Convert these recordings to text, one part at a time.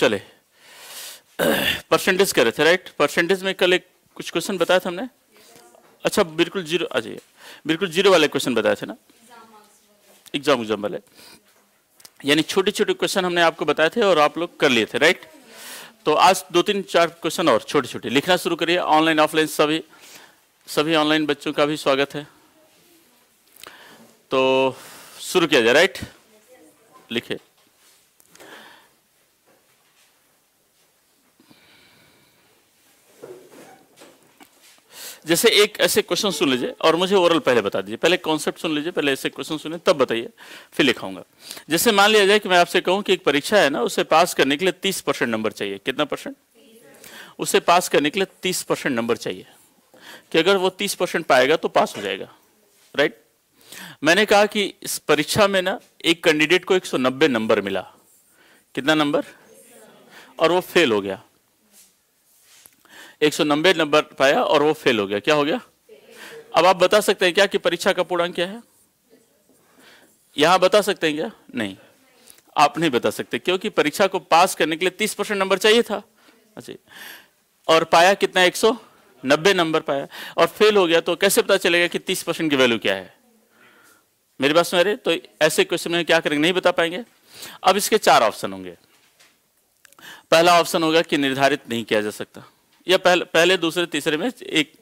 चले परसेंटेज रहे थे राइट परसेंटेज में कल एक कुछ क्वेश्चन बताया था हमने अच्छा बिल्कुल जीरो आ जाइए बिल्कुल जीरो वाले क्वेश्चन बताए थे ना एग्जाम एग्जाम वाले यानी छोटे छोटे क्वेश्चन हमने आपको बताए थे और आप लोग कर लिए थे राइट तो आज दो तीन चार क्वेश्चन और छोटे छोटे लिखना शुरू करिए ऑनलाइन ऑफलाइन सभी सभी ऑनलाइन बच्चों का भी स्वागत है तो शुरू किया जाए राइट लिखे जैसे एक ऐसे क्वेश्चन सुन लीजिए और मुझे ओरल पहले बता दीजिए पहले कॉन्सेप्ट सुन लीजिए पहले ऐसे क्वेश्चन सुनिए तब बताइए फिर लिखाऊंगा जैसे मान लिया जाए कि मैं आपसे कहूँ कि एक परीक्षा है ना उसे पास करने के लिए तीस परसेंट नंबर चाहिए कितना परसेंट उसे पास करने के लिए तीस परसेंट नंबर चाहिए कि अगर वो तीस परसेंट पाएगा तो पास हो जाएगा राइट मैंने कहा कि इस परीक्षा में ना एक कैंडिडेट को एक नंबर मिला कितना नंबर और वो फेल हो गया एक नंबर पाया और वो फेल हो गया क्या हो गया अब आप बता सकते हैं क्या कि परीक्षा का पूर्णांक क्या है यहां बता सकते हैं क्या नहीं आप नहीं बता सकते क्योंकि परीक्षा को पास करने के लिए तीस परसेंट नंबर चाहिए था अच्छा और पाया कितना एक सौ नब्बे नंबर पाया और फेल हो गया तो कैसे पता चलेगा कि तीस परसेंट की वैल्यू क्या है मेरे पास मेरे तो ऐसे क्वेश्चन में क्या करेंगे नहीं बता पाएंगे अब इसके चार ऑप्शन होंगे पहला ऑप्शन होगा कि निर्धारित नहीं किया जा सकता या पहले पहले दूसरे तीसरे में एक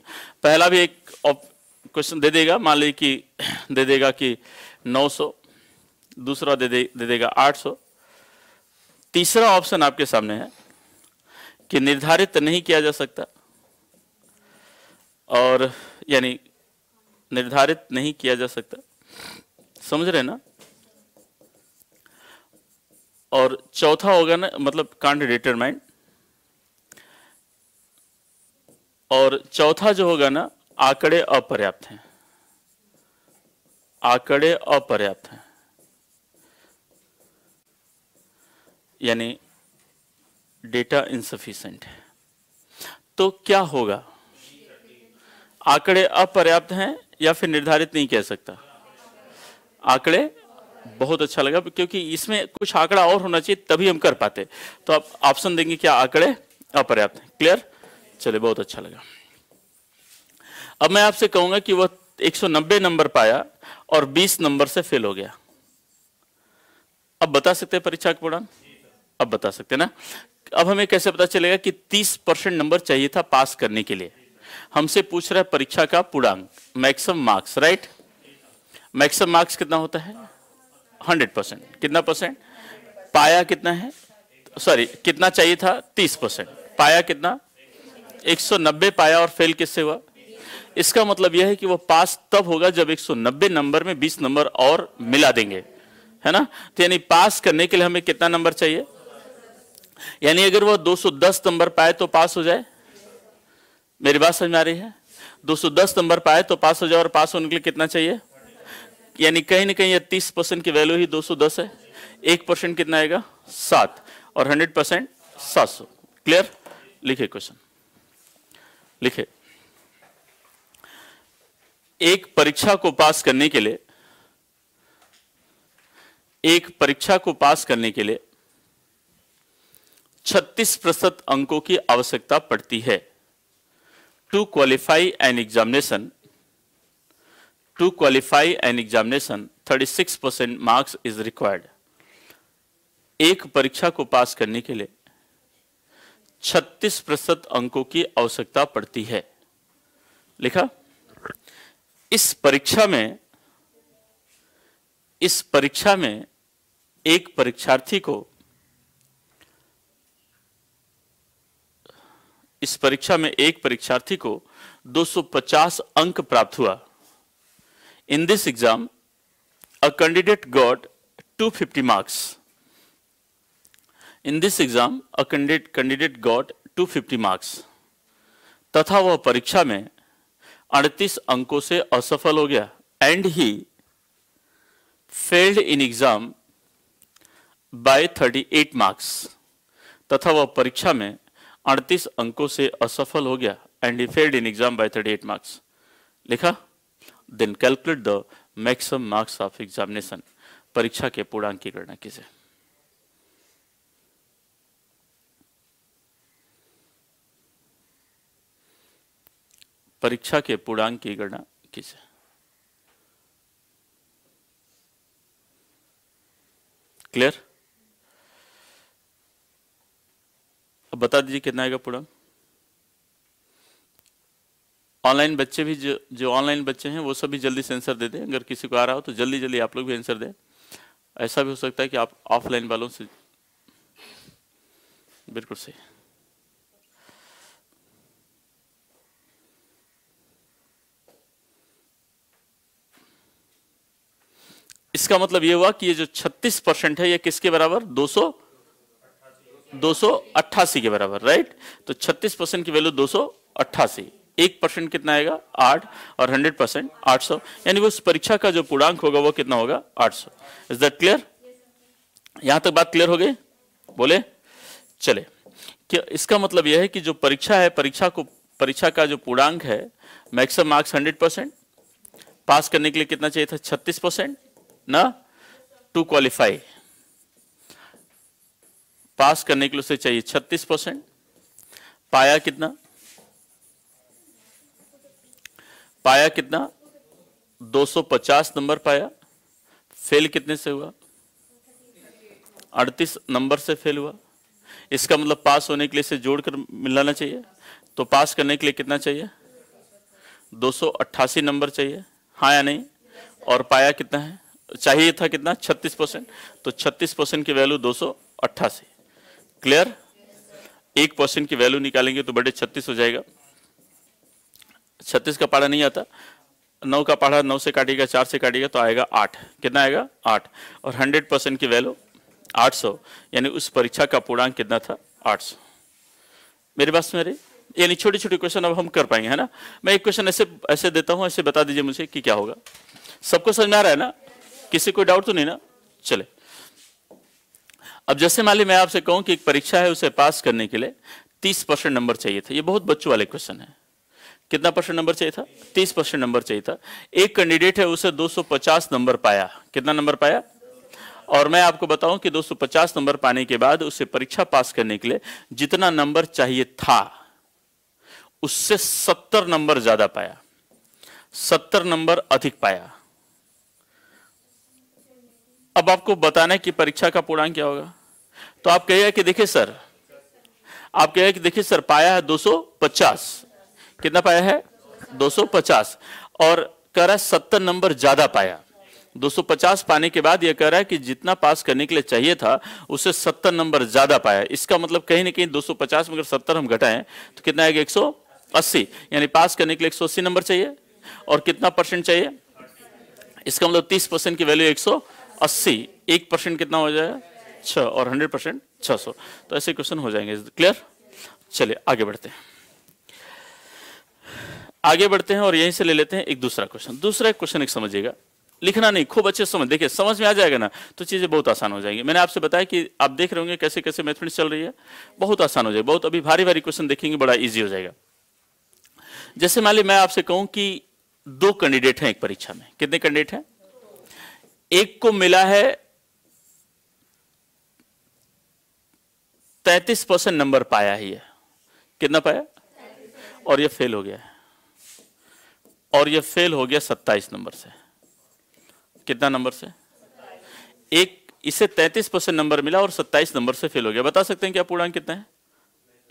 पहला भी एक क्वेश्चन दे देगा मान लीजिए कि दे देगा कि 900 दूसरा दे, दे, दे देगा 800 तीसरा ऑप्शन आपके सामने है कि निर्धारित नहीं किया जा सकता और यानी निर्धारित नहीं किया जा सकता समझ रहे ना और चौथा होगा ना मतलब कांट डिटरमाइंड और चौथा जो होगा ना आंकड़े अपर्याप्त हैं आंकड़े अपर्याप्त हैं यानी डेटा इनसफिशेंट है तो क्या होगा आंकड़े अपर्याप्त हैं या फिर निर्धारित नहीं कह सकता आंकड़े बहुत अच्छा लगा क्योंकि इसमें कुछ आंकड़ा और होना चाहिए तभी हम कर पाते तो आप ऑप्शन देंगे क्या आंकड़े अपर्याप्त हैं क्लियर चले बहुत अच्छा लगा अब मैं आपसे कहूंगा कि वह 190 नंबर पाया और 20 नंबर से फेल हो गया अब बता सकते हैं परीक्षा के दौरान अब बता सकते हैं ना अब हमें कैसे पता चलेगा कि 30 परसेंट नंबर चाहिए था पास करने के लिए हमसे पूछ रहा है परीक्षा का पूर्णांक maximum marks right maximum marks कितना होता है 100 परसेंट कितना परसेंट पाया कितना है सॉरी कितना चाहिए था 30 परसेंट पाया कितना 190 पाया और फेल किससे हुआ इसका मतलब यह है कि वो पास तब होगा जब 190 नंबर में 20 नंबर और मिला देंगे है ना तो यानी पास करने के लिए हमें कितना नंबर चाहिए यानी अगर वो 210 नंबर पाए तो पास हो जाए मेरी बात समझ में आ रही है 210 नंबर पाए तो पास हो जाए और पास होने के लिए कितना चाहिए यानी कहीं ना कहीं यह तीस परसेंट की वैल्यू ही दो है एक परसेंट कितना आएगा सात और हंड्रेड परसेंट सात सौ क्लियर लिखे क्वेश्चन लिखे एक परीक्षा को पास करने के लिए एक परीक्षा को पास करने के लिए 36 प्रतिशत अंकों की आवश्यकता पड़ती है to qualify an examination to qualify an examination 36 percent marks is required एक परीक्षा को पास करने के लिए छत्तीस प्रतिशत अंकों की आवश्यकता पड़ती है लिखा इस परीक्षा में इस परीक्षा में एक परीक्षार्थी को इस परीक्षा में एक परीक्षार्थी को 250 अंक प्राप्त हुआ in this exam a candidate got 250 marks this exam exam, a candidate candidate got 250 marks तथा वह परीक्षा में अड़तीस अंकों से असफल हो गया and he failed in exam by 38 marks तथा वह परीक्षा में अड़तीस अंकों से असफल हो गया and he failed in exam by 38 marks लिखा then calculate the maximum marks of examination परीक्षा के पूर्णांक की गणना कीजिए परीक्षा के पूर्णांक की गणना कीजिए क्लियर अब बता दीजिए कितना आएगा पूर्णांक ऑनलाइन बच्चे भी जो जो ऑनलाइन बच्चे हैं वो सभी जल्दी से आंसर दे दें अगर किसी को आ रहा हो तो जल्दी जल्दी आप लोग भी आंसर दें ऐसा भी हो सकता है कि आप ऑफलाइन वालों से बिल्कुल सही इसका मतलब ये हुआ कि ये जो 36 परसेंट है ये किसके बराबर 200 288 के बराबर राइट तो 36 परसेंट की वैल्यू 288 एक परसेंट कितना आएगा आठ और 100 परसेंट आठ यानी उस परीक्षा का जो पूर्णांक होगा वो कितना होगा 800 इज दट क्लियर यहां तक बात क्लियर हो गई बोले चले क्या इसका मतलब यह है कि जो परीक्षा है परीक्षा को परीक्षा का जो पूर्णांक है maximum marks hundred percent pass करने के लिए कितना चाहिए था छत्तीस परसेंट ना टू क्वालिफाई पास करने के लिए उसे चाहिए 36 परसेंट पाया कितना पाया कितना 250 नंबर पाया फेल कितने से हुआ 38 नंबर से फेल हुआ इसका मतलब पास होने के लिए से जोड़कर मिलाना चाहिए तो पास करने के लिए कितना चाहिए 288 नंबर चाहिए हाँ या नहीं और पाया कितना है चाहिए था कितना 36 परसेंट तो 36 परसेंट की वैल्यू दो क्लियर एक परसेंट की वैल्यू निकालेंगे तो बड़े 36 हो जाएगा 36 का पाड़ा नहीं आता नौ का पाड़ा नौ से काटेगा चार से काटेगा तो आएगा आठ कितना आएगा आठ और हंड्रेड परसेंट की वैल्यू 800 यानी उस परीक्षा का पूर्णांक कितना था 800 मेरे पास मेरे यानी छोटे छोटे क्वेश्चन अब हम कर पाएंगे है ना मैं एक क्वेश्चन ऐसे ऐसे देता हूँ ऐसे बता दीजिए मुझे कि क्या होगा सबको समझ आ रहा है ना किसी कोई डाउट तो नहीं ना चले अब जैसे मान ली मैं आपसे कहूं कि एक परीक्षा है उसे पास करने के लिए तीस परसेंट नंबर चाहिए था ये बहुत बच्चों वाले क्वेश्चन है कितना परसेंट नंबर चाहिए था तीस परसेंट नंबर चाहिए था एक कैंडिडेट है उसे 250 नंबर पाया कितना नंबर पाया और मैं आपको बताऊं कि 250 नंबर पाने के बाद उसे परीक्षा पास करने के लिए जितना नंबर चाहिए था उससे 70 नंबर ज्यादा पाया 70 नंबर अधिक पाया अब आपको बताना है कि परीक्षा का पूर्णांक क्या होगा तो आप कहिएगा कि देखिए सर आप कहिएगा कि देखिए सर पाया है 250 कितना पाया है 250 और कह रहा है सत्तर नंबर ज्यादा पाया 250 पाने के बाद यह कह रहा है कि जितना पास करने के लिए चाहिए था उससे 70 नंबर ज्यादा पाया इसका मतलब कहीं ना कहीं 250 में अगर 70 हम घटाएं तो कितना आएगा एक यानी पास करने के लिए एक नंबर चाहिए और कितना परसेंट चाहिए इसका मतलब 30 परसेंट की वैल्यू सौ अस्सी एक परसेंट कितना हो जाएगा छ और हंड्रेड परसेंट छह सौ तो ऐसे क्वेश्चन हो जाएंगे क्लियर चलिए आगे बढ़ते हैं आगे बढ़ते हैं और यहीं से ले लेते हैं एक दूसरा क्वेश्चन दूसरा एक क्वेश्चन एक समझिएगा लिखना नहीं खूब अच्छे समझ देखिए समझ में आ जाएगा ना तो चीज़ें बहुत आसान हो जाएंगी मैंने आपसे बताया कि आप देख रहे होंगे कैसे कैसे मैथमेटिक्स चल रही है बहुत आसान हो जाएगा बहुत अभी भारी भारी क्वेश्चन देखेंगे बड़ा ईजी हो जाएगा जैसे मान ली मैं आपसे कहूं कि दो कैंडिडेट हैं एक परीक्षा में कितने कैंडिडेट हैं एक को मिला है तैतीस परसेंट नंबर पाया ही है कितना पाया और ये फेल हो गया है और ये फेल हो गया सत्ताईस नंबर से कितना नंबर से एक इसे तैतीस परसेंट नंबर मिला और सत्ताईस नंबर से फेल हो गया बता सकते हैं क्या पूर्णांक कितने हैं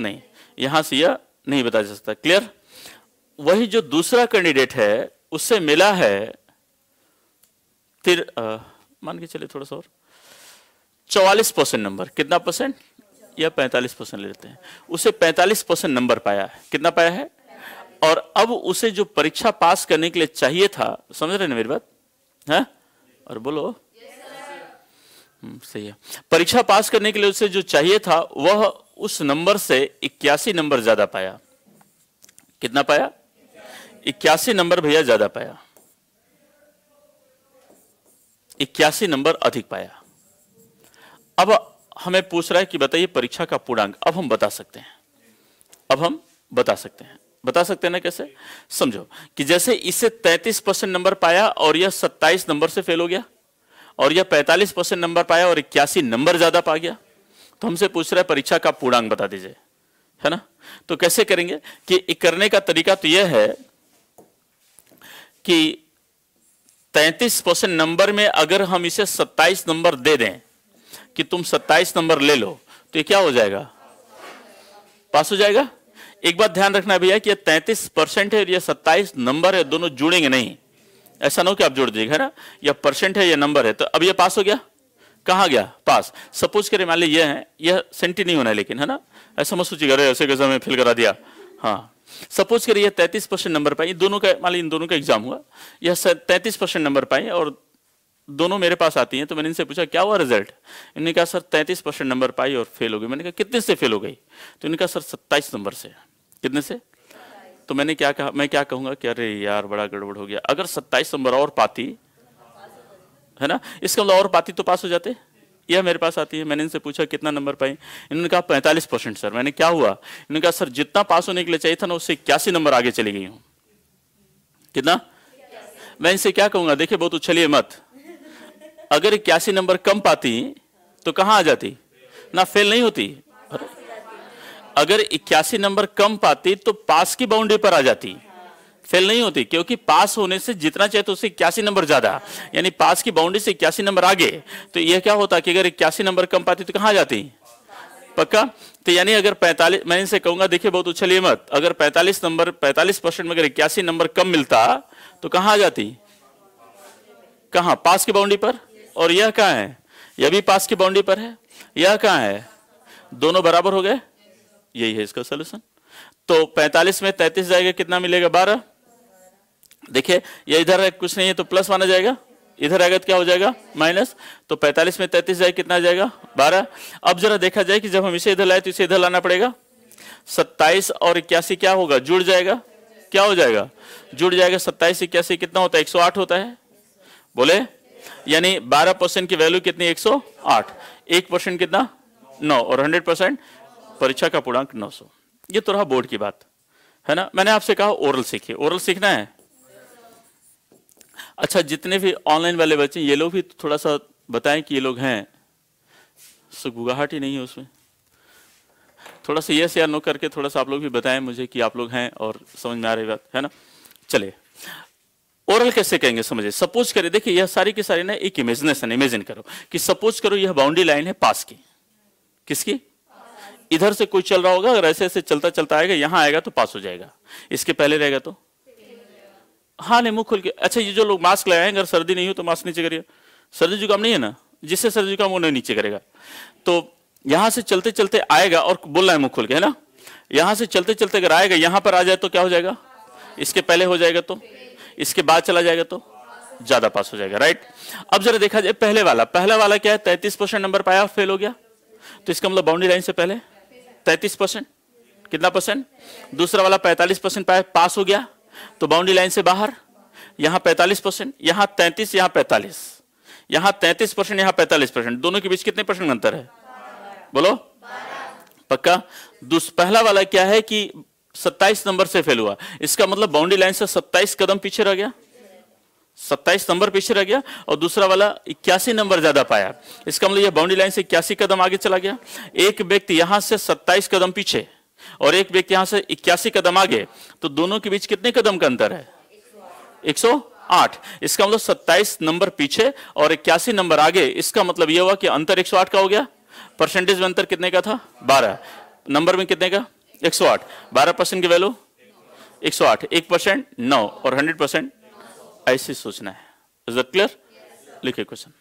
नहीं यहां से यह नहीं बता सकता क्लियर वही जो दूसरा कैंडिडेट है उससे मिला है फिर मान के चले थोड़ा सा और चौवालीस परसेंट नंबर कितना परसेंट या पैंतालीस परसेंट लेते हैं उसे पैंतालीस परसेंट नंबर पाया है कितना पाया है और अब उसे जो परीक्षा पास करने के लिए चाहिए था समझ रहे ना मेरी बात है और बोलो हम्म, सही है परीक्षा पास करने के लिए उसे जो चाहिए था वह उस नंबर से इक्यासी नंबर ज्यादा पाया कितना पाया इक्यासी नंबर भैया ज्यादा पाया इक्यासी नंबर अधिक पाया अब हमें पूछ रहा है कि बताइए परीक्षा का पूर्णांक अब हम बता सकते हैं अब हम बता सकते हैं बता सकते हैं ना कैसे समझो कि जैसे इसे 33 परसेंट नंबर पाया और यह 27 नंबर से फेल हो गया और यह 45 परसेंट नंबर पाया और इक्यासी नंबर ज्यादा पा गया तो हमसे पूछ रहा है परीक्षा का पूर्णांक बता दीजिए है ना तो कैसे करेंगे कि करने का तरीका तो यह है कि तैतीस क्वेश्चन नंबर में अगर हम इसे सत्ताईस नंबर दे दें कि तुम सत्ताईस नंबर ले लो तो ये क्या हो जाएगा पास हो जाएगा एक बात ध्यान रखना भैया कि ये तैतीस परसेंट है और ये सत्ताईस नंबर है दोनों जुड़ेंगे नहीं ऐसा ना हो कि आप जोड़ दीजिएगा ना यह परसेंट है यह नंबर है तो अब यह पास हो गया कहा गया पास सपोज करें मान ली यह है यह सेंटी नहीं होना है लेकिन है ना ऐसा मत सोचिएगा ऐसे कैसे हमें फिल करा दिया हाँ सपोज करिए तैतीस परसेंट नंबर पाए दोनों का मान लीजिए इन दोनों का एग्जाम हुआ यह तैतीस परसेंट नंबर पाए और दोनों मेरे पास आती हैं तो मैंने इनसे पूछा क्या हुआ रिजल्ट इन्होंने कहा सर तैंतीस परसेंट नंबर पाई और फेल हो गई मैंने कहा कितने से फेल हो गई तो इन्होंने कहा सर सत्ताईस नंबर से कितने से तो मैंने क्या कहा मैं क्या कहूँगा कि अरे यार बड़ा गड़बड़ हो गया अगर सत्ताईस नंबर और पाती है ना इसका मतलब और पाती तो पास हो जाते यह मेरे पास आती है मैंने इनसे पूछा कितना नंबर पाई इन्होंने कहा पैंतालीस परसेंट सर मैंने क्या हुआ इन्होंने कहा सर जितना पास होने के लिए चाहिए था ना उससे इक्यासी नंबर आगे चली गई हूं कितना मैं इनसे क्या कहूंगा देखिए बहुत उछलिए मत अगर इक्यासी नंबर कम पाती तो कहां आ जाती ना फेल नहीं होती अगर इक्यासी नंबर कम पाती तो पास की बाउंड्री पर आ जाती फेल नहीं होती क्योंकि पास होने से जितना चाहे तो उससे इक्यासी नंबर ज्यादा यानी पास की बाउंड्री से इक्यासी नंबर आगे तो यह क्या होता कि अगर इक्यासी नंबर कम पाती तो कहाँ जाती पक्का तो यानी अगर 45 मैं इनसे कहूंगा देखिए बहुत उछलिए मत अगर 45 नंबर 45 परसेंट में अगर इक्यासी नंबर कम मिलता तो कहां आ जाती कहा पास की बाउंड्री पर और यह कहा है यह भी पास की बाउंड्री पर है यह कहा है दोनों बराबर हो गए यही है इसका सोल्यूशन तो 45 में 33 जाएगा कितना मिलेगा 12 देखिए ये इधर कुछ नहीं है तो प्लस माना जाएगा इधर आएगा तो क्या हो जाएगा माइनस तो 45 में 33 जाए कितना जाएगा 12 अब जरा देखा जाए कि जब हम इसे इधर लाए तो इसे इधर लाना पड़ेगा 27 और इक्यासी क्या होगा जुड़ जाएगा क्या हो जाएगा जुड़ जाएगा सत्ताईस इक्यासी कितना होता है 108 होता है बोले यानी 12 परसेंट की वैल्यू कितनी 108 एक परसेंट कितना नौ और हंड्रेड परसेंट परीक्षा का पूर्णांक नौ ये तो रहा बोर्ड की बात है ना मैंने आपसे कहा ओरल सीखिए ओरल सीखना है अच्छा जितने भी ऑनलाइन वाले बच्चे ये लोग भी तो थोड़ा सा बताएं कि ये लोग हैं सो ही नहीं है उसमें थोड़ा सा यस या नो करके थोड़ा सा आप लोग भी बताएं मुझे कि आप लोग हैं और समझ में आ रही बात है ना चले ओरल कैसे कहेंगे समझे सपोज करें देखिए यह सारी की सारी ना एक इमेजिनेशन इमेजिन करो कि सपोज करो यह बाउंड्री लाइन है पास की किसकी इधर से कोई चल रहा होगा अगर ऐसे ऐसे चलता चलता आएगा यहां आएगा तो पास हो जाएगा इसके पहले रहेगा तो हाँ नहीं मुंह खुल के अच्छा ये जो लोग मास्क लगाए अगर सर्दी नहीं हो तो मास्क नीचे करिए सर्दी जुकाम नहीं है ना जिससे सर्दी जुकाम वो नहीं नीचे करेगा तो यहां से चलते चलते आएगा और बोल रहा है मुंह खुल के है ना यहां से चलते चलते अगर आएगा यहां पर आ जाए तो क्या हो जाएगा इसके पहले हो जाएगा तो इसके बाद चला जाएगा तो ज्यादा पास हो जाएगा राइट अब जरा देखा जाए पहले वाला पहला वाला क्या है तैतीस परसेंट नंबर पाया फेल हो गया तो इसका मतलब बाउंड्री लाइन से पहले तैतीस परसेंट कितना परसेंट दूसरा वाला पैंतालीस परसेंट पाया पास हो गया तो बाउंड्री लाइन से बाहर यहां 45 परसेंट यहां 33 यहां 45 यहां 33 परसेंट यहां 45 परसेंट दोनों के बीच कितने परसेंट अंतर है बोलो पक्का पहला वाला क्या है कि 27 नंबर से फेल हुआ इसका मतलब बाउंड्री लाइन से 27 कदम पीछे रह गया 27 नंबर पीछे रह गया और दूसरा वाला इक्यासी नंबर ज्यादा पाया इसका मतलब यह बाउंड्री लाइन से इक्यासी कदम आगे चला गया एक व्यक्ति यहां से 27 कदम पीछे और एक व्यक्ति यहां से इक्यासी कदम आगे तो दोनों के बीच कितने कदम का अंतर है एक आठ इसका मतलब सत्ताईस नंबर पीछे और इक्यासी नंबर आगे इसका मतलब यह हुआ कि अंतर एक सौ आठ का हो गया परसेंटेज में अंतर कितने का था बारह नंबर में कितने का एक सौ आठ बारह परसेंट की वैल्यू एक सौ आठ एक परसेंट नौ और हंड्रेड परसेंट ऐसी सोचना है इज दट क्लियर लिखे क्वेश्चन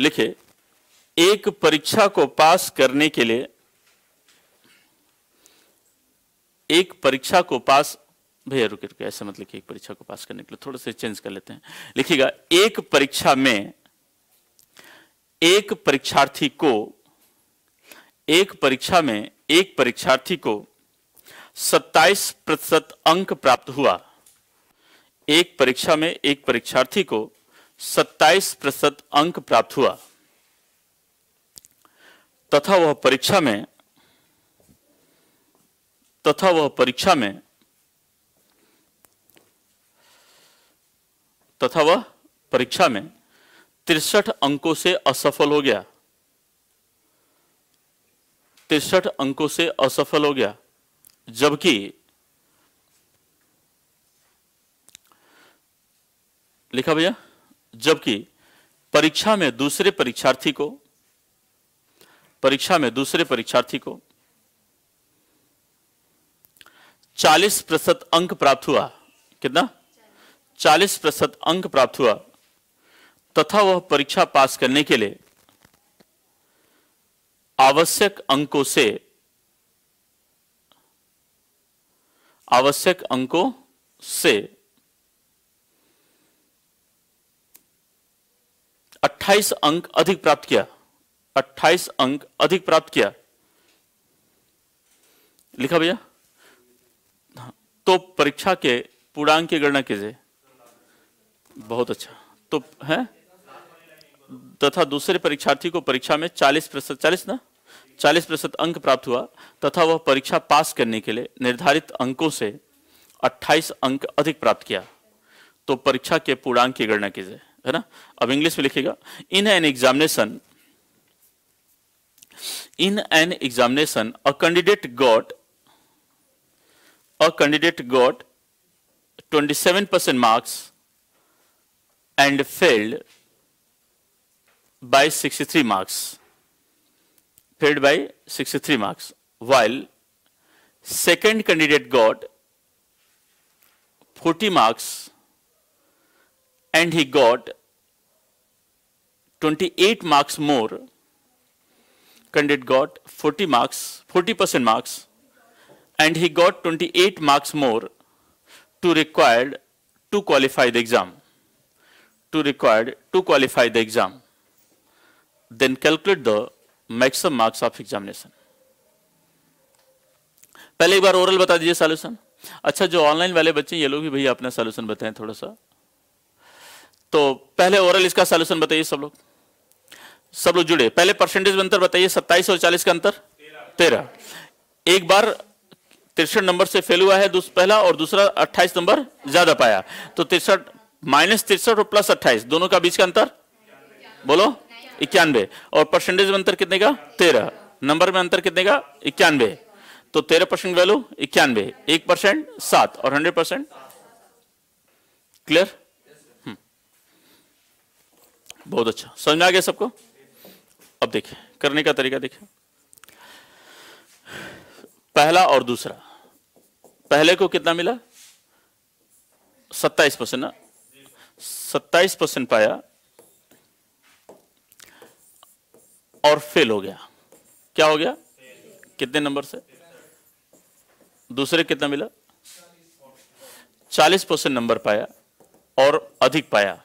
लिखे एक परीक्षा को पास करने के लिए एक परीक्षा को पास भैया रुके रुके ऐसे मतलब कि एक परीक्षा को पास करने के लिए थोड़ा सा चेंज कर लेते हैं लिखिएगा एक परीक्षा में एक परीक्षार्थी को एक परीक्षा में एक परीक्षार्थी को 27 प्रतिशत अंक प्राप्त हुआ एक परीक्षा में एक परीक्षार्थी को 27 प्रतिशत अंक प्राप्त हुआ तथा वह परीक्षा में तथा वह परीक्षा में तथा वह परीक्षा में तिरसठ अंकों से असफल हो गया तिरसठ अंकों से असफल हो गया जबकि लिखा भैया जबकि परीक्षा में दूसरे परीक्षार्थी को परीक्षा में दूसरे परीक्षार्थी को 40 प्रतिशत अंक प्राप्त हुआ कितना 40 प्रतिशत अंक प्राप्त हुआ तथा वह परीक्षा पास करने के लिए आवश्यक अंकों से आवश्यक अंकों से 28 अंक अधिक प्राप्त किया अट्ठाईस अंक अधिक प्राप्त किया लिखा भैया तो परीक्षा के पूर्णांक की गणना कीजिए बहुत अच्छा तो है तथा दूसरे परीक्षार्थी को परीक्षा में 40 प्रतिशत चालीस ना 40 प्रतिशत अंक प्राप्त हुआ तथा वह परीक्षा पास करने के लिए निर्धारित अंकों से 28 अंक अधिक प्राप्त किया तो परीक्षा के पूर्णांक की गणना कीजिए है ना अब इंग्लिश में लिखेगा in an examination In an examination, a candidate got a candidate got 27% marks and failed by 63 marks. Failed by 63 marks. While second candidate got 40 marks and he got 28 marks more candidate got 40 marks, 40% percent marks, and he got 28 marks more to required to qualify the exam, to required to qualify the exam. Then calculate the maximum marks of examination. पहले एक बार oral बता दीजिए solution अच्छा जो online वाले बच्चे ये लोग भी भैया अपना सॉल्यूशन बताएं थोड़ा सा तो पहले ओरल इसका सॉल्यूशन बताइए सब लोग सब लोग जुड़े पहले परसेंटेज में अंतर बताइए सत्ताईस और चालीस का अंतर तेरह एक बार तिरसठ नंबर से फेल हुआ है पहला और दूसरा अट्ठाईस नंबर ज्यादा पाया तो तिरसठ माइनस तिरसठ और प्लस अट्ठाईस दोनों का बीच का अंतर बोलो इक्यानवे और परसेंटेज में अंतर कितने का तेरह नंबर में अंतर कितने का इक्यानवे तो तेरह परसेंट वैल्यू इक्यानवे एक परसेंट सात और हंड्रेड परसेंट क्लियर बहुत अच्छा समझ में आ गया सबको अब देखें करने का तरीका देखें पहला और दूसरा पहले को कितना मिला सत्ताईस परसेंट ना सत्ताईस परसेंट पाया और फेल हो गया क्या हो गया कितने नंबर से दूसरे कितना मिला चालीस परसेंट नंबर पाया और अधिक पाया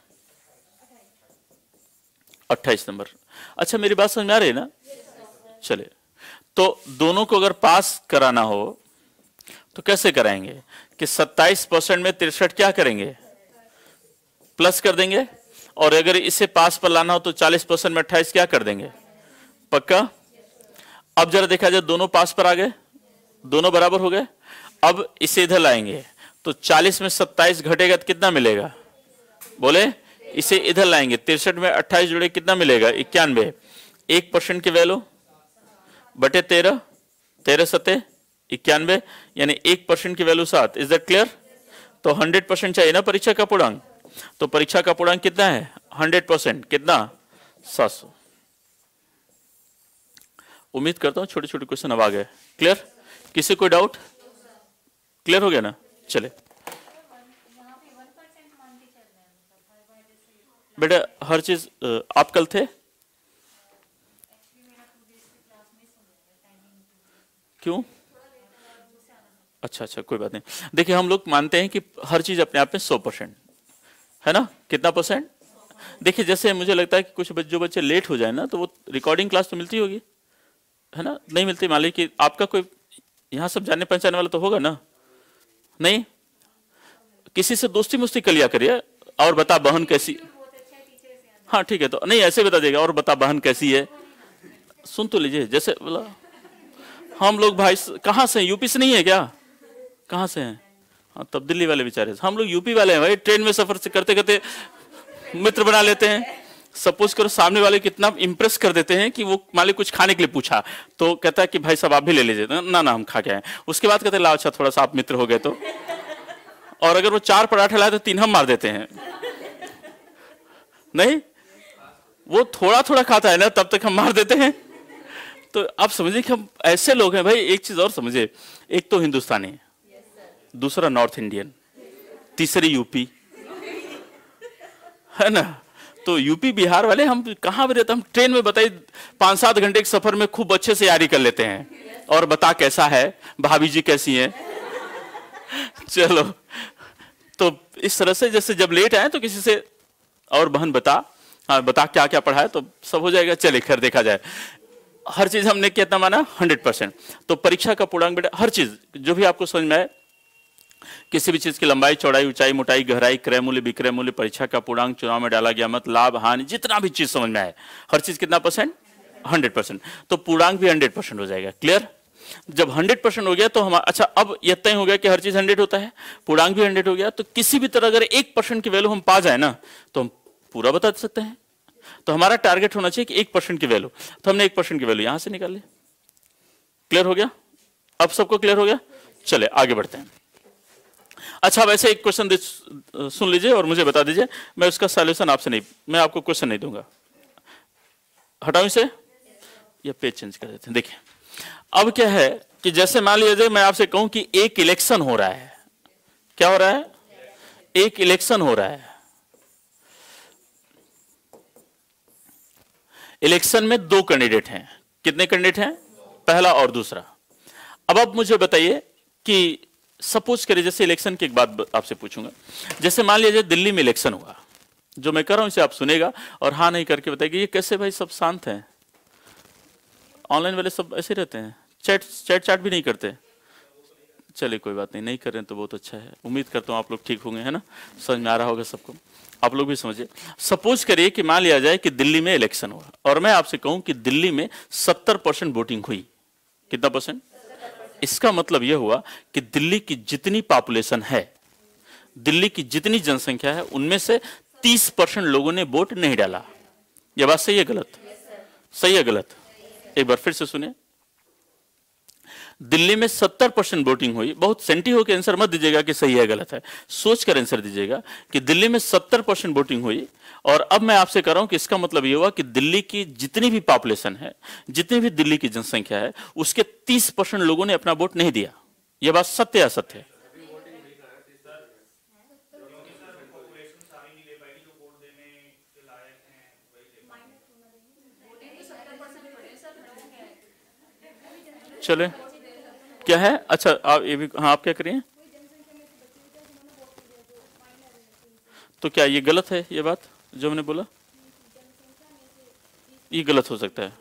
अट्ठाईस नंबर अच्छा मेरी बात समझ में आ रही है ना चलिए तो दोनों को अगर पास कराना हो तो कैसे कराएंगे कि 27 परसेंट में तिरसठ क्या करेंगे प्लस कर देंगे और अगर इसे पास पर लाना हो तो 40 परसेंट में अट्ठाईस क्या कर देंगे पक्का अब जरा देखा जाए दोनों पास पर आ गए दोनों बराबर हो गए अब इसे इधर लाएंगे तो 40 में 27 घटेगा तो कितना मिलेगा बोले इसे इधर लाएंगे तिरसठ में अट्ठाईस जुड़े कितना मिलेगा इक्यानवे एक परसेंट की वैल्यू बटे तेरह तेरह सतह इक्यानवे यानी एक परसेंट की वैल्यू सात इज दट क्लियर तो हंड्रेड परसेंट चाहिए ना परीक्षा का पूर्णांक तो परीक्षा का पूर्णांक कितना है हंड्रेड परसेंट कितना सात सौ उम्मीद करता हूं छोटे छोटे क्वेश्चन अब आ गए क्लियर किसी कोई डाउट क्लियर हो गया ना चले बेटा हर चीज आप कल थे क्यों अच्छा अच्छा कोई बात नहीं देखिए हम लोग मानते हैं कि हर चीज अपने आप में सौ परसेंट है ना कितना परसेंट देखिए जैसे मुझे लगता है कि कुछ जो बच्चे लेट हो जाए ना तो वो रिकॉर्डिंग क्लास तो मिलती होगी है ना नहीं मिलती मान लीजिए कि आपका कोई यहां सब जानने पहचाने वाला तो होगा ना नहीं किसी से दोस्ती मुस्ती कर लिया करिए और बता बहन कैसी हाँ ठीक है तो नहीं ऐसे बता देगा और बता बहन कैसी है सुन तो लीजिए जैसे बोला हम लोग भाई कहाँ से यूपी से नहीं है क्या कहाँ से हैं हाँ तब दिल्ली वाले बेचारे हम लोग यूपी वाले हैं भाई ट्रेन में सफर से करते करते मित्र बना लेते हैं सपोज करो सामने वाले कितना इंप्रेस कर देते हैं कि वो मान कुछ खाने के लिए पूछा तो कहता है कि भाई साहब आप भी ले लीजिए तो, ना ना हम खा के आए उसके बाद कहते लाओ अच्छा थोड़ा सा आप मित्र हो गए तो और अगर वो चार पराठे लाए तो तीन हम मार देते हैं नहीं वो थोड़ा थोड़ा खाता है ना तब तक हम मार देते हैं तो आप समझिए कि हम ऐसे लोग हैं भाई एक चीज और समझिए एक तो हिंदुस्तानी दूसरा नॉर्थ इंडियन तीसरी यूपी है ना तो यूपी बिहार वाले हम कहां भी रहते हम ट्रेन में बताइए पांच सात घंटे के सफर में खूब अच्छे से तैयारी कर लेते हैं और बता कैसा है भाभी जी कैसी हैं चलो तो इस तरह से जैसे जब लेट आए तो किसी से और बहन बता हाँ बता क्या क्या पढ़ा है तो सब हो जाएगा चले खैर देखा जाए हर चीज हमने कितना माना हंड्रेड परसेंट तो परीक्षा का पूर्णांक बेटा हर चीज जो भी आपको समझ में आए किसी भी चीज की लंबाई चौड़ाई ऊंचाई मोटाई गहराई क्रय मूल्य विक्रय मूल्य परीक्षा का पूर्णांक चुनाव में डाला गया मत लाभ हानि जितना भी चीज समझ में आए हर चीज कितना परसेंट हंड्रेड परसेंट तो पूर्णांक भी हंड्रेड परसेंट हो जाएगा क्लियर जब हंड्रेड परसेंट हो गया तो हमारा अच्छा अब यह तय हो गया कि हर चीज हंड्रेड होता है पूर्णांक भी हंड्रेड हो गया तो किसी भी तरह अगर एक परसेंट की वैल्यू हम पा जाए ना तो हम पूरा बता सकते हैं तो हमारा टारगेट होना चाहिए कि एक परसेंट की वैल्यू तो हमने एक परसेंट की वैल्यू यहां से निकाल ली क्लियर हो गया अब सबको क्लियर हो गया चले आगे बढ़ते हैं अच्छा वैसे एक क्वेश्चन सुन लीजिए और मुझे बता दीजिए मैं उसका सोल्यूशन आपसे नहीं मैं आपको क्वेश्चन नहीं दूंगा हटाऊ इसे या पेज चेंज कर देते हैं देखिए अब क्या है कि जैसे मान लीजिए मैं आपसे कहूं कि एक इलेक्शन हो रहा है क्या हो रहा है एक इलेक्शन हो रहा है इलेक्शन में दो कैंडिडेट हैं कितने कैंडिडेट हैं पहला और दूसरा अब आप मुझे बताइए कि सपोज करिए जैसे इलेक्शन की एक बात आपसे पूछूंगा जैसे मान लीजिए दिल्ली में इलेक्शन हुआ जो मैं कर रहा हूं इसे आप सुनेगा और हाँ नहीं करके बताएगी ये कैसे भाई सब शांत हैं ऑनलाइन वाले सब ऐसे रहते हैं चैट चैट चैट भी नहीं करते चलिए कोई बात नहीं नहीं कर रहे हैं तो बहुत अच्छा है उम्मीद करता हूँ आप लोग ठीक होंगे है ना समझ में आ रहा होगा सबको आप लोग भी समझिए सपोज करिए कि मान लिया जाए कि दिल्ली में इलेक्शन हुआ और मैं आपसे कहूं कि दिल्ली में 70 परसेंट वोटिंग हुई कितना परसेंट इसका मतलब यह हुआ कि दिल्ली की जितनी पॉपुलेशन है दिल्ली की जितनी जनसंख्या है उनमें से 30 परसेंट लोगों ने वोट नहीं डाला यह बात सही है गलत सही है गलत एक बार फिर से सुने दिल्ली में 70 परसेंट वोटिंग हुई बहुत सेंटी होकर आंसर मत दीजिएगा कि सही है गलत है सोच कर आंसर दीजिएगा कि दिल्ली में 70 परसेंट वोटिंग हुई और अब मैं आपसे कर रहा हूं कि इसका मतलब यह हुआ कि दिल्ली की जितनी भी पॉपुलेशन है जितनी भी दिल्ली की जनसंख्या है उसके तीस परसेंट लोगों ने अपना वोट नहीं दिया यह बात सत्य असत्य है चले क्या है अच्छा आप ये भी हाँ आप क्या करिए तो क्या ये गलत है ये बात जो हमने बोला ये गलत हो सकता है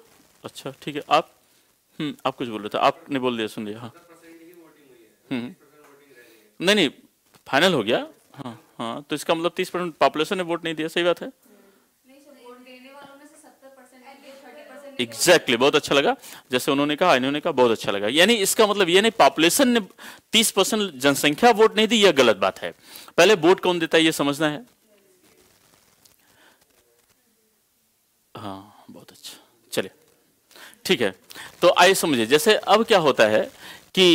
अच्छा ठीक है आप हम्म आप कुछ बोल रहे थे आपने बोल दिया सुन लिया हाँ हम्म, हम्म नहीं नहीं फाइनल हो गया हाँ हाँ तो इसका मतलब तीस परसेंट पॉपुलेशन ने वोट नहीं दिया सही बात है एग्जैक्टली बहुत अच्छा लगा जैसे उन्होंने कहा इन्होंने कहा बहुत अच्छा लगा यानी इसका मतलब ये नहीं पॉपुलेशन ने 30 परसेंट जनसंख्या वोट नहीं दी यह गलत बात है पहले वोट कौन देता है यह समझना है हाँ बहुत अच्छा चलिए ठीक है तो आइए समझिए जैसे अब क्या होता है कि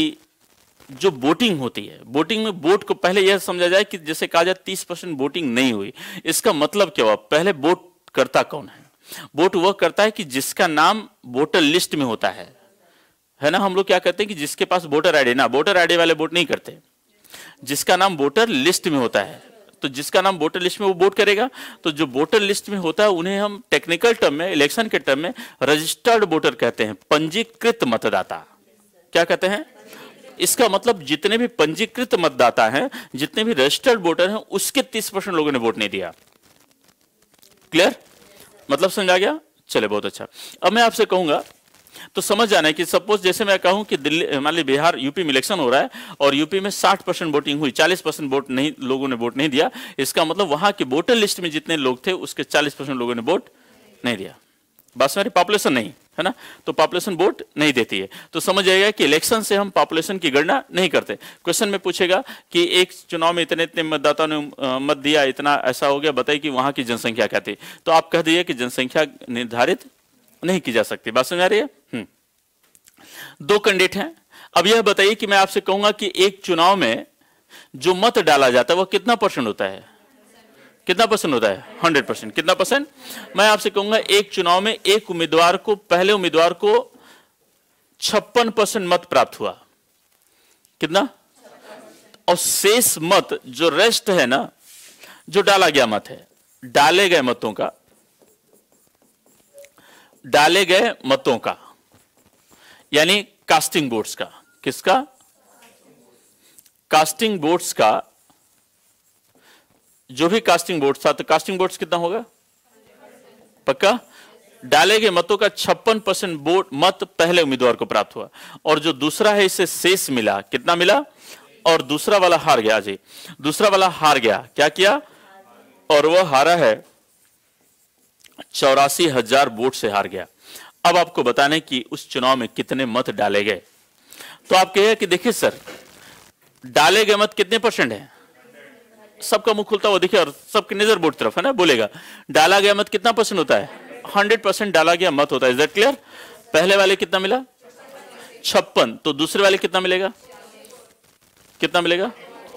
जो वोटिंग होती है वोटिंग में वोट को पहले यह समझा जाए कि जैसे कहा जाए तीस परसेंट वोटिंग नहीं हुई इसका मतलब क्या हुआ पहले वोट करता कौन है वोट वह करता है कि जिसका नाम वोटर लिस्ट में होता है है ना हम लोग क्या करते हैं कि जिसके पास वोटर आईडी ना वोटर आईडी वाले वोट नहीं करते जिसका नाम वोटर लिस्ट में होता है तो जिसका नाम वोटर लिस्ट में वो वोट करेगा तो जो वोटर लिस्ट में होता है उन्हें हम टेक्निकल टर्म में इलेक्शन के टर्म में रजिस्टर्ड वोटर कहते हैं पंजीकृत मतदाता क्या कहते हैं इसका मतलब जितने भी पंजीकृत मतदाता हैं जितने भी रजिस्टर्ड वोटर हैं उसके तीस परसेंट लोगों ने वोट नहीं दिया क्लियर मतलब समझा गया चले बहुत अच्छा अब मैं आपसे कहूंगा तो समझ जाना है कि सपोज जैसे मैं कहूं कि दिल्ली मान ली बिहार यूपी में इलेक्शन हो रहा है और यूपी में 60 परसेंट वोटिंग हुई 40 परसेंट वोट नहीं लोगों ने वोट नहीं दिया इसका मतलब वहां के वोटर लिस्ट में जितने लोग थे उसके 40 परसेंट लोगों ने वोट नहीं दिया मेरी पॉपुलेशन नहीं है ना तो पॉपुलेशन वोट नहीं देती है तो समझ आएगा कि इलेक्शन से हम पॉपुलेशन की गणना नहीं करते क्वेश्चन में पूछेगा कि एक चुनाव में इतने इतने मतदाता ने मत दिया इतना ऐसा हो गया बताइए कि वहां की जनसंख्या क्या थी तो आप कह दिए कि जनसंख्या निर्धारित नहीं की जा सकती बात समझ आ रही है हम्म। दो कैंडिडेट हैं अब यह बताइए कि मैं आपसे कहूंगा कि एक चुनाव में जो मत डाला जाता है वह कितना परसेंट होता है कितना परसेंट होता है हंड्रेड परसेंट कितना परसेंट मैं आपसे कहूंगा एक चुनाव में एक उम्मीदवार को पहले उम्मीदवार को छप्पन परसेंट मत प्राप्त हुआ कितना और शेष मत जो रेस्ट है ना जो डाला गया मत है डाले गए मतों का डाले गए मतों का यानी कास्टिंग बोर्ड्स का किसका कास्टिंग बोर्ड्स का जो भी कास्टिंग बोर्ड था तो कास्टिंग बोर्ड कितना होगा पक्का डाले गए मतों का छप्पन परसेंट वोट मत पहले उम्मीदवार को प्राप्त हुआ और जो दूसरा है इसे शेष मिला कितना मिला और दूसरा वाला हार गया जी दूसरा वाला हार गया क्या किया और वह हारा है चौरासी हजार वोट से हार गया अब आपको बताने कि उस चुनाव में कितने मत डाले गए तो आप कहिए कि देखिए सर डाले गए मत कितने परसेंट है सबका मुंह खुलता हुआ देखिए और सबकी नजर बोर्ड तरफ है ना बोलेगा डाला गया मत कितना परसेंट होता है हंड्रेड परसेंट डाला गया मत होता है इज दैट क्लियर पहले वाले कितना मिला छप्पन तो दूसरे वाले कितना मिलेगा कितना मिलेगा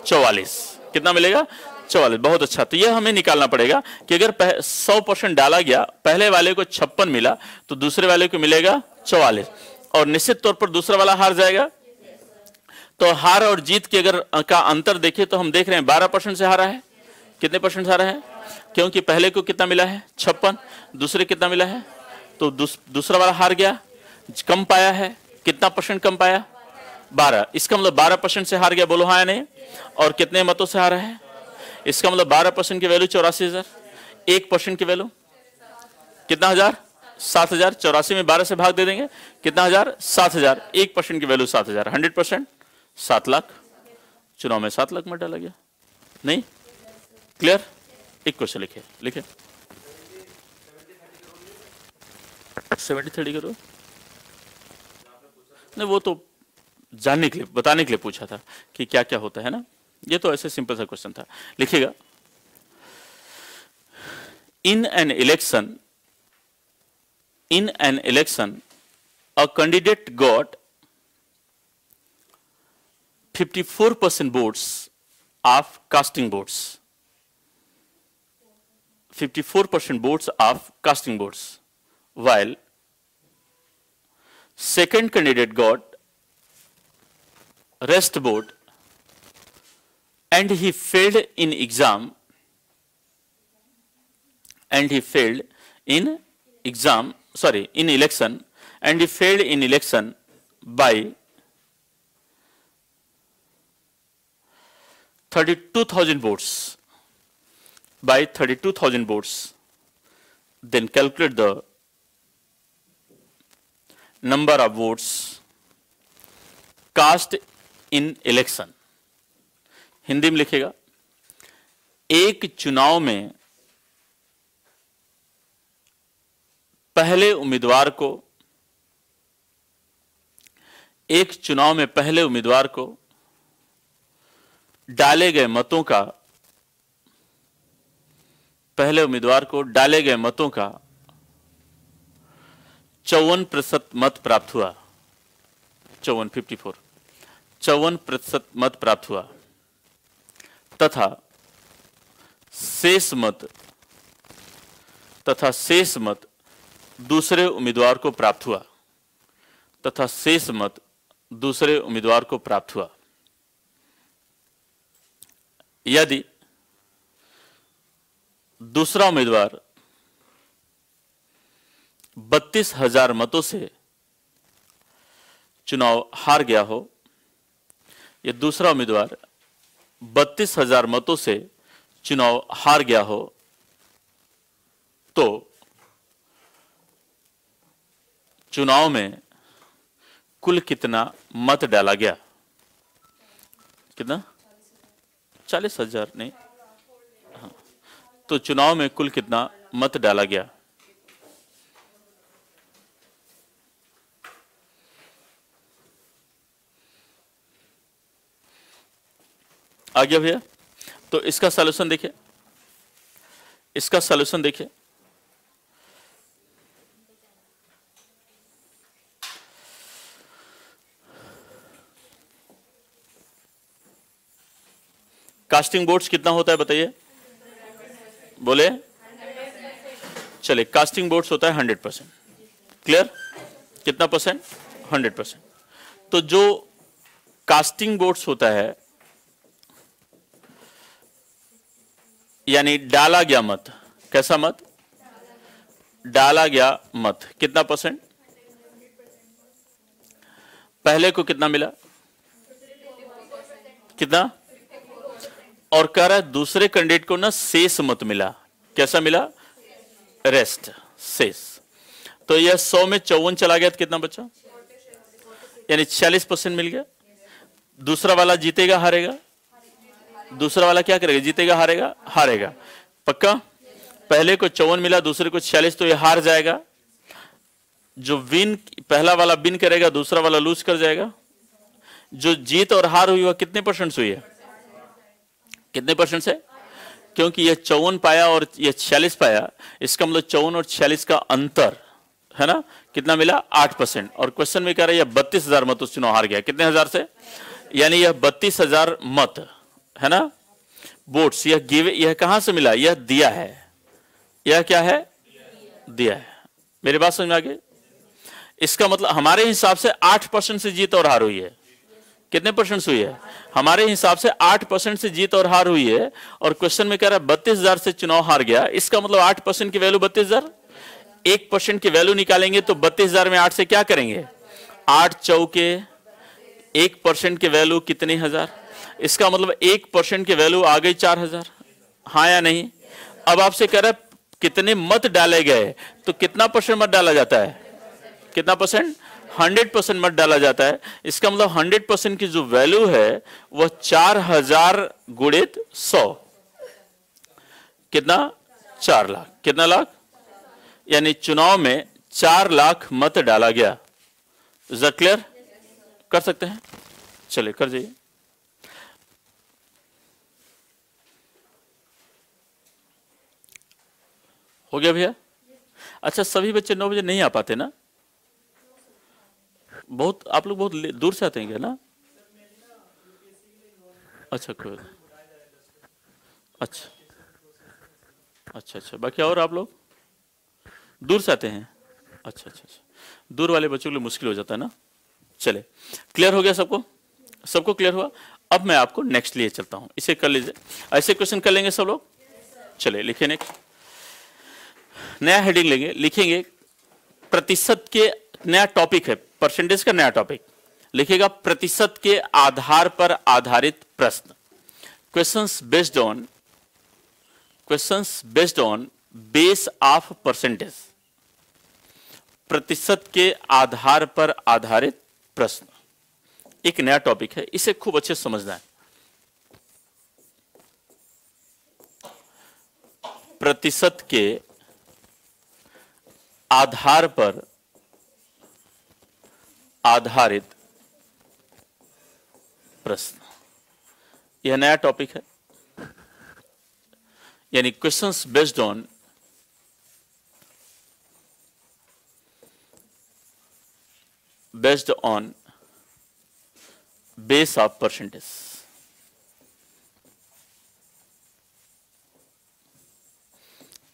चौवालीस कितना मिलेगा चौवालीस बहुत अच्छा तो यह हमें निकालना पड़ेगा कि अगर सौ परसेंट डाला गया पहले वाले को छप्पन मिला तो दूसरे वाले को मिलेगा चौवालीस और निश्चित तौर पर दूसरा वाला हार जाएगा तो हार और जीत के अगर का अंतर देखें तो हम देख रहे हैं बारह परसेंट से हारा है कितने परसेंट हारा है क्योंकि पहले को कितना मिला है छप्पन दूसरे कितना मिला है तो दूसरा वाला हार गया कम पाया है कितना परसेंट कम पाया बारह इसका मतलब बारह परसेंट से हार गया बोलो हाँ नहीं और कितने मतों से हारा है इसका मतलब बारह परसेंट की वैल्यू चौरासी हजार एक परसेंट की वैल्यू कितना हजार सात हजार चौरासी में बारह से भाग दे देंगे कितना हजार सात हजार एक परसेंट की वैल्यू सात हजार हंड्रेड परसेंट सात लाख चुनाव में सात लाख में डाला गया नहीं क्लियर एक क्वेश्चन लिखे लिखे सेवेंटी थर्टी करो नहीं वो तो जानने के लिए बताने के लिए पूछा था कि क्या क्या होता है ना ये तो ऐसे सिंपल सा क्वेश्चन था लिखिएगा in an election in an election a candidate got 54% boards of casting boards. 54% boards of casting boards, while second candidate got rest board and he failed in exam and he failed in exam, sorry, in election and he failed in election by 32,000 votes by 32,000 votes, Then calculate the number of votes cast in election. Hindi में लिखेगा एक चुनाव में पहले उम्मीदवार को एक चुनाव में पहले उम्मीदवार को डाले गए मतों का पहले उम्मीदवार को डाले गए मतों का चौवन प्रतिशत मत प्राप्त हुआ चौवन फिफ्टी फोर चौवन प्रतिशत मत प्राप्त हुआ तथा शेष मत तथा शेष मत दूसरे उम्मीदवार को प्राप्त हुआ तथा शेष मत दूसरे उम्मीदवार को प्राप्त हुआ यदि दूसरा उम्मीदवार बत्तीस हजार मतों से चुनाव हार गया हो या दूसरा उम्मीदवार बत्तीस हजार मतों से चुनाव हार गया हो तो चुनाव में कुल कितना मत डाला गया कितना चालीस हजार नहीं हाँ तो चुनाव में कुल कितना मत डाला गया आ गया भैया तो इसका सोल्यूशन देखिए इसका सोल्यूशन देखिए कास्टिंग बोर्ड्स कितना होता है बताइए बोले चलिए कास्टिंग बोर्ड्स होता है हंड्रेड परसेंट क्लियर कितना परसेंट हंड्रेड परसेंट तो जो कास्टिंग बोर्ड्स होता है यानी डाला गया मत कैसा मत डाला गया मत कितना परसेंट पहले को कितना मिला कितना और कह रहा है दूसरे कैंडिडेट को ना शेष मत मिला कैसा मिला रेस्ट शेष तो यह सौ में चौवन चला गया तो कितना बचा यानी छियालीस परसेंट मिल गया दूसरा वाला जीतेगा हारेगा दूसरा वाला क्या करेगा जीतेगा हारेगा हारेगा पक्का पहले को चौवन मिला दूसरे को छियालीस तो ये हार जाएगा जो विन पहला वाला विन करेगा दूसरा वाला लूज कर जाएगा जो जीत और हार हुई वह कितने परसेंट हुई है कितने परसेंट से क्योंकि यह चौवन पाया और यह छियालीस पाया इसका मतलब चौवन और छियालीस का अंतर है ना कितना मिला आठ परसेंट और क्वेश्चन में कह रहा है यह बत्तीस हजार मत उस हार गया कितने हजार से यानी यह बत्तीस हजार मत है ना वोट्स यह गिव यह कहां से मिला यह दिया है यह क्या है दिया है मेरी बात समझ में आ गई इसका मतलब हमारे हिसाब से आठ परसेंट से जीत और हार हुई है कितने परसेंट हुई है हमारे हिसाब से आठ परसेंट से जीत और हार हुई है और क्वेश्चन में कह रहा है बत्तीस हजार से चुनाव हार गया इसका मतलब आठ परसेंट की वैल्यू बत्तीस हजार एक परसेंट की वैल्यू निकालेंगे तो बत्तीस हजार में आठ से क्या करेंगे आठ चौके एक परसेंट की वैल्यू कितने हजार इसका मतलब एक परसेंट की वैल्यू आ गई चार हजार हाँ या नहीं अब आपसे कह रहा है कितने मत डाले गए तो कितना परसेंट मत डाला जाता है कितना परसेंट हंड्रेड परसेंट मत डाला जाता है इसका मतलब हंड्रेड परसेंट की जो वैल्यू है वह चार हजार गुणित सौ कितना चार लाख कितना लाख यानी चुनाव में चार लाख मत डाला गया क्लियर कर सकते हैं चलिए कर जाइए हो गया भैया अच्छा सभी बच्चे नौ बजे नहीं आ पाते ना बहुत आप लोग बहुत दूर से आते हैं क्या ना अच्छा कोई अच्छा अच्छा अच्छा बाकी और आप लोग दूर से आते हैं अच्छा अच्छा अच्छा दूर वाले बच्चों के लिए मुश्किल हो जाता है ना चले क्लियर हो गया सबको सबको क्लियर हुआ अब मैं आपको नेक्स्ट लिए चलता हूं इसे कर लीजिए ऐसे क्वेश्चन कर लेंगे सब लोग चले लिखे नेक्स्ट नया हेडिंग लेंगे लिखेंगे प्रतिशत के नया टॉपिक है परसेंटेज का नया टॉपिक लिखेगा प्रतिशत के आधार पर आधारित प्रश्न questions based on questions based on base of percentage प्रतिशत के आधार पर आधारित प्रश्न एक नया टॉपिक है इसे खूब अच्छे समझना है प्रतिशत के आधार पर आधारित प्रश्न यह नया टॉपिक है यानी questions based on based on base of percentage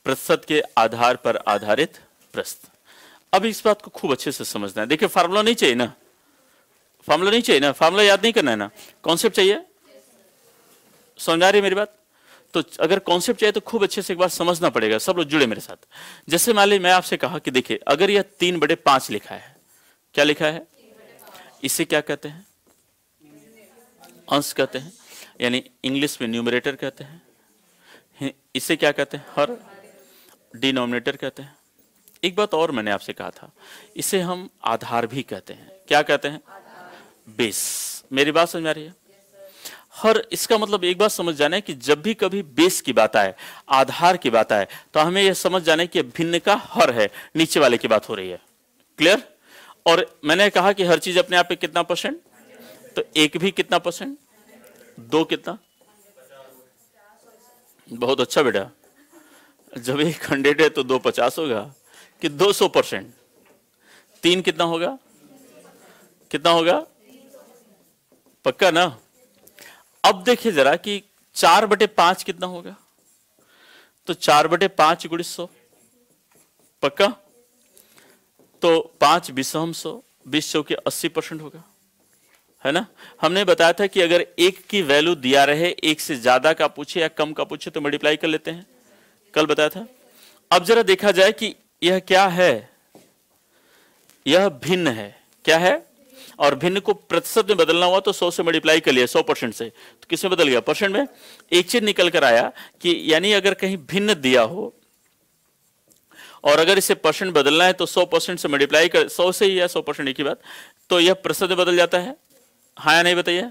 प्रतिशत के आधार पर आधारित प्रश्न अब इस बात को खूब अच्छे से समझना है देखिए फार्मूला नहीं चाहिए ना फार्मूला नहीं चाहिए ना फार्मूला याद नहीं करना है ना कॉन्सेप्ट चाहिए आ रही मेरी बात तो अगर कॉन्सेप्ट चाहिए तो खूब अच्छे से एक बार समझना पड़ेगा सब लोग जुड़े मेरे साथ जैसे मान ली मैं आपसे कहा कि देखिए अगर यह तीन बड़े पांच लिखा है क्या लिखा है इसे क्या कहते हैं अंश कहते हैं यानी इंग्लिश में न्यूमरेटर कहते हैं इसे क्या कहते हैं हर डिनोमिनेटर कहते हैं एक बात और मैंने आपसे कहा था इसे हम आधार भी कहते हैं क्या कहते हैं बेस मेरी बात समझ आ रही है हर इसका मतलब एक बात समझ जाना है कि जब भी कभी बेस की बात आए आधार की बात आए तो हमें यह समझ जाना है कि भिन्न का हर है नीचे वाले की बात हो रही है क्लियर और मैंने कहा कि हर चीज अपने आप पे कितना परसेंट तो एक भी कितना परसेंट दो कितना बहुत अच्छा बेटा जब एक हंड्रेड है तो दो पचास होगा कि 200 परसेंट तीन कितना होगा कितना होगा पक्का ना अब देखिए जरा कि चार बटे पांच कितना होगा तो चार बटे पांच गुड़ी सौ पक्का तो पांच बीसम सौ बीस सौ के अस्सी परसेंट होगा है ना हमने बताया था कि अगर एक की वैल्यू दिया रहे एक से ज्यादा का पूछे या कम का पूछे तो मल्टीप्लाई कर लेते हैं कल बताया था अब जरा देखा जाए कि यह क्या है यह भिन्न है क्या है और भिन्न को प्रतिशत में बदलना हुआ तो 100 से मल्टीप्लाई कर लिया 100 परसेंट से तो किस में बदल गया परसेंट में एक चीज निकल कर आया कि यानी अगर कहीं भिन्न दिया हो और अगर इसे परसेंट बदलना है तो 100 परसेंट से मल्टीप्लाई कर 100 से ही या 100 परसेंट एक ही बात तो यह प्रतिशत में बदल जाता है हाँ या नहीं बताइए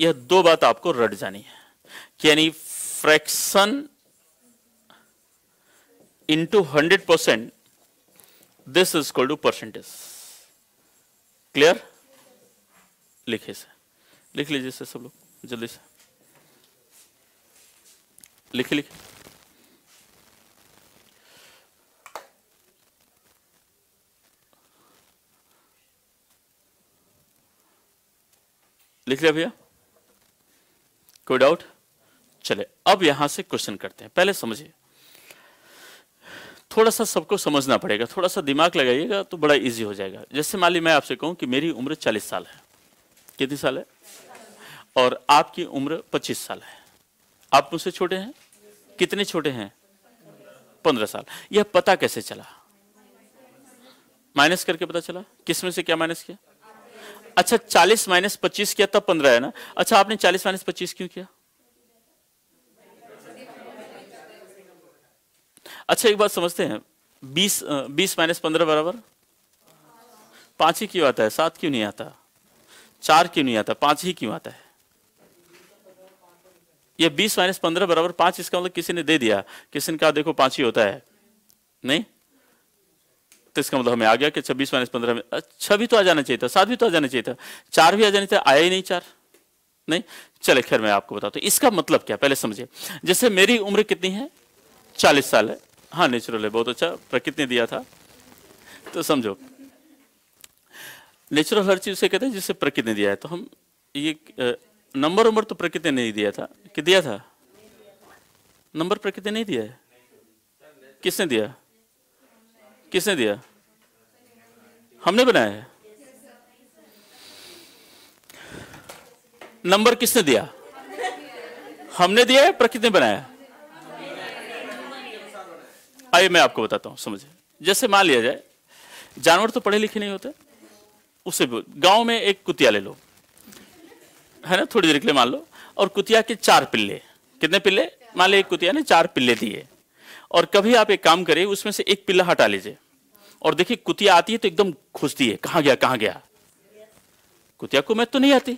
यह दो बात आपको रट जानी है कि यानी fraction into 100%, this is called to percentage. clear लिखे से लिख लीजिए से सब लोग जल्दी से लिखे लिखे लिख लिया भैया कोई डाउट चले अब यहां से क्वेश्चन करते हैं पहले समझिए थोड़ा सा सबको समझना पड़ेगा थोड़ा सा दिमाग लगाइएगा तो बड़ा इजी हो जाएगा जैसे मान ली मैं आपसे कहूँ कि मेरी उम्र चालीस साल है कितनी साल है और आपकी उम्र पच्चीस साल है आप मुझसे छोटे हैं कितने छोटे हैं पंद्रह साल यह पता कैसे चला माइनस करके पता चला किस में से क्या माइनस किया अच्छा चालीस माइनस पच्चीस किया तब पंद्रह है ना अच्छा आपने चालीस माइनस पच्चीस क्यों किया अच्छा एक बात समझते हैं बीस बीस माइनस पंद्रह बराबर पांच ही क्यों आता है सात क्यों नहीं आता चार क्यों नहीं आता पांच ही क्यों आता है ये बीस माइनस पंद्रह बराबर पांच इसका मतलब किसी ने दे दिया किसी ने कहा देखो पांच ही होता है नहीं तो इसका मतलब हमें आ गया कि छब्बीस अच्छा, माइनस पंद्रह में छह भी तो आ जाना चाहिए था सात भी तो आ जाना चाहिए था चार भी आ जाना चाहिए आया ही नहीं चार नहीं चले खैर मैं आपको बताता हूं इसका मतलब क्या पहले समझिए जैसे मेरी उम्र कितनी है चालीस साल है हाँ नेचुरल है बहुत अच्छा प्रकृति ने दिया था तो समझो नेचुरल हर चीज़ से कहते हैं जिसे प्रकृति ने दिया है तो हम ये नंबर उम्र तो प्रकृति ने नहीं दिया था कि दिया था नंबर प्रकृति नहीं दिया है किसने दिया किसने दिया हमने बनाया है नंबर किसने दिया हमने दिया है प्रकृति ने बनाया आइए मैं आपको बताता हूँ समझिए जैसे मान लिया जाए जानवर तो पढ़े लिखे नहीं होते उसे गांव में एक कुतिया ले लो है ना थोड़ी देर के लिए मान लो और कुतिया के चार पिल्ले कितने पिल्ले मान लिया एक कुतिया ने चार पिल्ले दिए और कभी आप एक काम करिए उसमें से एक पिल्ला हटा लीजिए और देखिए कुतिया आती है तो एकदम खुजती है कहाँ गया कहाँ गया कुतिया को मैं तो नहीं आती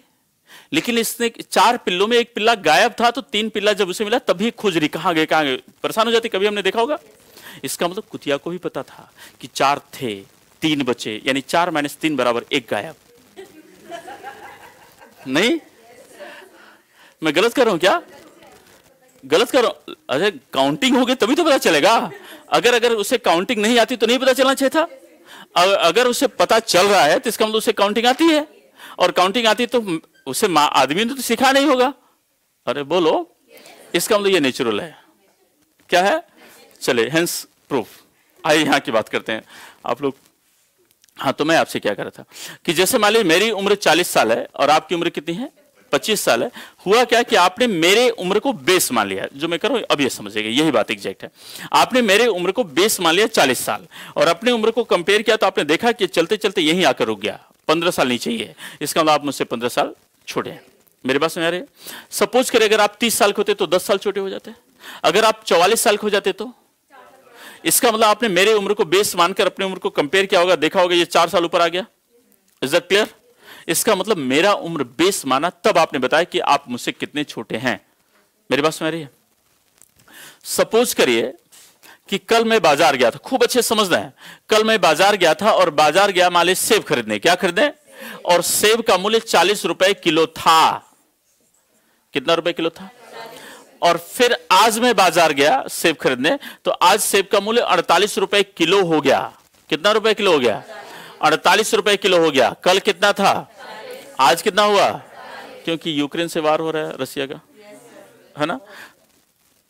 लेकिन इसने चार पिल्लों में एक पिल्ला गायब था तो तीन पिल्ला जब उसे मिला तभी खुज रही कहाँ गए कहाँ गए परेशान हो जाती कभी हमने देखा होगा इसका मतलब कुतिया को भी पता था कि चार थे तीन बचे यानी चार माइनस तीन बराबर एक गायब नहीं मैं गलत कर रहा हूं क्या गलत कर रहा हूं अरे काउंटिंग होगी तभी तो पता चलेगा अगर अगर उसे काउंटिंग नहीं आती तो नहीं पता चलना चाहिए था अगर उसे पता चल रहा है तो इसका मतलब उसे काउंटिंग आती है और काउंटिंग आती है तो उसे आदमी ने तो सिखा नहीं होगा अरे बोलो इसका मतलब ये नेचुरल है क्या है चले हेंस प्रूफ आइए यहाँ की बात करते हैं आप लोग हाँ तो मैं आपसे क्या कर रहा था कि जैसे मान लीजिए मेरी उम्र 40 साल है और आपकी उम्र कितनी है 25 साल है हुआ क्या कि आपने मेरे उम्र को बेस मान लिया जो मैं कर रहा हूं अब ये समझेगा यही बात एग्जैक्ट है आपने मेरे उम्र को बेस मान लिया चालीस साल और अपनी उम्र को कंपेयर किया तो आपने देखा कि चलते चलते यहीं आकर रुक गया पंद्रह साल नीचे ही है इसका मतलब आप मुझसे पंद्रह साल छोटे हैं मेरे पास में आ रहे सपोज करें अगर आप तीस साल के होते तो दस साल छोटे हो जाते अगर आप चौवालीस साल के हो जाते तो इसका मतलब आपने मेरे उम्र को बेस मानकर अपनी उम्र को कंपेयर किया होगा देखा होगा ये चार साल ऊपर आ गया इज दट क्लियर इसका मतलब मेरा उम्र बेस माना तब आपने बताया कि आप मुझसे कितने छोटे हैं मेरी बात सुना रही है सपोज करिए कि कल मैं बाजार गया था खूब अच्छे समझना है कल मैं बाजार गया था और बाजार गया माले सेब खरीदने क्या खरीदे और सेब का मूल्य चालीस रुपए किलो था कितना रुपए किलो था और फिर आज मैं बाजार गया सेब खरीदने तो आज सेब का मूल्य अड़तालीस रुपए किलो हो गया कितना रुपए किलो हो गया अड़तालीस रुपए किलो हो गया कल कितना था आज कितना हुआ क्योंकि यूक्रेन से वार हो रहा है रसिया का है ना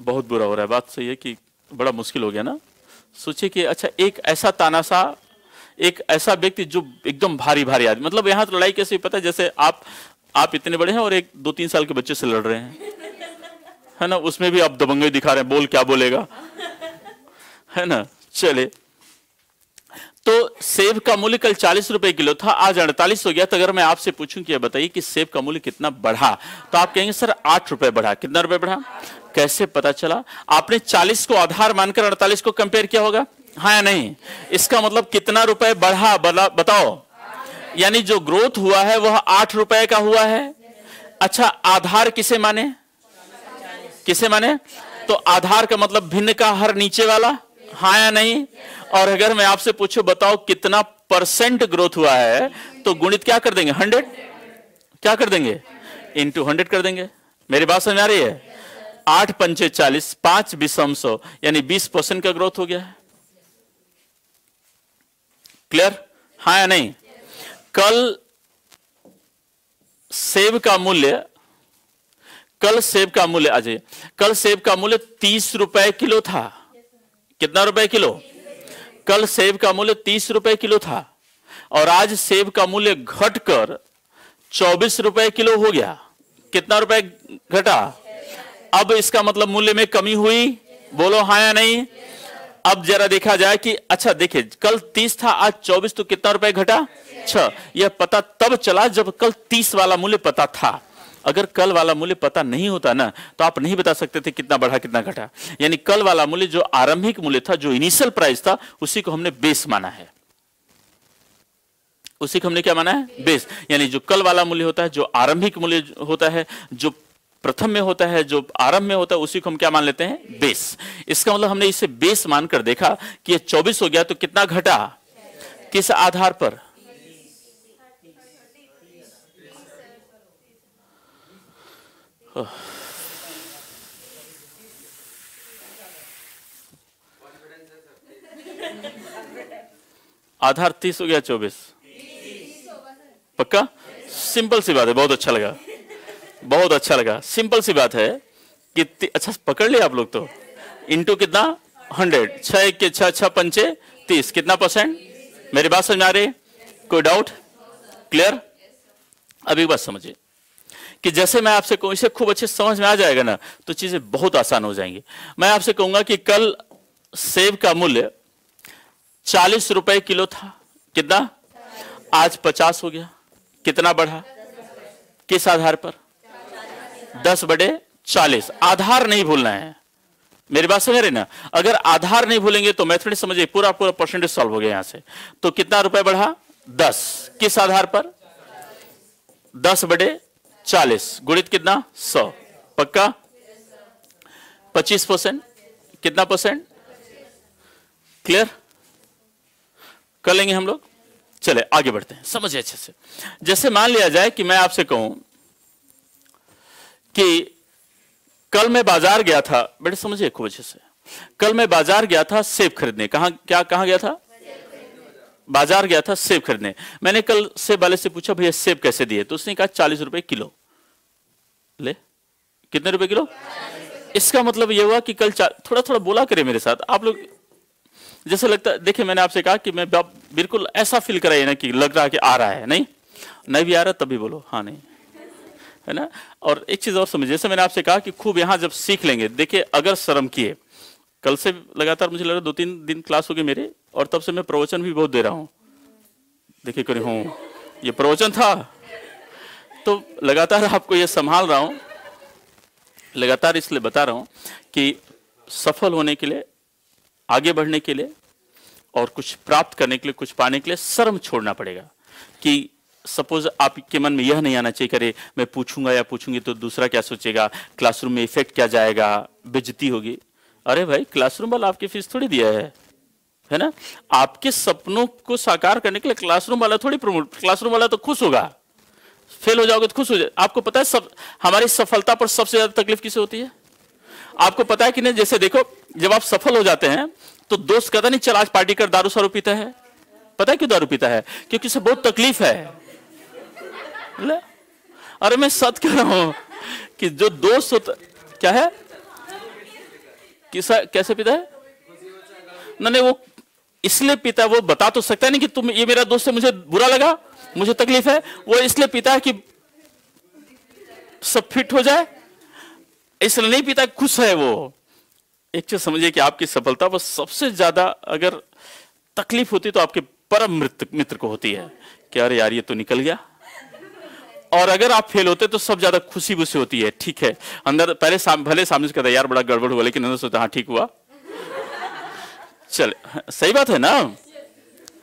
बहुत बुरा हो रहा है बात सही है कि बड़ा मुश्किल हो गया ना सोचिए कि अच्छा एक ऐसा तानासा एक ऐसा व्यक्ति जो एकदम भारी भारी आदमी मतलब यहां तो लड़ाई कैसे पता है जैसे आप आप इतने बड़े हैं और एक दो तीन साल के बच्चे से लड़ रहे हैं है ना उसमें भी आप दबंगे दिखा रहे हैं बोल क्या बोलेगा है ना चले तो सेब का मूल्य कल चालीस रुपए किलो था आज अड़तालीस हो गया तो अगर मैं आपसे पूछूं कि बताइए कि सेब का मूल्य कितना बढ़ा तो आप कहेंगे सर आठ रुपए बढ़ा कितना रुपए बढ़ा कैसे पता चला आपने चालीस को आधार मानकर अड़तालीस को कंपेयर किया होगा हाँ या नहीं इसका मतलब कितना रुपए बढ़ा बताओ यानी जो ग्रोथ हुआ है वह आठ रुपए का हुआ है अच्छा आधार किसे माने किसे माने तो आधार का मतलब भिन्न का हर नीचे वाला हा या नहीं और अगर मैं आपसे पूछू बताओ कितना परसेंट ग्रोथ हुआ है तो गुणित क्या कर देंगे हंड्रेड क्या कर देंगे इन टू हंड्रेड कर देंगे मेरी बात समझ आ रही है आठ पंचे चालीस पांच विषम सौ यानी बीस परसेंट का ग्रोथ हो गया है क्लियर हा या नहीं कल सेब का मूल्य कल सेब का मूल्य अजय कल सेब का मूल्य तीस रुपए किलो था कितना रुपए किलो कल सेब का मूल्य तीस रुपए किलो था और आज सेब का मूल्य घटकर चौबीस रुपए किलो हो गया कितना रुपए घटा अब इसका मतलब मूल्य में कमी हुई बोलो हा या नहीं अब जरा देखा जाए कि अच्छा देखिए कल तीस था आज चौबीस तो कितना रुपए घटा छह यह पता तब चला जब कल तीस वाला मूल्य पता था अगर कल वाला मूल्य पता नहीं होता ना तो आप नहीं बता सकते थे कितना बढ़ा कितना घटा यानी कल वाला मूल्य जो आरंभिक मूल्य था जो इनिशियल प्राइस था उसी को हमने बेस माना है उसी को हमने क्या माना है बेस यानी जो कल वाला मूल्य होता है जो आरंभिक मूल्य होता है जो प्रथम में होता है जो आरंभ में होता है उसी को हम क्या मान लेते हैं बेस इसका मतलब हमने इसे बेस मानकर देखा कि यह चौबीस हो गया तो कितना घटा किस आधार पर आधार तीस हो गया चौबीस पक्का सिंपल सी बात है बहुत अच्छा लगा बहुत अच्छा लगा सिंपल सी बात है कि अच्छा पकड़ लिया आप लोग तो इंटू कितना हंड्रेड छह एक के छह छह पंचे तीस कितना परसेंट मेरी बात समझ आ रही कोई डाउट क्लियर अभी बात समझिए कि जैसे मैं आपसे कहूँ इसे खूब अच्छे समझ में आ जाएगा ना तो चीज़ें बहुत आसान हो जाएंगी मैं आपसे कहूंगा कि कल सेब का मूल्य चालीस रुपए किलो था कितना आज पचास हो गया कितना बढ़ा किस आधार पर दस बड़े चालीस आधार नहीं भूलना है मेरी बात समझ रहे ना अगर आधार नहीं भूलेंगे तो मैथमेटिक्स समझिए पूरा पूरा परसेंटेज सॉल्व हो गया यहां से तो कितना रुपए बढ़ा दस किस आधार पर दस बड़े चालीस गुणित कितना सौ पक्का पच्चीस परसेंट कितना परसेंट क्लियर कर लेंगे हम लोग चले आगे बढ़ते हैं समझिए अच्छे से जैसे मान लिया जाए कि मैं आपसे कहूं कि कल मैं बाजार गया था बेटे समझिए खूब अच्छे से कल मैं बाजार गया था सेब खरीदने कहा क्या कहा गया था बाजार गया था सेब खरीदने मैंने कल सेब वाले से पूछा भैया सेब कैसे दिए तो उसने कहा चालीस रुपए किलो ले कितने रुपए किलो इसका मतलब यह हुआ कि कल थोड़ा थोड़ा बोला करे मेरे साथ आप लोग जैसे लगता देखिए मैंने आपसे कहा कि मैं बिल्कुल ऐसा फील कराइए ना कि लग रहा कि आ रहा है नहीं नहीं भी आ रहा तब भी बोलो हाँ नहीं है ना और एक चीज और समझिए जैसे मैंने आपसे कहा कि खूब यहां जब सीख लेंगे देखिए अगर शर्म किए कल से लगातार मुझे लग रहा दो तीन दिन क्लास हो गए मेरे और तब से मैं प्रवचन भी बहुत दे रहा हूँ देखिए करे हूँ ये प्रवचन था तो लगातार आपको ये संभाल रहा हूँ लगातार इसलिए बता रहा हूँ कि सफल होने के लिए आगे बढ़ने के लिए और कुछ प्राप्त करने के लिए कुछ पाने के लिए शर्म छोड़ना पड़ेगा कि सपोज आपके मन में यह नहीं आना चाहिए करे मैं पूछूंगा या पूछूंगी तो दूसरा क्या सोचेगा क्लासरूम में इफेक्ट क्या जाएगा बेजती होगी अरे भाई क्लासरूम वाला आपकी फीस थोड़ी दिया है है ना आपके सपनों को साकार करने के लिए क्लासरूम वाला थोड़ी प्रमोट क्लासरूम वाला तो खुश होगा फेल हो जाओगे तो खुश हो जाए आपको पता है सब हमारी सफलता पर सबसे ज्यादा तकलीफ किसे होती है आपको पता है कि नहीं जैसे देखो जब आप सफल हो जाते हैं तो दोस्त कहता नहीं चल आज पार्टी कर दारू सारू पीता है पता है क्यों दारू पीता है क्योंकि उसे बहुत तकलीफ है अरे मैं सत कह रहा हूं कि जो दोस्त होता क्या है किसा कैसे पिता है ना नहीं वो इसलिए पिता वो बता तो सकता नहीं कि तुम ये मेरा दोस्त है मुझे बुरा लगा मुझे तकलीफ है वो इसलिए पिता है कि सब फिट हो जाए इसलिए नहीं पिता खुश है वो एक चीज समझिए कि आपकी सफलता वो सबसे ज्यादा अगर तकलीफ होती तो आपके परम मित्र मित्र को होती है कि अरे यार ये तो निकल गया और अगर आप फेल होते तो सब ज्यादा खुशी खुशी होती है ठीक है अंदर पहले साम, भले सामने से कहता यार बड़ा गड़बड़ हुआ लेकिन अंदर सोचता हाँ ठीक हुआ चल सही बात है ना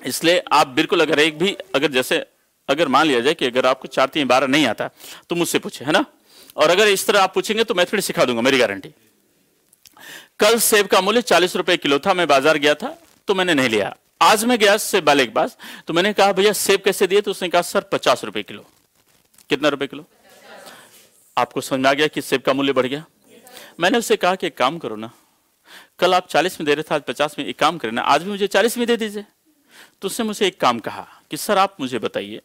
इसलिए आप बिल्कुल अगर एक भी अगर जैसे अगर मान लिया जाए कि अगर आपको चार तीन बारह नहीं आता तो मुझसे पूछे है ना और अगर इस तरह आप पूछेंगे तो मैं थोड़ी सिखा दूंगा मेरी गारंटी कल सेब का मूल्य चालीस रुपए किलो था मैं बाजार गया था तो मैंने नहीं लिया आज मैं गया सेब वाले के पास तो मैंने कहा भैया सेब कैसे दिए तो उसने कहा सर पचास रुपए किलो कितना रुपए किलो आपको समझ में आ गया कि सेब का मूल्य बढ़ गया मैंने उससे कहा कि एक काम करो ना कल आप 40 में दे रहे थे आज 50 में एक काम करें ना आज भी मुझे 40 में दे दीजिए तो उसने मुझे एक काम कहा कि सर आप मुझे बताइए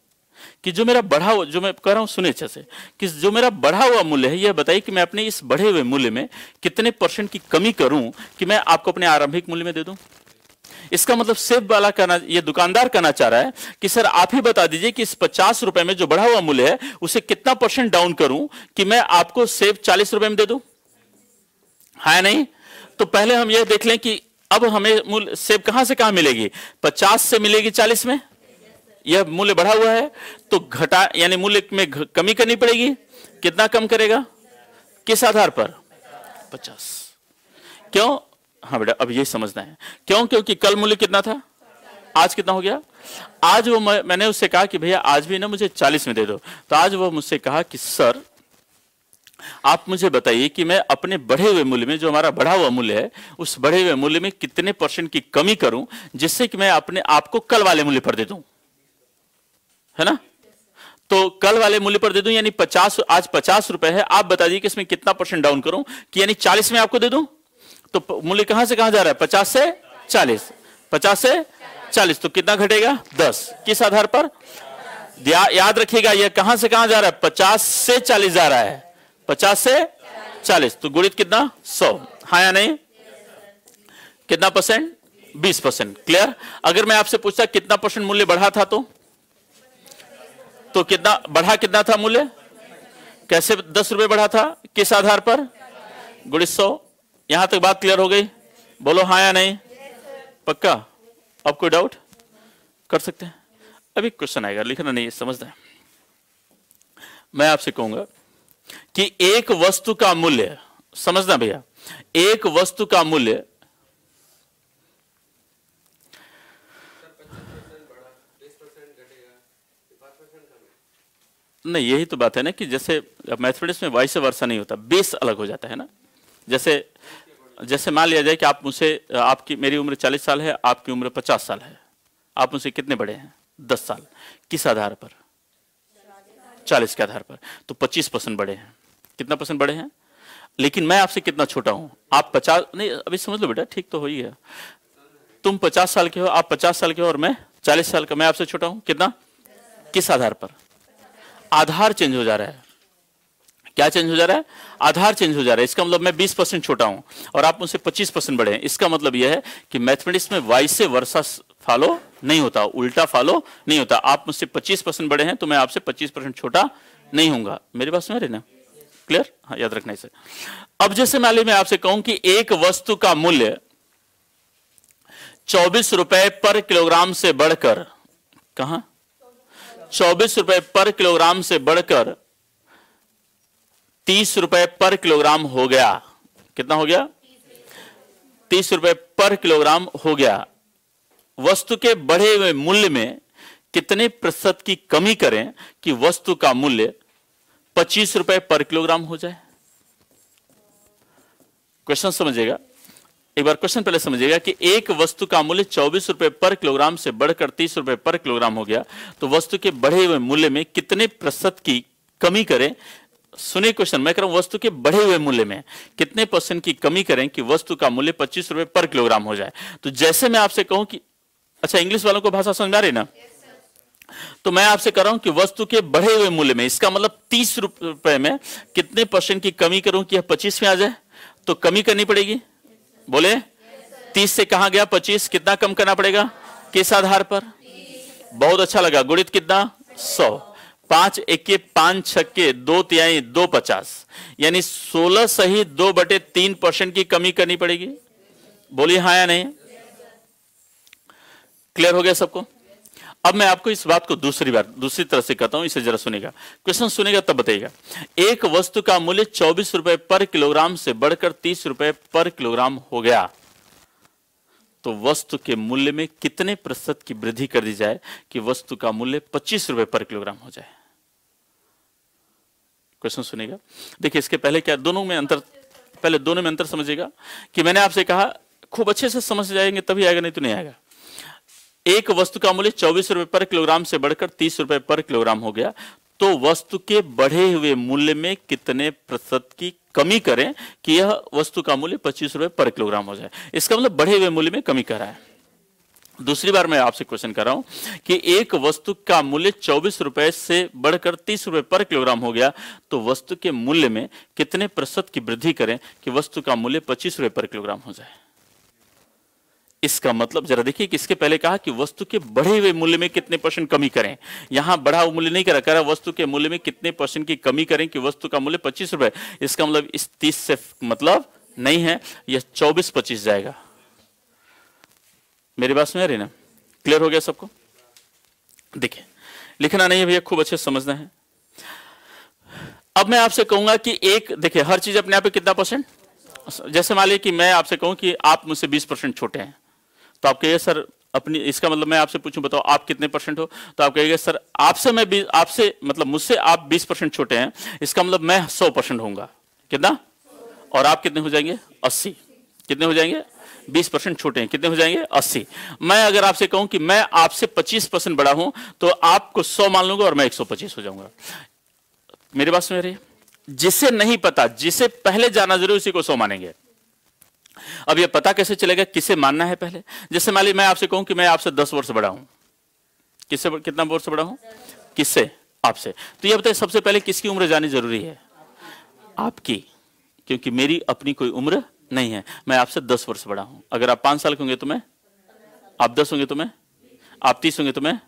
कि जो मेरा बढ़ा हुआ जो मैं कह रहा हूं सुने अच्छे से कि जो मेरा बढ़ा हुआ मूल्य है यह बताइए कि मैं अपने इस बढ़े हुए मूल्य में कितने परसेंट की कमी करूं कि मैं आपको अपने आरंभिक मूल्य में दे दूं इसका मतलब सेब वाला कहना ये दुकानदार कहना चाह रहा है कि सर आप ही बता दीजिए कि इस पचास रुपए में जो बढ़ा हुआ मूल्य है उसे कितना परसेंट डाउन करूं कि मैं आपको सेब चालीस रुपए में दे दू है नहीं तो पहले हम यह देख लें कि अब हमें मूल्य सेब कहां से कहां मिलेगी पचास से मिलेगी चालीस में यह मूल्य बढ़ा हुआ है तो घटा यानी मूल्य में कमी करनी पड़ेगी कितना कम करेगा किस आधार पर पचास क्यों हाँ बेटा अब ये समझना है क्यों क्योंकि कल मूल्य कितना था आज कितना हो गया आज वो मैंने उससे कहा कि भैया आज भी ना मुझे चालीस में दे दो तो आज वो मुझसे कहा कि सर आप मुझे बताइए कि मैं अपने बढ़े हुए मूल्य में जो हमारा बढ़ा हुआ मूल्य है उस बढ़े हुए मूल्य में कितने परसेंट की कमी करूं जिससे कि मैं अपने आप को कल वाले मूल्य पर दे दूं है ना तो कल वाले मूल्य पर दे दूं यानी पचास आज पचास रुपए है आप बता दीजिए कि इसमें कितना परसेंट डाउन करूं कि यानी चालीस में आपको दे दूं तो मूल्य कहां से कहां जा रहा है पचास से चालीस पचास से चालीस तो कितना घटेगा दस किस आधार पर याद रखिएगा यह कहां से कहां जा रहा है पचास से चालीस जा रहा है पचास से चालीस तो गुणित कितना सौ हाँ या नहीं कितना परसेंट बीस परसेंट क्लियर अगर मैं आपसे पूछता कितना परसेंट मूल्य बढ़ा था तो तो कितना बढ़ा कितना था मूल्य कैसे दस रुपए बढ़ा था किस आधार पर गुणित सौ यहां तक बात क्लियर हो गई बोलो हाँ या नहीं पक्का अब कोई डाउट कर सकते हैं अभी क्वेश्चन आएगा लिखना नहीं समझते हैं मैं आपसे कहूंगा कि एक वस्तु का मूल्य समझना भैया एक वस्तु का मूल्य नहीं यही तो बात है ना कि जैसे मैथमेटिक्स में वाइस वर्षा नहीं होता बेस अलग हो जाता है ना जैसे जैसे मान लिया जाए कि आप मुझसे आपकी मेरी उम्र चालीस साल है आपकी उम्र पचास साल है आप मुझसे कितने बड़े हैं दस साल किस आधार पर चालीस के आधार पर तो पच्चीस परसेंट बड़े हैं कितना परसेंट बड़े हैं लेकिन मैं आपसे कितना छोटा हूं आप पचास नहीं अभी समझ लो बेटा ठीक तो हो ही है तुम पचास साल के हो आप पचास साल के हो और मैं चालीस साल का मैं आपसे छोटा हूं कितना किस आधार पर आधार चेंज हो जा रहा है क्या चेंज हो जा रहा है आधार चेंज हो जा रहा है इसका मतलब मैं 20 परसेंट छोटा हूं और आप मुझसे 25 परसेंट बढ़े हैं इसका मतलब यह है कि मैथमेटिक्स में वाई से वर्षा फॉलो नहीं होता उल्टा फॉलो नहीं होता आप मुझसे 25 परसेंट बढ़े हैं तो मैं आपसे 25 परसेंट छोटा नहीं हूंगा मेरे पास में रहना क्लियर हाँ याद रखना इसे अब जैसे ली मैं आपसे कहूं कि एक वस्तु का मूल्य चौबीस रुपए पर किलोग्राम से बढ़कर कहा चौबीस रुपए पर किलोग्राम से बढ़कर तीस रुपए पर किलोग्राम हो गया कितना हो गया तीस रुपए पर किलोग्राम हो गया वस्तु के बढ़े हुए मूल्य में कितने प्रतिशत की कमी करें कि वस्तु का मूल्य पच्चीस रुपए पर किलोग्राम हो जाए क्वेश्चन समझिएगा एक बार क्वेश्चन पहले समझिएगा कि एक वस्तु का मूल्य चौबीस रुपए पर किलोग्राम से बढ़कर तीस रुपए पर किलोग्राम हो गया तो वस्तु के बढ़े हुए मूल्य में कितने प्रतिशत की कमी करें सुनिए क्वेश्चन मैं कह रहा हूं वस्तु के बढ़े हुए मूल्य में कितने परसेंट की कमी करें कि वस्तु का मूल्य पच्चीस रुपए पर किलोग्राम हो जाए तो जैसे मैं आपसे कहूं कि अच्छा इंग्लिश वालों को भाषा समझ आ रही ना तो मैं आपसे कह रहा हूं कि वस्तु के बढ़े हुए मूल्य में इसका मतलब तीस रुपए में कितने परसेंट की कमी करूं कि यह पच्चीस में आ जाए तो कमी करनी पड़ेगी बोले तीस से कहा गया पच्चीस कितना कम करना पड़ेगा किस आधार पर बहुत अच्छा लगा गुणित कितना सौ पांच इक्के पांच छक्के दो तिहाई दो पचास यानी सोलह सही दो बटे तीन परसेंट की कमी करनी पड़ेगी बोलिए हाँ या नहीं क्लियर हो गया सबको अब मैं आपको इस बात को दूसरी बार दूसरी तरह से कहता हूं इसे जरा सुनेगा क्वेश्चन सुनेगा तब बताइएगा एक वस्तु का मूल्य चौबीस रुपए पर किलोग्राम से बढ़कर तीस रुपए पर किलोग्राम हो गया तो वस्तु के मूल्य में कितने प्रतिशत की वृद्धि कर दी जाए कि वस्तु का मूल्य पच्चीस रुपए पर किलोग्राम हो जाए क्वेश्चन सुनेगा देखिए इसके पहले क्या दोनों में अंतर पहले दोनों में अंतर समझिएगा कि मैंने आपसे कहा खूब अच्छे से समझ जाएंगे तभी आएगा नहीं तो नहीं आएगा एक वस्तु का मूल्य चौबीस रुपए पर किलोग्राम से बढ़कर तीस रुपए पर किलोग्राम हो गया तो वस्तु के बढ़े हुए मूल्य में कितने प्रतिशत की कमी करें कि यह वस्तु का मूल्य पच्चीस रुपए पर किलोग्राम हो जाए इसका मतलब बढ़े हुए मूल्य में कमी करा है दूसरी बार मैं आपसे क्वेश्चन कर रहा हूं कि एक वस्तु का मूल्य चौबीस रुपए से बढ़कर तीस रुपए पर किलोग्राम हो गया तो वस्तु के मूल्य में कितने प्रतिशत की वृद्धि करें कि वस्तु का मूल्य पच्चीस रुपए पर किलोग्राम हो जाए इसका मतलब जरा देखिए कि इसके पहले कहा कि वस्तु के बढ़े हुए मूल्य में कितने परसेंट कमी करें यहां बढ़ा हुआ मूल्य नहीं करा रहा वस्तु के मूल्य में कितने परसेंट की कमी करें कि वस्तु का मूल्य पच्चीस रुपए इसका मतलब इस तीस से मतलब नहीं है यह चौबीस पच्चीस जाएगा मेरी बात सुनिए रीना क्लियर हो गया सबको देखिए लिखना नहीं है भैया खूब अच्छे समझना है अब मैं आपसे कहूंगा कि एक देखिए हर चीज अपने आप पे कितना परसेंट जैसे मान लीजिए कि मैं आपसे कहूं कि आप मुझसे 20 परसेंट छोटे हैं तो आप कहिए सर अपनी इसका मतलब मैं आपसे पूछूं बताओ आप कितने परसेंट हो तो आप कहिएगा सर आपसे मैं आपसे मतलब मुझसे आप 20 परसेंट छोटे हैं इसका मतलब मैं 100 परसेंट होऊंगा कितना और आप कितने हो जाएंगे 80 कितने हो जाएंगे बीस परसेंट छोटे हैं कितने हो जाएंगे अस्सी मैं अगर आपसे कहूं कि मैं आपसे पच्चीस परसेंट बड़ा हूं तो आपको सौ मान लूंगा और मैं एक सौ पच्चीस हो जाऊंगा मेरे पास में रही जिसे नहीं पता जिसे पहले जाना जरूर उसी को सौ मानेंगे अब यह पता कैसे चलेगा किसे मानना है पहले जैसे मान ली मैं आपसे कहूं कि मैं आपसे दस वर्ष बड़ा हूं किससे कितना वर्ष बड़ा हूं किससे आपसे तो यह बताइए सबसे पहले किसकी उम्र जानी जरूरी है आपकी क्योंकि मेरी अपनी कोई उम्र नहीं है मैं आपसे दस वर्ष बड़ा हूं अगर आप पांच साल के होंगे तो मैं आप दस होंगे तो मैं आप तीस होंगे तो मैं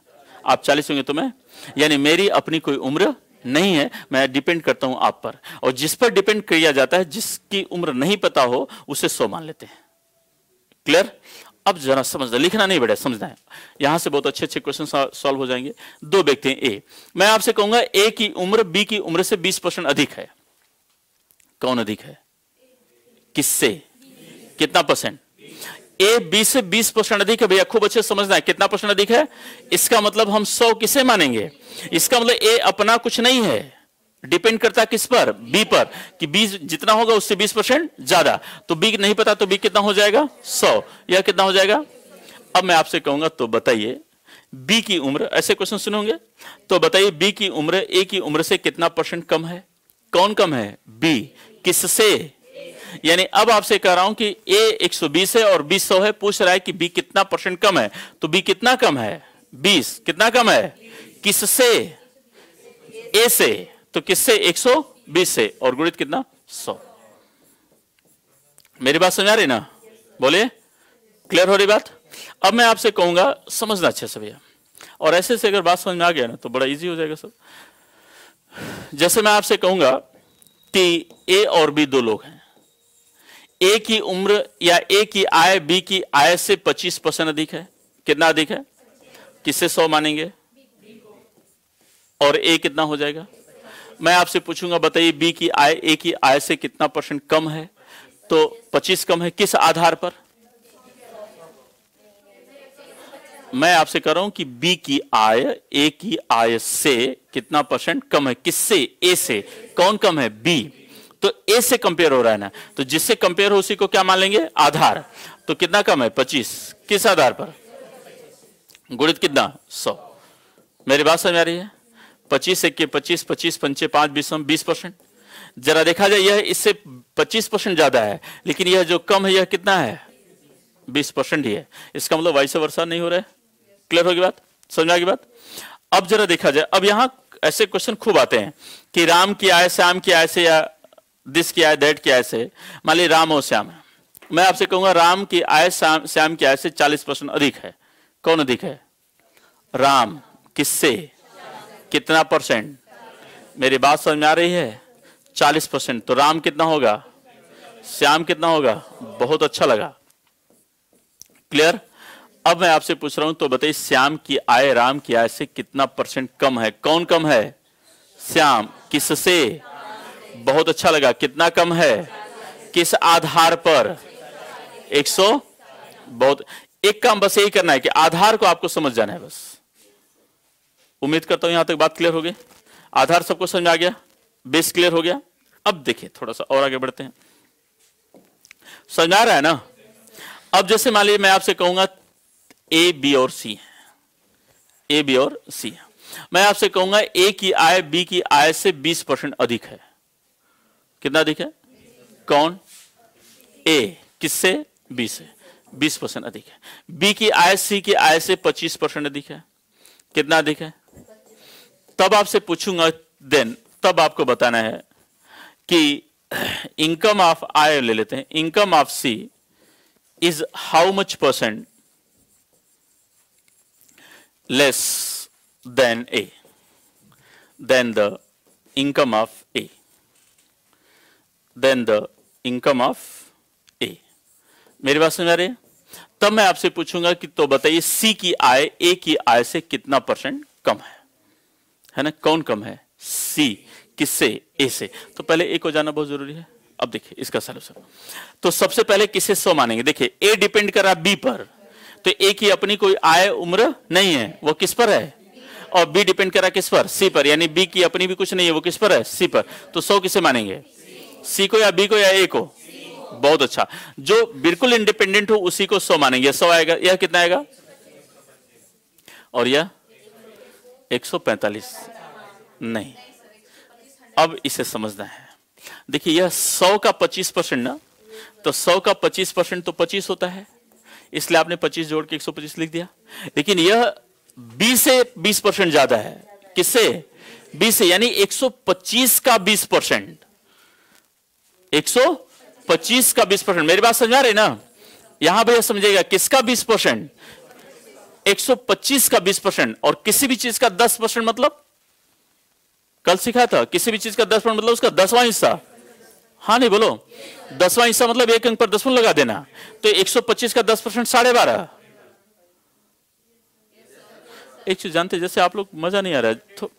आप चालीस होंगे तो मैं यानी मेरी अपनी कोई उम्र नहीं है मैं डिपेंड करता हूं आप पर और जिस पर डिपेंड किया जाता है जिसकी उम्र नहीं पता हो उसे सो मान लेते हैं क्लियर अब जरा समझना लिखना नहीं बेटा समझना है यहां से बहुत अच्छे अच्छे क्वेश्चन सॉल्व हो जाएंगे दो व्यक्ति हैं ए मैं आपसे कहूंगा ए की उम्र बी की उम्र से बीस परसेंट अधिक है कौन अधिक है किससे कितना परसेंट ए बी से बीस परसेंट अधिक है भैया खूब अच्छे समझना है कितना परसेंट अधिक है इसका मतलब हम सौ किसे मानेंगे इसका मतलब ए अपना कुछ नहीं है डिपेंड करता किस पर बी पर कि बी जितना होगा उससे बीस परसेंट ज्यादा तो बी नहीं पता तो बी कितना हो जाएगा सौ या कितना हो जाएगा अब मैं आपसे कहूंगा तो बताइए बी की उम्र ऐसे क्वेश्चन सुनोगे तो बताइए बी की उम्र ए की उम्र से कितना परसेंट कम है कौन कम है बी किससे यानी अब आपसे कह रहा हूं कि ए 120 है और 20 सौ है पूछ रहा है कि बी कितना परसेंट कम है तो बी कितना कम है 20 कितना कम है किससे ए से तो किससे 120 से और गुणित कितना 100 मेरी बात समझा रही ना बोलिए क्लियर हो रही बात अब मैं आपसे कहूंगा समझना अच्छे से भैया और ऐसे से अगर बात समझ में आ गया ना तो बड़ा इजी हो जाएगा सब जैसे मैं आपसे कहूंगा कि ए और बी दो लोग हैं ए की उम्र या ए की आय बी की आय से 25 परसेंट अधिक है कितना अधिक है किससे 100 मानेंगे और ए कितना हो जाएगा मैं आपसे पूछूंगा बताइए बी की आय ए की आय से कितना परसेंट कम है तो 25 कम है किस आधार पर मैं आपसे कह रहा हूं कि बी की आय ए की आय से कितना परसेंट कम है किससे ए से कौन कम है बी तो ए से कंपेयर हो रहा है ना तो जिससे कंपेयर हो उसी को क्या मान लेंगे आधार तो कितना कम है पच्चीस किस आधार पर गुणित कितना सौ मेरी बात समझ आ रही है पच्चीस इक्के पच्चीस पच्चीस पंचे पांच बीस बीस परसेंट जरा देखा जाए यह इससे पच्चीस परसेंट ज्यादा है लेकिन यह जो कम है यह कितना है बीस परसेंट ही है इसका मतलब वाइस वर्षा नहीं हो रहा है क्लियर होगी बात समझा की बात अब जरा देखा जाए अब यहां ऐसे क्वेश्चन खूब आते हैं कि राम की आय श्याम की आय से या दिस की आय दैट की आय से मान ली राम और श्याम है मैं आपसे कहूंगा राम की आय श्याम की आय से चालीस परसेंट अधिक है कौन अधिक है राम किससे कितना परसेंट मेरी बात समझ में आ रही है चालीस परसेंट तो राम कितना होगा श्याम कितना होगा बहुत अच्छा लगा क्लियर अब मैं आपसे पूछ रहा हूं तो बताइए श्याम की आय राम की आय से कितना परसेंट कम है कौन कम है श्याम किससे बहुत अच्छा लगा कितना कम है किस आधार पर 100 बहुत एक काम बस यही करना है कि आधार को आपको समझ जाना है बस उम्मीद करता हूं यहां तक बात क्लियर हो गई आधार सबको समझ आ गया बेस क्लियर हो गया अब देखिए थोड़ा सा और आगे बढ़ते हैं समझा रहा है ना अब जैसे मान लीजिए मैं आपसे कहूंगा ए बी और सी है ए बी और सी है मैं आपसे कहूंगा ए की आय बी की आय से 20 परसेंट अधिक है कितना अधिक है कौन ए किससे बी से बीस परसेंट अधिक है बी की आय सी की आय से पच्चीस परसेंट अधिक है कितना अधिक है तब आपसे पूछूंगा देन तब आपको बताना है कि इनकम ऑफ आय ले लेते हैं income of C is how much percent less than A than the income of than the income of A मेरी बात समझ आ रही है तब मैं आपसे पूछूंगा कि तो बताइए सी की आय ए की आय से कितना परसेंट कम है है ना कौन कम है सी किससे ए से तो पहले ए को जाना बहुत जरूरी है अब देखिए इसका सर तो सबसे पहले किससे सो मानेंगे देखिए ए डिपेंड कर रहा बी पर तो ए की अपनी कोई आय उम्र नहीं है वो किस पर है और बी डिपेंड कर रहा किस पर सी पर यानी बी की अपनी भी कुछ नहीं है वो किस पर है सी पर तो सौ किसे मानेंगे सी को या बी को या ए को बहुत अच्छा जो बिल्कुल इंडिपेंडेंट हो उसी को सौ मानेंगे सौ आएगा यह कितना आएगा और यह 145 नहीं अब इसे समझना है देखिए यह 100 का 25 परसेंट ना तो 100 का 25 परसेंट तो 25 होता है इसलिए आपने 25 जोड़ के 125 लिख दिया लेकिन यह 20 से 20 परसेंट ज्यादा है किससे 20 से यानी 125 का 20 परसेंट 125 का 20 परसेंट मेरी बात समझा रहे ना यहां भैया समझेगा किसका 20 परसेंट 125 का 20 परसेंट और किसी भी चीज का 10 परसेंट मतलब कल सीखा था किसी भी चीज का 10 परसेंट मतलब उसका दसवां हिस्सा हाँ नहीं बोलो दसवां हिस्सा मतलब एक अंक पर दसवन लगा देना तो 125 का 10 परसेंट साढ़े बारह एक चीज जानते जैसे आप लोग मजा नहीं आ रहा है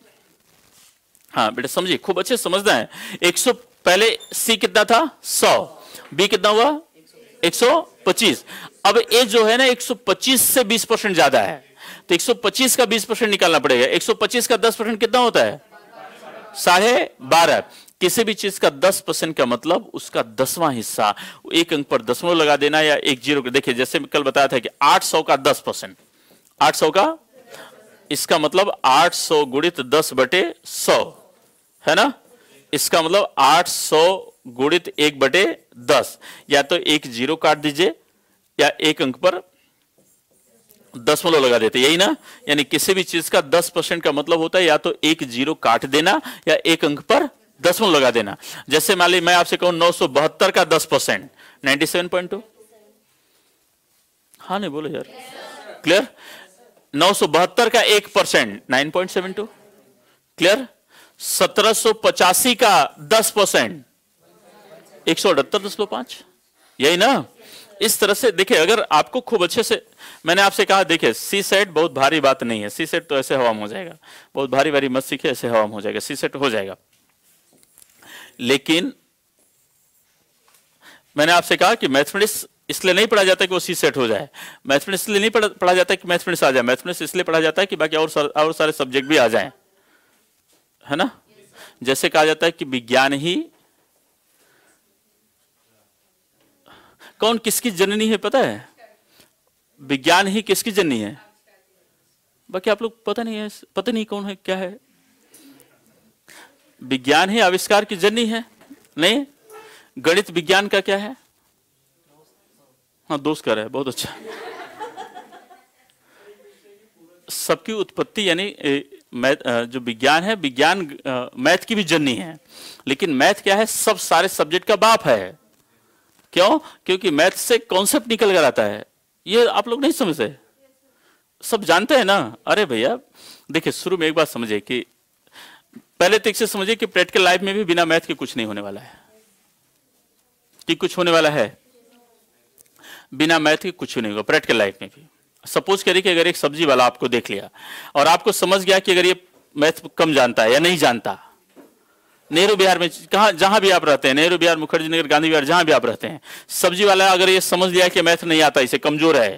हाँ बेटा समझिए खूब अच्छे समझना है एक पहले सी कितना था सौ बी कितना हुआ एक सौ पच्चीस अब ए जो है ना एक सौ पच्चीस से बीस परसेंट ज्यादा है तो एक सौ पच्चीस का बीस परसेंट निकालना पड़ेगा एक सौ पच्चीस का दस परसेंट कितना होता है साढ़े बारह किसी भी चीज का दस परसेंट का मतलब उसका दसवां हिस्सा एक अंक पर दसवों लगा देना या एक जीरो देखिए जैसे कल बताया था कि आठ सौ का दस परसेंट आठ सौ का इसका मतलब आठ सौ गुणित दस बटे सौ है ना इसका मतलब 800 सौ गुणित एक बटे दस या तो एक जीरो काट दीजिए या एक अंक पर दसमलव लगा देते यही ना यानी किसी भी चीज का दस परसेंट का मतलब होता है या तो एक जीरो काट देना या एक अंक पर दसमलव लगा देना जैसे मान ली मैं आपसे कहूं नौ सौ बहत्तर का दस percent ninety seven point two हाँ नहीं बोलो यार क्लियर नौ सौ बहत्तर का एक percent nine point seven two clear सत्रह का दस परसेंट एक सौ अठहत्तर दशमलव पांच यही ना इस तरह से देखिए अगर आपको खूब अच्छे से मैंने आपसे कहा देखिए सी सेट बहुत भारी बात नहीं है सी सेट तो ऐसे हवा में हो जाएगा बहुत भारी भारी मत सीखे ऐसे हवा में हो जाएगा सी सेट हो जाएगा लेकिन मैंने आपसे कहा कि मैथमेटिक्स इसलिए नहीं पढ़ा जाता कि वो सी सेट हो जाए मैथमेटिक्स इसलिए नहीं पढ़ा जाता कि मैथमेटिक्स आ जाए मैथमेटिक्स इसलिए पढ़ा जाता है कि बाकी और और सारे सब्जेक्ट भी आ जाए है ना जैसे कहा जाता है कि विज्ञान ही कौन किसकी जननी है पता है विज्ञान ही किसकी जननी है बाकी आप लोग पता नहीं है पता नहीं कौन है क्या है विज्ञान ही आविष्कार की जननी है नहीं गणित विज्ञान का क्या है हाँ दोष कर है बहुत अच्छा सबकी उत्पत्ति यानी मैथ जो विज्ञान है विज्ञान मैथ की भी जननी है लेकिन मैथ क्या है सब सारे सब्जेक्ट का बाप है क्यों क्योंकि मैथ से कॉन्सेप्ट निकल कर आता है ये आप लोग नहीं समझते सब जानते हैं ना अरे भैया देखिए शुरू में एक बात समझे कि पहले तो से समझे कि प्रैक्टिकल लाइफ में भी बिना मैथ के कुछ नहीं होने वाला है कि कुछ होने वाला है बिना मैथ के कुछ नहीं होगा प्रैक्टिकल लाइफ में भी सपोज करिए कि अगर एक सब्जी वाला आपको देख लिया और आपको समझ गया कि अगर ये मैथ कम जानता है या नहीं जानता नेहरू बिहार में कहा जहां भी आप रहते हैं नेहरू बिहार मुखर्जी नगर गांधी बिहार जहां भी आप रहते हैं सब्जी वाला अगर ये समझ लिया कि मैथ नहीं आता इसे कमजोर है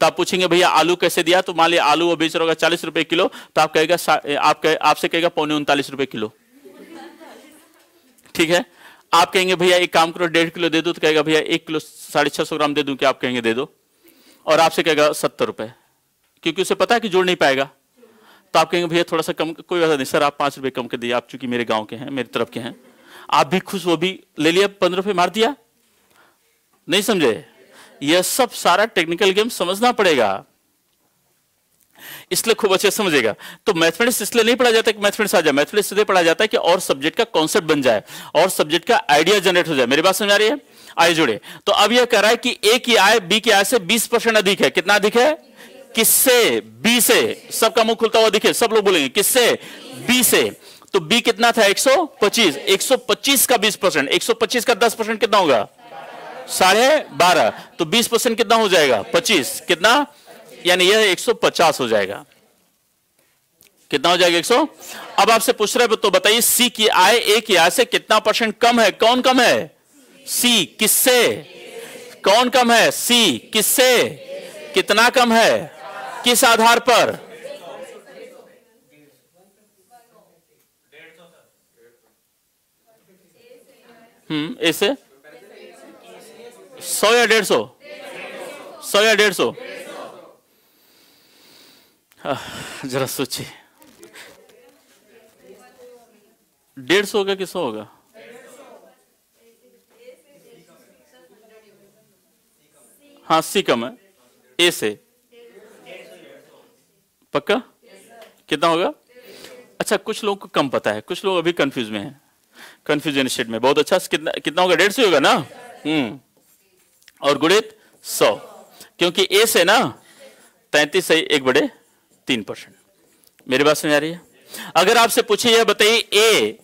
तो आप पूछेंगे भैया आलू कैसे दिया तो मान लिया आलू वो बेच रहा होगा चालीस रुपए किलो तो आप कहेगा आप कह, आपसे कहेगा पौने उनतालीस रुपए किलो ठीक है आप कहेंगे भैया एक काम करो डेढ़ किलो दे दो तो कहेगा भैया एक किलो साढ़े छह सौ ग्राम दे दूं क्या आप कहेंगे दे दो और आपसे कहेगा सत्तर रुपए क्योंकि उसे पता है कि जोड़ नहीं पाएगा तो आप कहेंगे भैया थोड़ा सा कम कोई बात नहीं सर आप पांच रुपए कम कर दिए आप चूंकि मेरे गांव के हैं मेरी तरफ के हैं आप भी खुश वो भी ले लिया पंद्रह रुपए मार दिया नहीं समझे यह सब सारा टेक्निकल गेम समझना पड़ेगा इसलिए खूब अच्छे समझेगा तो मैथमेटिक्स इसलिए नहीं पढ़ा जाता कि मैथमेटिक्स आ जाए मैथमेटिक्स इसलिए पढ़ा जाता है कि और सब्जेक्ट का कॉन्सेप्ट बन जाए और सब्जेक्ट का आइडिया जनरेट हो जाए मेरी बात समझ आ रही है आय जुड़े तो अब यह कह रहा है कि ए की आय बी की आय से बीस परसेंट अधिक है कितना अधिक है किससे बी से सबका मुंह खुलता हुआ दिखे सब लोग बोलेंगे किससे बी से तो बी कितना था 125 125 का 20 परसेंट एक का 10 परसेंट कितना होगा साढ़े बारह तो 20 परसेंट कितना हो जाएगा 25 कितना यानी यह 150 हो जाएगा कितना हो जाएगा 100 अब आपसे पूछ रहे तो बताइए सी की आय ए की आय से कितना परसेंट कम है कौन कम है सी किससे कौन कम है सी किससे कितना कम है किस आधार पर हम्म ऐसे सौ या डेढ़ सौ सौ या डेढ़ सौ जरा सोचिए डेढ़ सौ होगा कि सौ होगा हाँ सी कम है ए से पक्का कितना होगा अच्छा कुछ लोगों को कम पता है कुछ लोग अभी कंफ्यूज में हैं कंफ्यूजन स्टेट में बहुत अच्छा कितना कितना होगा डेढ़ सौ होगा ना हम्म और गुणित सौ क्योंकि ए से ना तैतीस से एक बड़े तीन परसेंट मेरे पास समझ आ रही है अगर आपसे पूछे यह बताइए ए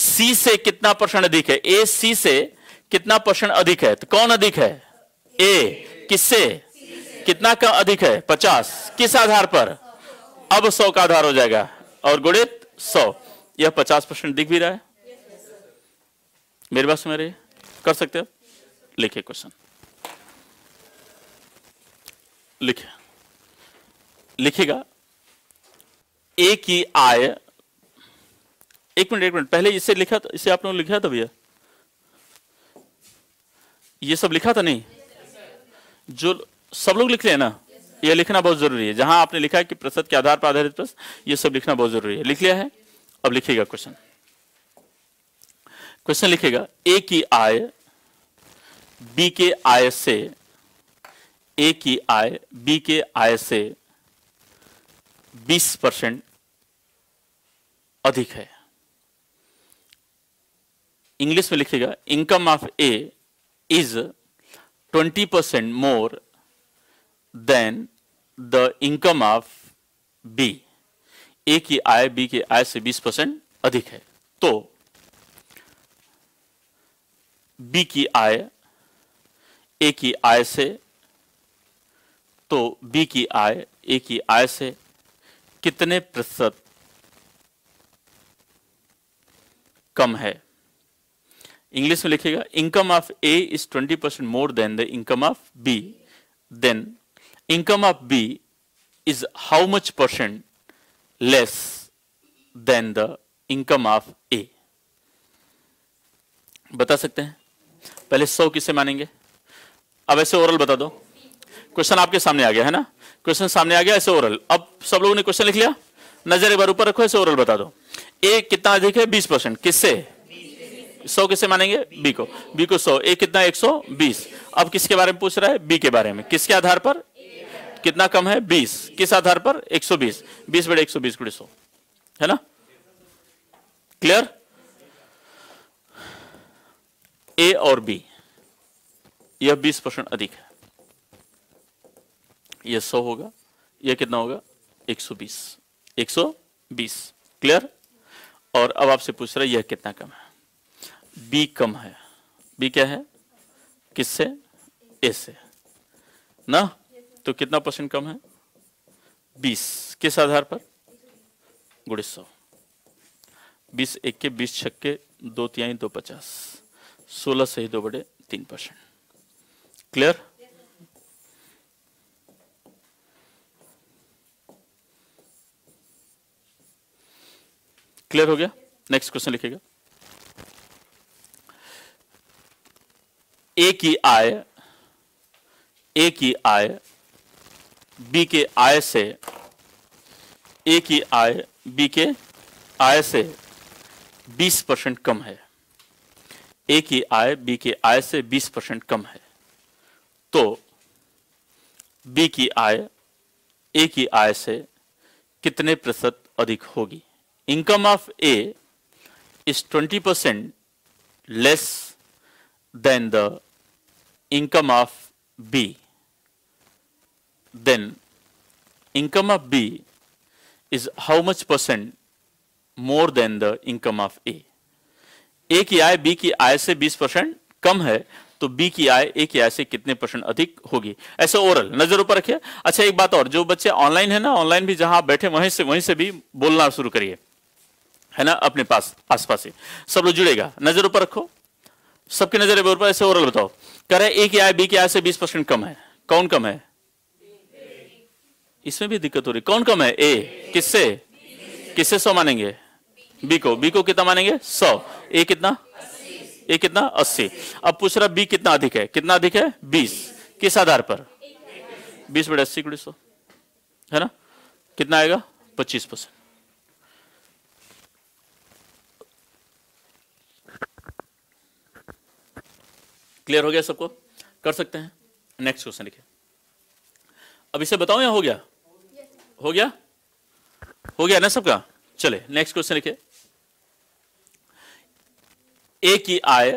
सी से कितना परसेंट अधिक है ए सी से कितना परसेंट अधिक है तो कौन अधिक है ए किससे कितना का अधिक है पचास किस आधार पर अब सौ का आधार हो जाएगा और गुणित सौ यह पचास परसेंट दिख भी रहा है मेरे पास मेरे कर सकते हो लिखे क्वेश्चन लिखे लिखेगा ए की आय एक मिनट एक मिनट पहले इसे लिखा था इसे आप लोगों ने लिखा था भैया ये सब लिखा था नहीं जो सब लोग लिख रहे हैं ना ये लिखना बहुत जरूरी है जहां आपने लिखा है कि प्रसद के आधार पर आधारित प्रश्न ये सब लिखना बहुत जरूरी है लिख लिया है अब लिखिएगा क्वेश्चन क्वेश्चन लिखेगा ए की आय बी के आय से ए की आय बी के आय से 20 परसेंट अधिक है इंग्लिश में लिखेगा income of A is 20% more than the income of B. A की आय बी की आय से 20 परसेंट अधिक है तो बी की आय ए की आय से तो बी की आय ए की आय से कितने प्रतिशत कम है इंग्लिश में लिखेगा income of A is twenty percent more than the income of B then income of B is how much percent less than the income of A बता सकते हैं पहले सौ किसे मानेंगे अब ऐसे ओरल बता दो क्वेश्चन आपके सामने आ गया है ना क्वेश्चन सामने आ गया ऐसे ओरल अब सब लोगों ने क्वेश्चन लिख लिया नजर एक बार ऊपर रखो ऐसे ओरल बता दो ए कितना अधिक है बीस परसेंट किससे सौ किसे मानेंगे बी को बी को सौ ए कितना एक सौ बीस अब किसके बारे में पूछ रहा है बी के बारे में किसके आधार पर कितना कम है बीस किस आधार पर एक सौ बीस बीस बड़े एक सौ बीस गुड़े सौ है ना क्लियर ए और बी यह बीस परसेंट अधिक है यह सौ होगा यह कितना होगा एक सौ बीस एक सौ बीस क्लियर और अब आपसे पूछ रहा है यह कितना कम है बी कम है बी क्या है किससे ए से ना तो कितना परसेंट कम है बीस किस आधार पर गुड़ी सौ बीस एक के बीस छक्के दो तिहाई दो पचास सोलह से ही दो बड़े तीन परसेंट क्लियर क्लियर हो गया नेक्स्ट क्वेश्चन लिखेगा ए की आय ए की आय बी के आय से ए की आय बी के आय से 20 परसेंट कम है ए की आय बी के आय से 20 परसेंट कम है तो बी की आय ए की आय से कितने प्रतिशत अधिक होगी income of A is 20 percent less than the income of B, then income of B is how much percent more than the income of A. A की आय B की आय से 20 परसेंट कम है तो B की आय A की आय से कितने परसेंट अधिक होगी ऐसे ओरल नजर ऊपर रखिए अच्छा एक बात और जो बच्चे ऑनलाइन है ना ऑनलाइन भी जहां बैठे वहीं से वहीं से भी बोलना शुरू करिए है ना अपने पास आसपास ही सब लोग जुड़ेगा नजर ऊपर रखो सबकी नजर है ऐसे ओरल बताओ कह रहे ए की आय बी की आय से बीस परसेंट कम है कौन कम है इसमें भी दिक्कत हो रही कौन कम है ए किससे किससे सौ मानेंगे बी को बी को कितना मानेंगे सौ ए कितना ए कितना अस्सी अब पूछ रहा बी कितना अधिक है कितना अधिक है बीस किस आधार पर बीस बड़े अस्सी सौ है ना कितना आएगा पच्चीस परसेंट क्लियर हो गया सबको कर सकते हैं नेक्स्ट क्वेश्चन लिखे अब इसे बताओ या हो गया हो गया हो गया ना सबका चले नेक्स्ट क्वेश्चन लिखे ए की आय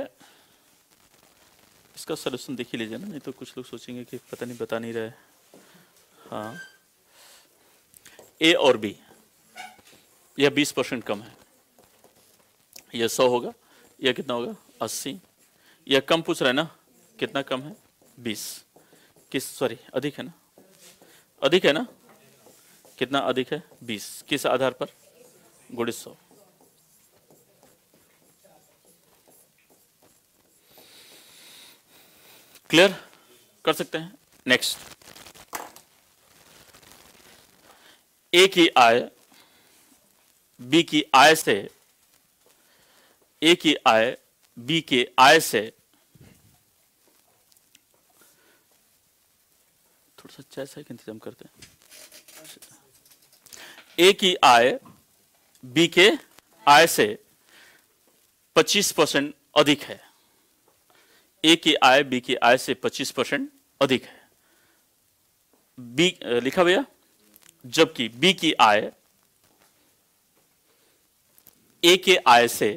इसका सोल्यूशन देख ही लीजिए ना नहीं तो कुछ लोग सोचेंगे कि पता नहीं बता नहीं रहे हाँ ए और बी यह बीस परसेंट कम है यह सौ होगा यह कितना होगा अस्सी यह कम पूछ रहा है ना कितना कम है बीस किस सॉरी अधिक है ना अधिक है ना कितना अधिक है बीस किस आधार पर गुड़ी सौ क्लियर कर सकते हैं नेक्स्ट ए की आय बी की आय से ए की आय बी के आय से थोड़ा सा चैसा का इंतजाम करते हैं ए की आय बी के आय से 25 परसेंट अधिक है ए की आय बी की आय से 25 परसेंट अधिक है बी लिखा भैया जबकि बी की आय ए के आय से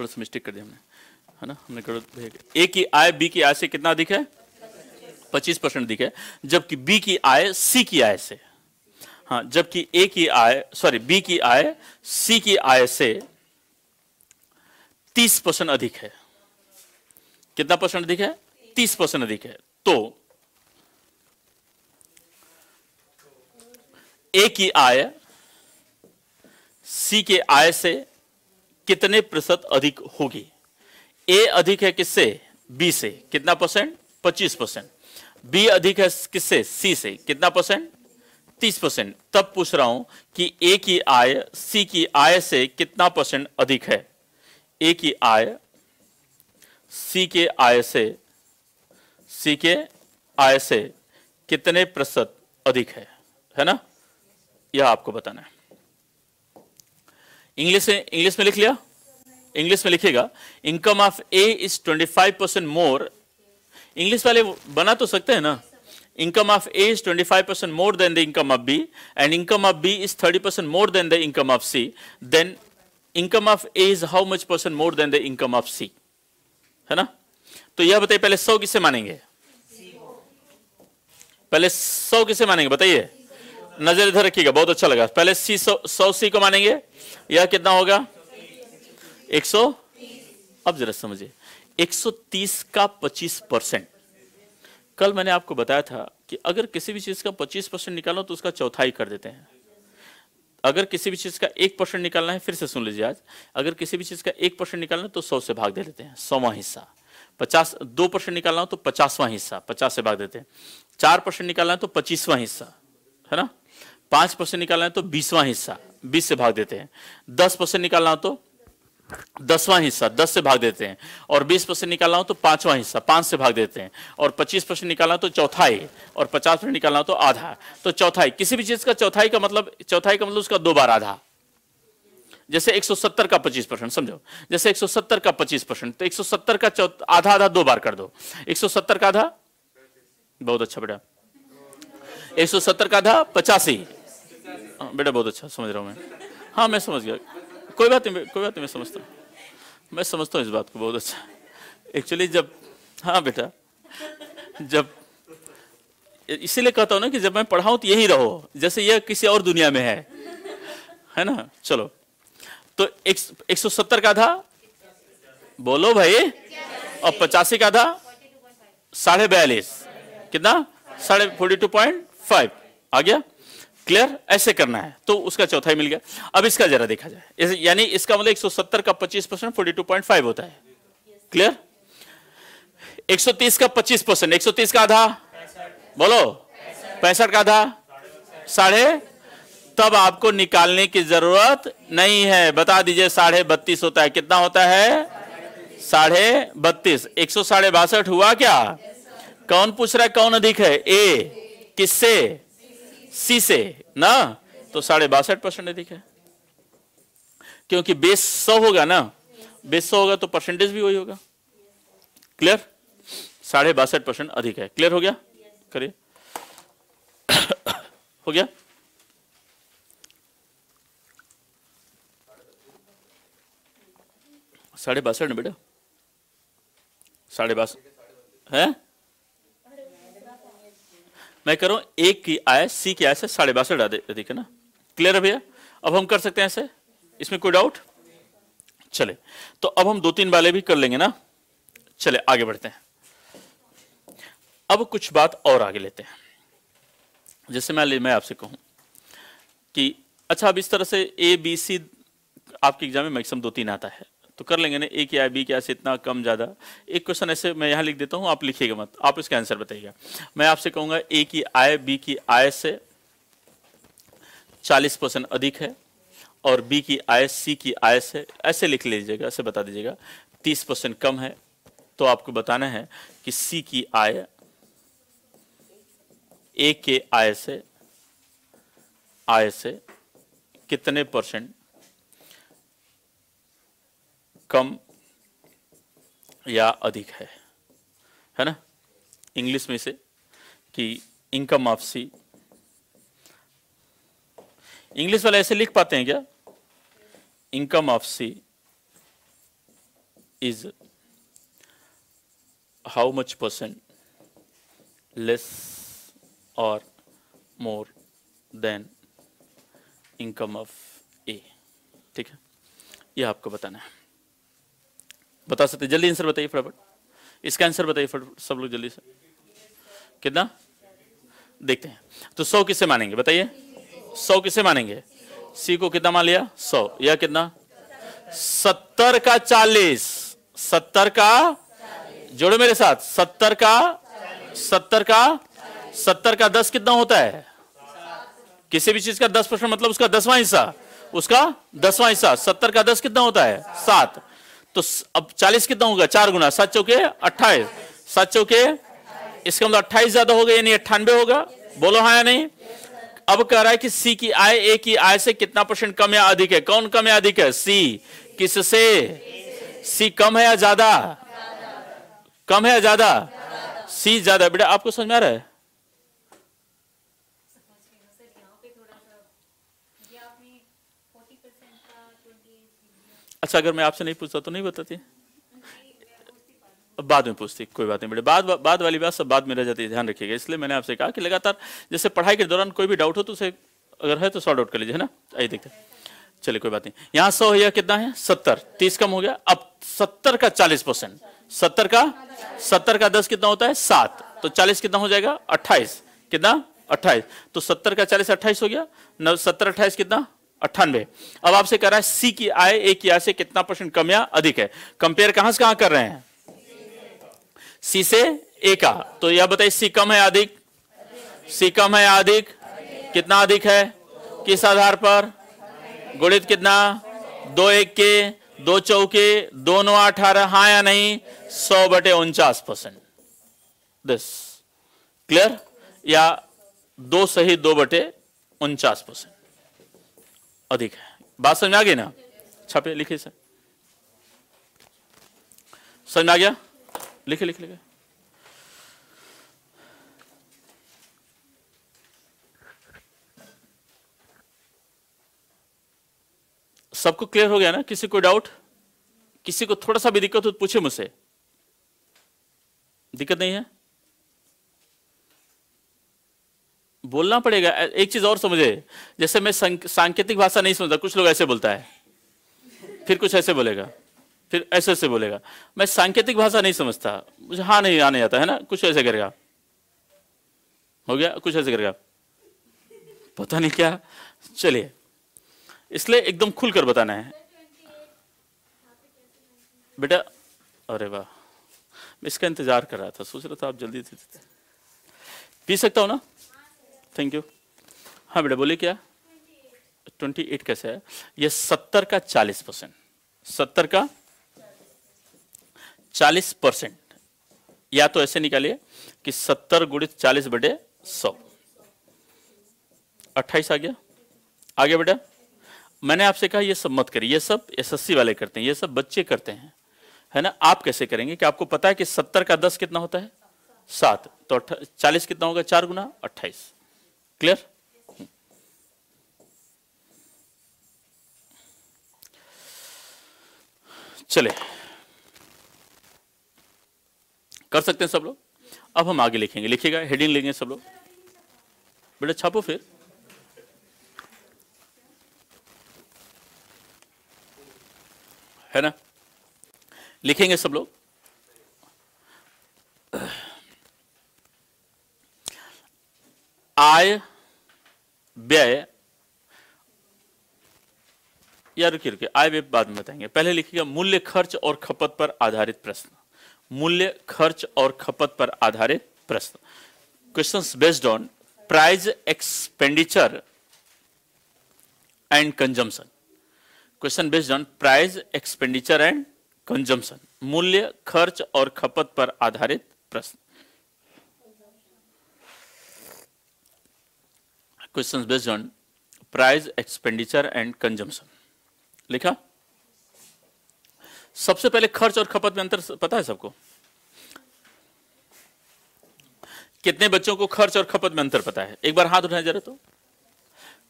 थोड़ा सा मिस्टेक कर दिया हमने है ना हमने गलत ए की आय बी की आय से कितना अधिक है पच्चीस परसेंट अधिक है जबकि बी की आय सी की आय से हाँ जबकि ए की आय सॉरी बी की आय सी की आय से तीस परसेंट अधिक है कितना परसेंट अधिक है तीस परसेंट अधिक है तो ए की आय सी के आय से कितने प्रतिशत अधिक होगी ए अधिक है किससे बी से कितना परसेंट पच्चीस परसेंट बी अधिक है किससे सी से कितना परसेंट तीस परसेंट तब पूछ रहा हूं कि ए की आय सी की आय से कितना परसेंट अधिक है ए की आय सी के आय से सी के आय से कितने प्रतिशत अधिक है है ना यह आपको बताना है इंग्लिश में इंग्लिश में लिख लिया इंग्लिश में लिखिएगा income of A is 25 percent more English वाले बना तो सकते हैं ना income of A is 25 percent more than the income of B and income of B is 30 percent more than the income of C then income of A is how much percent more than the income of C है ना तो यह बताइए पहले सौ किसे मानेंगे पहले सौ किसे मानेंगे बताइए नजर इधर रखिएगा बहुत अच्छा लगा पहले सी सौ सौ सी को मानेंगे यह कितना होगा एक सौ अब जरा समझिए 130 का 25 परसेंट कल मैंने आपको बताया था कि अगर किसी भी चीज का 25 परसेंट निकालो तो उसका चौथाई कर देते हैं अगर किसी भी चीज का एक परसेंट निकालना है फिर से सुन लीजिए आज अगर किसी भी चीज का एक परसेंट निकालना है तो सौ से भाग दे देते हैं सौवा हिस्सा पचास दो परसेंट निकालना हो तो पचासवां हिस्सा पचास से भाग देते हैं चार परसेंट निकालना है तो पच्चीसवां हिस्सा है ना पांच परसेंट निकालना है तो बीसवां हिस्सा बीस से भाग देते हैं दस परसेंट निकालना हो तो दसवां हिस्सा दस से भाग देते हैं और बीस परसेंट निकालना हो तो पांचवा हिस्सा पांच से भाग देते हैं और पच्चीस परसेंट निकालना तो चौथाई और पचास परसेंट निकालना तो आधा तो चौथाई किसी भी चीज का चौथाई का मतलब चौथाई का मतलब उसका दो बार आधा जैसे 170 का 25 परसेंट समझो जैसे 170 का 25 परसेंट तो 170 का आधा आधा दो बार कर दो 170 का आधा बहुत अच्छा बेटा 170 का आधा पचासी हाँ, बेटा बहुत अच्छा समझ रहा हूँ मैं हाँ मैं समझ गया कोई बात नहीं कोई बात नहीं मैं समझता हूँ मैं समझता हूँ इस बात को बहुत अच्छा एक्चुअली जब हाँ बेटा जब इसीलिए कहता हूँ ना कि जब मैं पढ़ाऊँ तो यही रहो जैसे यह किसी और दुनिया में है है ना चलो तो एक, एक सौ सत्तर का था बोलो भाई और पचासी का था साढ़े बयालीस कितना साढ़े फोर्टी टू पॉइंट फाइव आ गया क्लियर ऐसे करना है तो उसका चौथा ही मिल गया अब इसका जरा देखा जाए यानी इसका मतलब 170 का 25 percent forty two point five होता है क्लियर 130 का 25 परसेंट एक का आधा बोलो पैंसठ का आधा साढ़े तब आपको निकालने की जरूरत नहीं है बता दीजिए साढ़े बत्तीस होता है कितना होता है साढ़े बत्तीस एक सौ साढ़े बासठ हुआ क्या कौन पूछ रहा है कौन अधिक है ए किससे सी से ना तो साढ़े बासठ परसेंट अधिक है क्योंकि बेस सौ होगा ना बेस सौ होगा तो परसेंटेज भी वही होगा क्लियर साढ़े बासठ परसेंट अधिक है क्लियर हो गया करिए हो गया साढ़े बासठ ना बेटा साढ़े बासठ है मैं कह रहा हूं एक की आय सी की आय से साढ़े बासठ अधिक है ना क्लियर है भैया अब हम कर सकते हैं ऐसे इसमें कोई डाउट चले तो अब हम दो तीन वाले भी कर लेंगे ना चले आगे बढ़ते हैं अब कुछ बात और आगे लेते हैं जैसे मैं मैं आपसे कहूं कि अच्छा अब इस तरह से ए बी सी आपके एग्जाम में मैक्सिमम दो तीन आता है तो कर लेंगे ना ए क्या बी क्या से इतना कम ज़्यादा एक क्वेश्चन ऐसे मैं यहाँ लिख देता हूँ आप लिखिएगा मत आप इसका आंसर बताइएगा मैं आपसे कहूंगा ए की आय बी की आय से चालीस परसेंट अधिक है और बी की आय सी की आय से ऐसे लिख लीजिएगा ऐसे बता दीजिएगा तीस परसेंट कम है तो आपको बताना है कि सी की आय ए के आय से आय से कितने परसेंट कम या अधिक है है ना इंग्लिश में से कि इनकम ऑफ सी इंग्लिश वाले ऐसे लिख पाते हैं क्या income of C is how much percent less और more than income of A ठीक है यह आपको बताना है बता सकते जल्दी आंसर बताइए फटाफट इसका आंसर बताइए फटाफट सब लोग जल्दी से कितना देखते हैं तो सौ किससे मानेंगे बताइए सौ किससे मानेंगे सी को कितना मान लिया सौ या कितना सत्तर का चालीस सत्तर का जोड़ो मेरे साथ सत्तर का सत्तर का सत्तर का दस कितना होता है किसी भी चीज का दस परसेंट मतलब उसका दसवां हिस्सा उसका दसवां हिस्सा सत्तर का दस कितना होता है सात तो अब चालीस कितना होगा चार गुना सात चौके अट्ठाईस सात चौके इसका मतलब अट्ठाईस ज्यादा होगा यानी अट्ठानबे होगा बोलो हाँ या नहीं अब कह रहा है कि सी की आय ए की आय से कितना परसेंट कम या अधिक है कौन कम या अधिक है सी किससे सी कम है या ज्यादा कम है या ज्यादा सी ज्यादा बेटा आपको समझ में आ रहा है अच्छा अगर मैं आपसे नहीं पूछता तो नहीं बताती बाद में पूछती कोई बात नहीं बेटे बाद बाद वाली बात सब बाद में रह जाती है ध्यान रखिएगा इसलिए मैंने आपसे कहा कि लगातार जैसे पढ़ाई के दौरान कोई भी डाउट हो तो उसे अगर है तो सॉर्ट आउट कर लीजिए है ना आइए देखते चलिए कोई बात नहीं यहाँ सौ यह कितना है सत्तर तीस कम हो गया अब सत्तर का चालीस परसेंट सत्तर का सत्तर का दस कितना होता है सात तो चालीस कितना हो जाएगा अट्ठाईस कितना अट्ठाईस तो सत्तर का चालीस अट्ठाईस हो गया सत्तर अट्ठाईस कितना अट्ठानवे अब आपसे कह रहा है सी की आय ए की आय से कितना परसेंट कम या अधिक है कंपेयर कहां से कहां कर रहे हैं सी से ए का तो यह बताइए सी कम है अधिक सी कम है अधिक कितना अधिक है किस आधार पर गुणित कितना दो एक के दो चौके दो नौ अठारह हाँ या नहीं सौ बटे उनचास परसेंट दिस क्लियर या दो सही दो बटे उनचास परसेंट अधिक है बात समझ में आ गई ना छपे लिखे सर समझ में आ गया लिखे लिखे लिखे सबको क्लियर हो गया ना किसी को डाउट किसी को थोड़ा सा भी दिक्कत हो तो पूछे मुझसे दिक्कत नहीं है बोलना पड़ेगा एक चीज और समझे जैसे मैं सांकेतिक भाषा नहीं समझता कुछ लोग ऐसे बोलता है फिर कुछ ऐसे बोलेगा फिर ऐसे ऐसे बोलेगा मैं सांकेतिक भाषा नहीं समझता मुझे हाँ नहीं हाँ आने जाता है ना कुछ ऐसे करेगा हो गया कुछ ऐसे करेगा पता नहीं क्या चलिए इसलिए एकदम खुल कर बताना है बेटा अरे वाह मैं इसका इंतजार कर रहा था सोच रहा था आप जल्दी पी सकता हूं ना थैंक यू हाँ बेटा बोले क्या ट्वेंटी एट कैसे है ये सत्तर का चालीस परसेंट सत्तर का चालीस परसेंट या तो ऐसे निकालिए कि सत्तर गुणित चालीस बटे सौ अट्ठाईस आ गया आगे बेटा मैंने आपसे कहा ये सब मत करिए ये सब एसएससी वाले करते हैं ये सब बच्चे करते हैं है ना आप कैसे करेंगे कि आपको पता है कि सत्तर का दस कितना होता है सात तो चालीस कितना होगा चार गुना अट्ठाईस क्लियर चले कर सकते हैं सब लोग अब हम आगे लिखेंगे लिखिएगा हेडिंग लेंगे सब लोग बेटा छापो फिर है ना लिखेंगे सब लोग आय व्यय या रुकी रुकी आय व्यय बाद में बताएंगे पहले लिखिएगा मूल्य खर्च और खपत पर आधारित प्रश्न मूल्य खर्च और खपत पर आधारित प्रश्न question based on price expenditure and consumption question based on price expenditure and consumption मूल्य खर्च और खपत पर आधारित प्रश्न questions based on price expenditure and consumption लिखा सबसे पहले खर्च और खपत में अंतर पता है सबको कितने बच्चों को खर्च और खपत में अंतर पता है एक बार हाथ उठाए जरा तो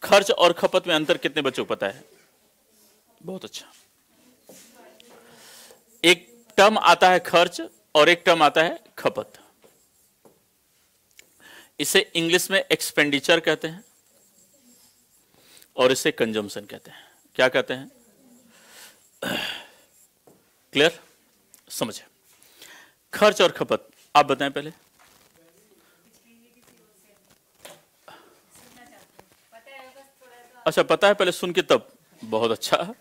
खर्च और खपत में अंतर कितने बच्चों को पता है बहुत अच्छा एक टर्म आता है खर्च और एक टर्म आता है खपत इसे इंग्लिश में एक्सपेंडिचर कहते हैं और इसे कंजम्पशन कहते हैं क्या कहते हैं क्लियर समझे खर्च और खपत आप बताएं पहले अच्छा पता है पहले सुन के तब बहुत अच्छा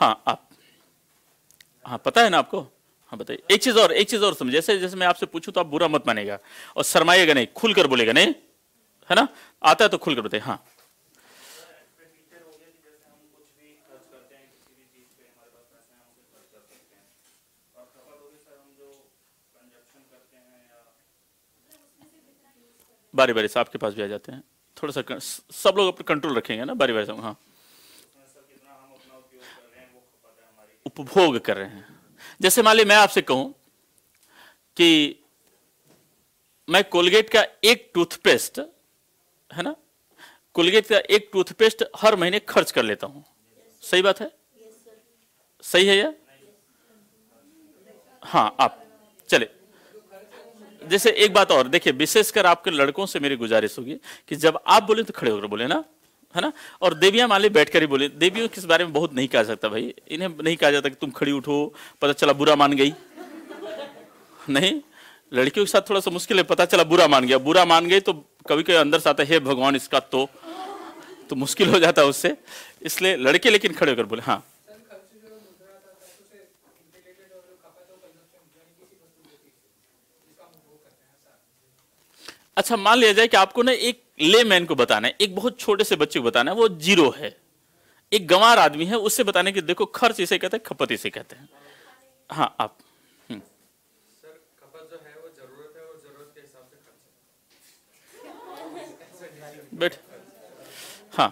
हाँ आप हाँ पता है ना आपको हाँ बताइए एक चीज और एक चीज और समझे जैसे जैसे मैं आपसे पूछूं तो आप बुरा मत मानेगा और शरमाएगा नहीं खुलकर बोलेगा नहीं है ना आता है तो खुलकर बताइए हाँ बारी बारी से आपके पास भी आ जाते हैं थोड़ा सा सब लोग अपने कंट्रोल रखेंगे ना बारी बारी से हाँ उपभोग कर रहे हैं जैसे मान ली मैं आपसे कहूं कि मैं कोलगेट का एक टूथपेस्ट है ना कोलगेट का एक टूथपेस्ट हर महीने खर्च कर लेता हूं सही बात है सही है यह हाँ आप चले जैसे एक बात और देखिए विशेषकर आपके लड़कों से मेरी गुजारिश होगी कि जब आप बोले तो खड़े होकर बोले ना है ना और देवियां माले बैठकर ही बोले देवियों के बारे में बहुत नहीं कहा सकता भाई इन्हें नहीं कहा जाता कि तुम खड़ी उठो पता चला बुरा मान गई नहीं लड़कियों के साथ थोड़ा सा मुश्किल है पता चला बुरा मान गया बुरा मान गई तो कभी कभी अंदर से आता है भगवान इसका तो तो मुश्किल हो जाता है उससे इसलिए लड़के लेकिन खड़े होकर बोले हाँ अच्छा मान लिया जाए कि आपको ना एक ले मैन को बताना है एक बहुत छोटे से बच्चे को बताना है वो जीरो है एक गंवार आदमी है उससे बताने की देखो खर्च इसे कहते हैं खपत इसे कहते हैं हाँ आप हम्म। बैठ हाँ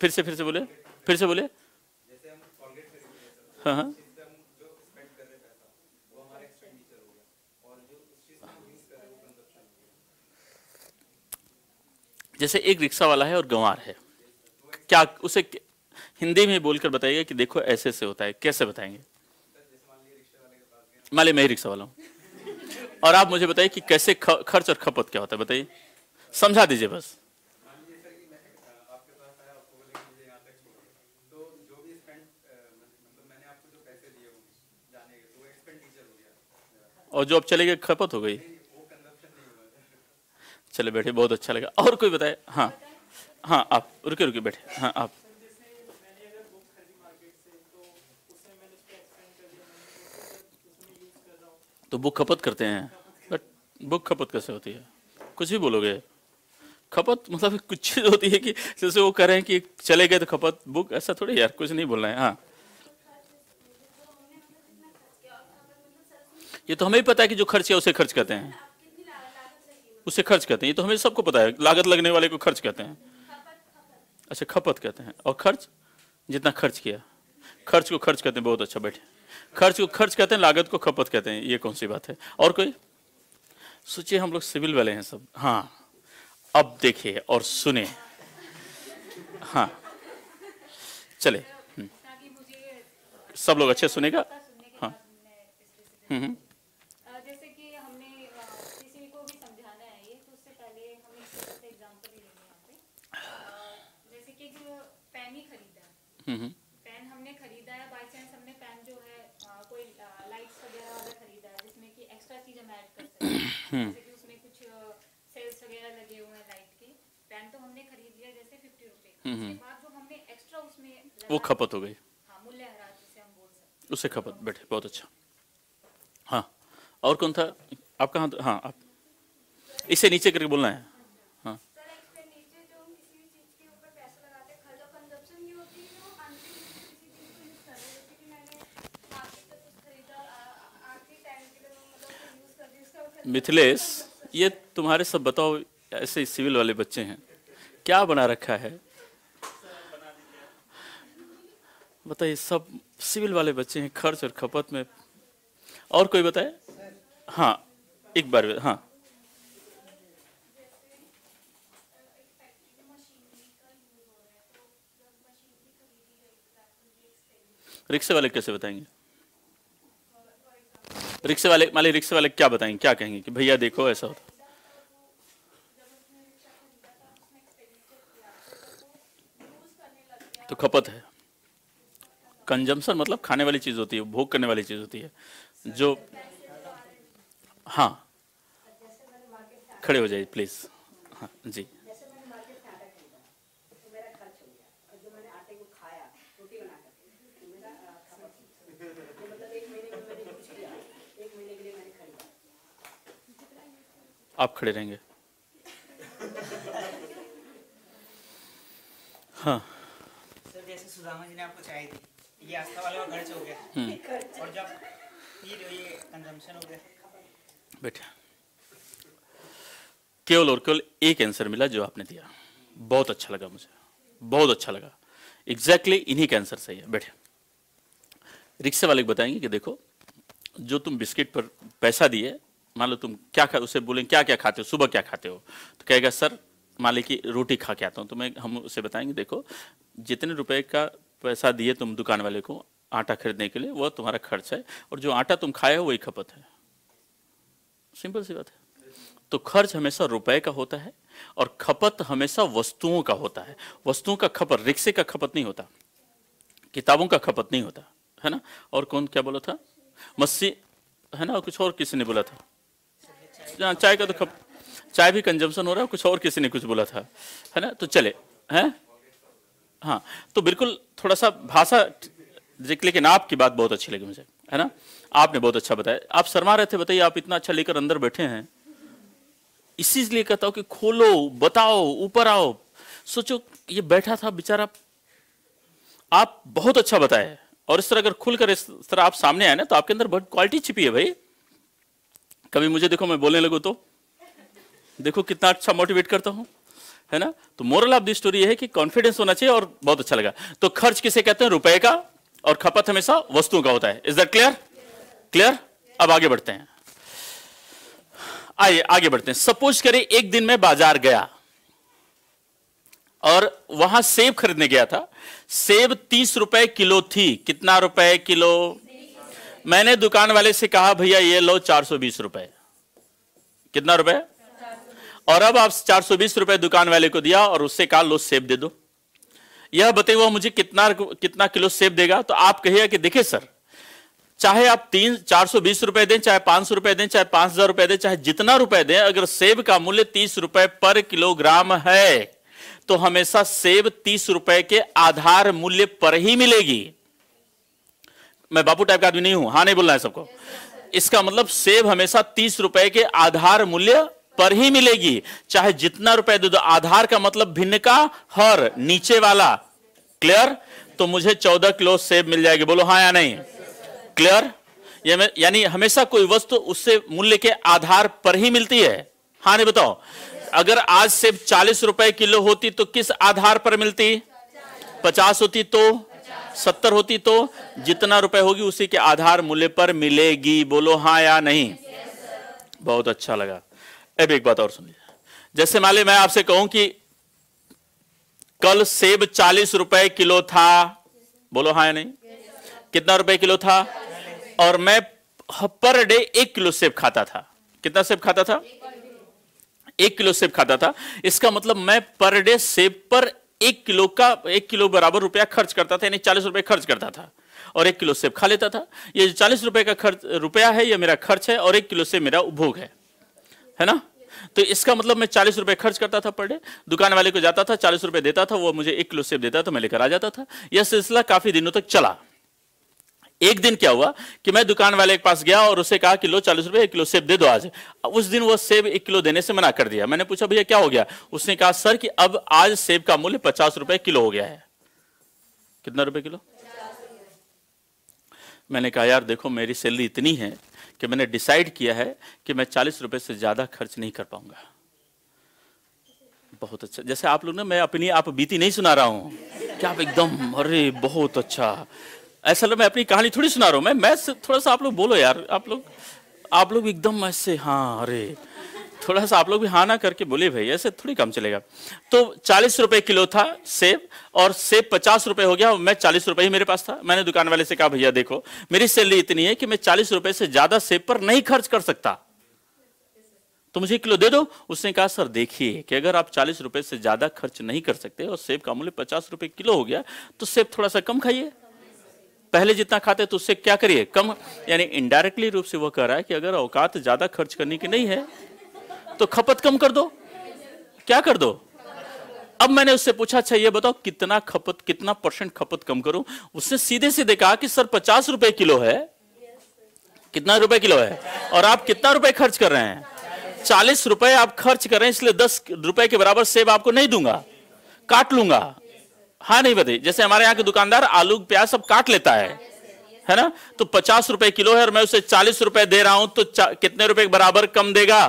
फिर से फिर से बोले फिर से बोले हाँ हाँ जैसे एक रिक्शा वाला है और गंवार है क्या उसे हिंदी में बोलकर बताइएगा कि देखो ऐसे ऐसे होता है कैसे बताएंगे मान ली मैं ही रिक्शा वाला हूं और आप मुझे बताइए कि कैसे खर्च और खपत क्या होता है बताइए समझा दीजिए बस और जो अब चले गए खपत हो गई चले बैठे बहुत अच्छा लगा और कोई बताए हाँ हाँ आप रुके रुके बैठे हाँ आप तो बुक खपत करते हैं बट बुक खपत कैसे होती है कुछ भी बोलोगे खपत मतलब कुछ चीज़ होती है कि जैसे वो कह रहे हैं कि चले गए तो खपत बुक ऐसा थोड़ी यार कुछ नहीं बोलना है हाँ ये तो हमें पता है कि जो खर्च है उसे खर्च करते हैं उसे खर्च कहते हैं ये तो हमें सबको पता है लागत लगने वाले को खर्च कहते हैं अच्छा खपत कहते हैं और खर्च जितना खर्च किया खर्च को खर्च कहते हैं बहुत अच्छा बैठे खर्च को खर्च कहते हैं लागत को खपत कहते हैं ये कौन सी बात है और कोई सोचिए हम लोग सिविल वाले हैं सब हाँ अब देखिए और सुने हाँ चले हम्म। सब लोग अच्छे सुनेगा हाँ हम्म, हम्म। हम्म, हम्म। हमने खरीदा है चांस हमने जो है आ, कोई लाइट्स वगैरह वाला खरीदा है जिसमें कि एक्स्ट्रा चीज हम ऐड हैं हम्म। जैसे कि उसमें कुछ सेल्स वगैरह लगे हुए हैं लाइट के तो हमने खरीद लिया जैसे रुपए उसके बाद जो हमने एक्स्ट्रा उसमें वो खपत हो गई हाँ, जिसे हम बोल सकते उससे खपत बैठे बहुत अच्छा हाँ और कौन था आप कहाँ हाँ आप इससे नीचे करके बोलना है मिथिलेश ये तुम्हारे सब बताओ ऐसे सिविल वाले बच्चे हैं क्या बना रखा है बताइए सब सिविल वाले बच्चे हैं खर्च और खपत में और कोई बताए हाँ एक बार हाँ रिक्शे वाले कैसे बताएंगे रिक्शे वाले माले रिक्शे वाले क्या बताएंगे क्या कहेंगे कि भैया देखो ऐसा होता तो खपत है कंजम्पशन मतलब खाने वाली चीज़ होती है भोग करने वाली चीज़ होती है जो हाँ खड़े हो जाइए प्लीज़ हाँ जी आप खड़े रहेंगे हाँ सर जैसे सुदामा जी ने आपको चाय दी ये आस्था वाले का खर्च हो गया हम्म। और जब ये कंजम्पशन हो गया बेटा केवल और केवल एक आंसर मिला जो आपने दिया बहुत अच्छा लगा मुझे बहुत अच्छा लगा एग्जैक्टली exactly इन्हीं का आंसर सही है बैठे रिक्शे वाले को बताएंगे कि देखो जो तुम बिस्किट पर पैसा दिए मान लो तुम क्या खा उसे बोलेंगे क्या क्या खाते हो सुबह क्या खाते हो तो कहेगा सर मान ली कि रोटी खा के आता हूँ तो मैं हम उसे बताएंगे देखो जितने रुपए का पैसा दिए तुम दुकान वाले को आटा खरीदने के लिए वह तुम्हारा खर्च है और जो आटा तुम खाए हो वही खपत है सिंपल सी बात है तो खर्च हमेशा रुपए का होता है और खपत हमेशा वस्तुओं का होता है वस्तुओं का खपत रिक्शे का खपत नहीं होता किताबों का खपत नहीं होता है ना और कौन क्या बोला था मस्सी है ना कुछ और किसी ने बोला था हाँ, चाय का तो खप चाय भी कंजम्पशन हो रहा है कुछ और किसी ने कुछ बोला था है ना तो चले हैं हाँ तो बिल्कुल थोड़ा सा भाषा लेकिन आपकी बात बहुत अच्छी लगी मुझे है ना आपने बहुत अच्छा बताया आप शर्मा रहे थे बताइए आप इतना अच्छा लेकर अंदर बैठे हैं इसी इसीलिए कहता हूं कि खोलो बताओ ऊपर आओ सोचो ये बैठा था बेचारा आप बहुत अच्छा बताए और इस तरह अगर खुलकर इस तरह आप सामने आए ना तो आपके अंदर बहुत क्वालिटी छिपी है भाई कभी मुझे देखो मैं बोलने लगू तो देखो कितना अच्छा मोटिवेट करता हूं है ना तो मोरल ऑफ दी स्टोरी है कि कॉन्फिडेंस होना चाहिए और बहुत अच्छा लगा तो खर्च किसे कहते हैं रुपए का और खपत हमेशा वस्तुओं का होता है इज दैट क्लियर क्लियर अब आगे बढ़ते हैं आइए आगे बढ़ते हैं सपोज करें एक दिन में बाजार गया और वहां सेब खरीदने गया था सेब तीस रुपए किलो थी कितना रुपए किलो मैंने दुकान वाले से कहा भैया ये लो चार सौ बीस रुपए कितना रुपए और अब आप चार सौ बीस रुपए दुकान वाले को दिया और उससे कहा लो सेब दे दो यह बते हुआ मुझे कितना कितना किलो सेब देगा तो आप कहिए कि देखिए सर चाहे आप तीन चार सौ बीस रुपए दें चाहे पांच सौ रुपए दें चाहे पांच हजार रुपए दें चाहे जितना रुपए दें अगर सेब का मूल्य तीस रुपए पर किलोग्राम है तो हमेशा सेब तीस रुपए के आधार मूल्य पर ही मिलेगी मैं बापू टाइप का आदमी नहीं हूं हाँ नहीं बोलना है सबको इसका मतलब सेब हमेशा तीस रुपए के आधार मूल्य पर ही मिलेगी चाहे जितना रुपए दे दो आधार का मतलब भिन्न का हर नीचे वाला क्लियर तो मुझे चौदह किलो सेब मिल जाएगी बोलो हाँ या नहीं क्लियर यानी हमेशा कोई वस्तु उससे मूल्य के आधार पर ही मिलती है हाँ नहीं बताओ अगर आज सेब चालीस रुपए किलो होती तो किस आधार पर मिलती पचास होती तो सत्तर होती तो जितना रुपए होगी उसी के आधार मूल्य पर मिलेगी बोलो हाँ या नहीं बहुत अच्छा लगा अब एक बात और सुन लीजिए जैसे माले मैं आपसे कहूं कि कल सेब चालीस रुपए किलो था बोलो हाँ या नहीं कितना रुपए किलो था और मैं पर डे एक किलो सेब खाता था कितना सेब खाता था एक किलो सेब खाता था इसका मतलब मैं पर डे सेब पर एक किलो का एक किलो बराबर रुपया खर्च करता था यानी चालीस रुपये खर्च करता था और एक किलो सेब खा लेता था ये जो चालीस रुपए का खर्च रुपया है ये मेरा खर्च है और एक किलो सेब मेरा उपभोग है है ना तो इसका मतलब मैं चालीस रुपए खर्च करता था पर डे दुकान वाले को जाता था चालीस रुपए देता था वो मुझे एक किलो सेब देता था मैं लेकर आ जाता था यह सिलसिला काफ़ी दिनों तक चला एक दिन क्या हुआ कि मैं दुकान वाले के पास गया और उसे कहा कि लो चालीस रुपए एक किलो सेब दे दो आज उस दिन वो सेब एक किलो देने से मना कर दिया मैंने पूछा भैया क्या हो गया उसने कहा सर कि अब आज सेब का मूल्य पचास रुपए किलो हो गया है कितना रुपए किलो मैंने कहा यार देखो मेरी सैलरी इतनी है कि मैंने डिसाइड किया है कि मैं चालीस रुपए से ज्यादा खर्च नहीं कर पाऊंगा बहुत अच्छा जैसे आप लोग ना मैं अपनी आप बीती नहीं सुना रहा हूं क्या आप एकदम अरे बहुत अच्छा असल में अपनी कहानी थोड़ी सुना रहा हूँ मैं मैं थोड़ा सा आप लोग बोलो यार आप लोग आप लोग एकदम ऐसे हाँ अरे थोड़ा सा आप लोग भी हाँ ना करके बोले भाई ऐसे थोड़ी कम चलेगा तो चालीस रुपए किलो था सेब और सेब पचास रुपए हो गया मैं चालीस रुपए ही मेरे पास था मैंने दुकान वाले से कहा भैया देखो मेरी सैलरी इतनी है कि मैं चालीस रुपए से ज्यादा सेब पर नहीं खर्च कर सकता तो मुझे किलो दे दो उसने कहा सर देखिए कि अगर आप चालीस रुपए से ज्यादा खर्च नहीं कर सकते और सेब का मूल्य पचास रुपए किलो हो गया तो सेब थोड़ा सा कम खाइए पहले जितना खाते तो उससे क्या करिए कम यानी इनडायरेक्टली रूप से वो कह रहा है कि अगर औकात ज़्यादा खर्च करने की नहीं है तो खपत कम कर दो क्या कर दो अब मैंने उससे पूछा अच्छा ये बताओ कितना खपत कितना परसेंट खपत कम करूं उसने सीधे सीधे कहा कि सर पचास रुपए किलो है कितना रुपए किलो है और आप कितना रुपए खर्च कर रहे हैं चालीस रुपए आप खर्च कर रहे हैं इसलिए दस रुपए के बराबर सेब आपको नहीं दूंगा काट लूंगा हाँ नहीं बताइए जैसे हमारे यहाँ के दुकानदार आलू प्याज सब काट लेता है है ना तो पचास रुपए किलो है और मैं उसे चालीस रुपए दे रहा हूं तो कितने रुपए के बराबर कम देगा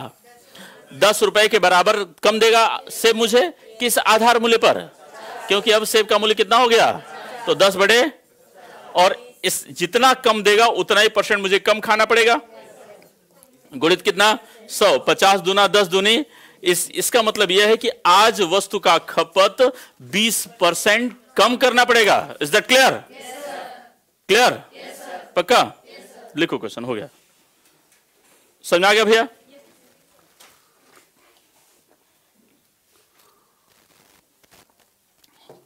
दस रुपए के बराबर कम देगा सेब मुझे किस आधार मूल्य पर क्योंकि अब सेब का मूल्य कितना हो गया तो दस बढ़े और इस जितना कम देगा उतना ही परसेंट मुझे कम खाना पड़ेगा गुणित कितना सौ पचास दूना दस दूनी इस इसका मतलब यह है कि आज वस्तु का खपत 20 परसेंट कम करना पड़ेगा इज दट क्लियर क्लियर पक्का yes, लिखो क्वेश्चन हो गया समझ आ गया भैया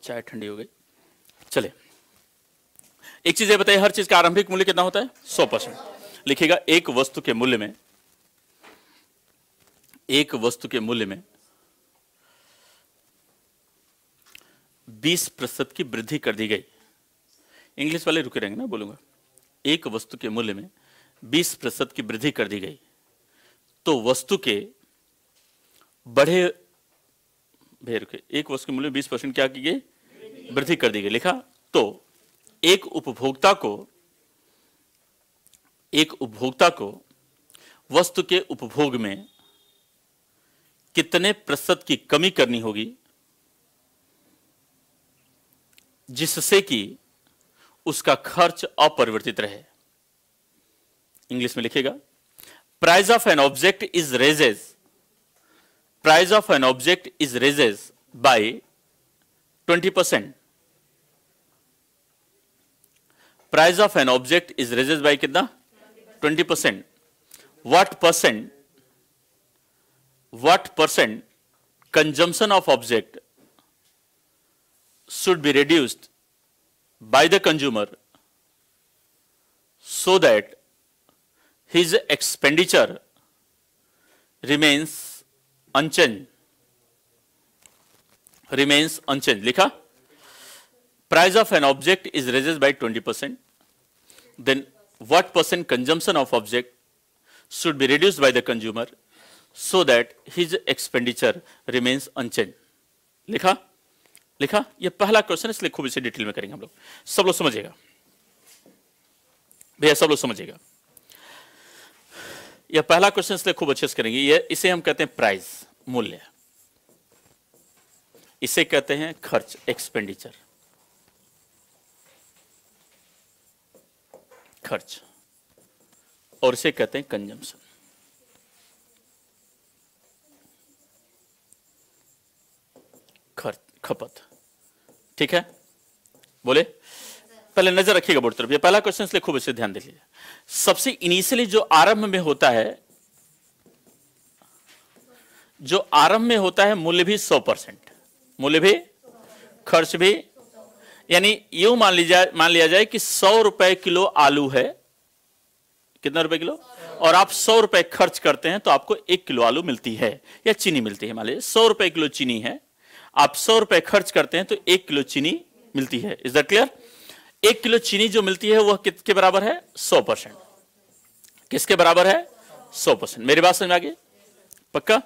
चाय ठंडी हो गई चले एक चीज ये बताइए हर चीज का आरंभिक मूल्य कितना होता है सौ परसेंट लिखेगा एक वस्तु के मूल्य में एक वस्तु के मूल्य में 20 प्रतिशत की वृद्धि कर दी गई इंग्लिश वाले रुके रहेंगे ना बोलूंगा एक वस्तु के मूल्य में 20 प्रतिशत की वृद्धि कर दी गई तो वस्तु के बढ़े भे रुके एक वस्तु के मूल्य में बीस परसेंट क्या की गई वृद्धि कर दी गई लिखा तो एक उपभोक्ता को एक उपभोक्ता को वस्तु के उपभोग में कितने प्रतिशत की कमी करनी होगी जिससे कि उसका खर्च अपरिवर्तित रहे इंग्लिश में लिखेगा price of an object is raises price of an object is raises by 20 percent price of an object is raises by कितना 20 percent what percent what percent consumption of object should be reduced by the consumer so that his expenditure remains unchanged remains unchanged likha price of an object is raised by 20% then what percent consumption of object should be reduced by the consumer so that his expenditure remains unchanged. लिखा लिखा ये पहला question इसलिए खूब इसे detail में करेंगे हम लोग सब लोग समझिएगा भैया सब लोग समझिएगा यह पहला क्वेश्चन इसलिए खूब अच्छे से करेंगे ये इसे हम कहते हैं प्राइस मूल्य इसे कहते हैं खर्च एक्सपेंडिचर खर्च और इसे कहते हैं कंजम्पशन खपत ठीक है बोले पहले नजर रखिएगा बोर्ड तरफ ये पहला क्वेश्चन इसलिए खूब अच्छे ध्यान दीजिए सबसे इनिशियली जो आरंभ में होता है जो आरंभ में होता है मूल्य भी सौ परसेंट मूल्य भी खर्च भी यानी यू मान लीजिए मान लिया जाए कि सौ रुपए किलो आलू है कितना रुपए किलो और आप सौ रुपए खर्च करते हैं तो आपको एक किलो आलू मिलती है या चीनी मिलती है मान लीजिए सौ रुपए किलो चीनी है आप सौ रुपए खर्च करते हैं तो एक किलो चीनी मिलती है इज दट क्लियर एक किलो चीनी जो मिलती है वह किसके बराबर है सौ परसेंट किसके बराबर है सौ परसेंट मेरी बात समझ में आ गई पक्का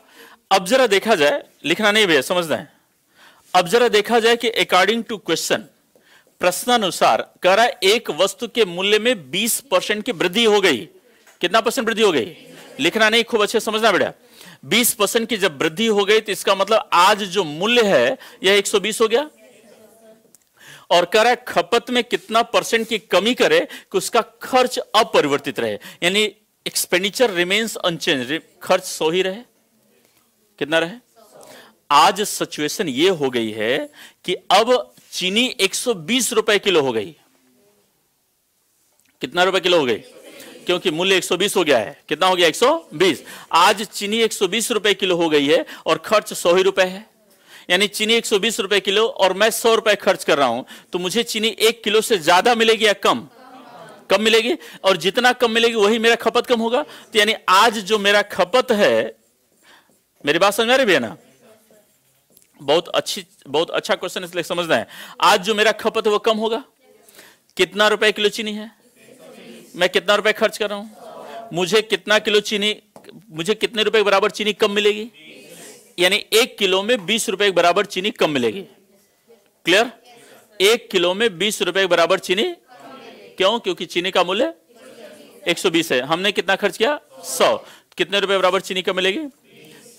अब जरा देखा जाए लिखना नहीं भैया समझना है अब जरा देखा जाए कि अकॉर्डिंग टू क्वेश्चन प्रश्नानुसार कह रहा है एक वस्तु के मूल्य में 20 परसेंट की वृद्धि हो गई कितना परसेंट वृद्धि हो गई लिखना नहीं खूब अच्छे समझना बेटा 20 परसेंट की जब वृद्धि हो गई तो इसका मतलब आज जो मूल्य है यह 120 हो गया और कह रहा है खपत में कितना परसेंट की कमी करे कि उसका खर्च अपरिवर्तित रहे यानी एक्सपेंडिचर रिमेन्स अनचेंज खर्च सो ही रहे कितना रहे आज सिचुएशन यह हो गई है कि अब चीनी 120 रुपए किलो हो गई कितना रुपए किलो हो गई क्योंकि मूल्य 120 हो गया है कितना हो गया 120 आज चीनी 120 रुपए किलो हो गई है और खर्च सौ ही रुपए है यानी चीनी 120 रुपए किलो और मैं सौ रुपए खर्च कर रहा हूं तो मुझे चीनी एक किलो से ज्यादा मिलेगी या कम कम मिलेगी और जितना कम मिलेगी वही मेरा खपत कम होगा तो यानी आज जो मेरा खपत है मेरी बात समझ रही भैया ना बहुत अच्छी बहुत अच्छा क्वेश्चन इसलिए समझना है आज जो मेरा खपत है वो कम होगा कितना रुपए किलो चीनी है मैं कितना रुपए खर्च कर रहा हूं मुझे कितना किलो चीनी मुझे कितने रुपए बराबर चीनी कम मिलेगी यानी एक किलो में बीस रुपए बराबर चीनी कम मिलेगी क्लियर एक किलो में बीस रुपए बराबर चीनी क्यों क्योंकि चीनी का मूल्य 120 है हमने कितना खर्च किया 100 कितने रुपए बराबर चीनी कम मिलेगी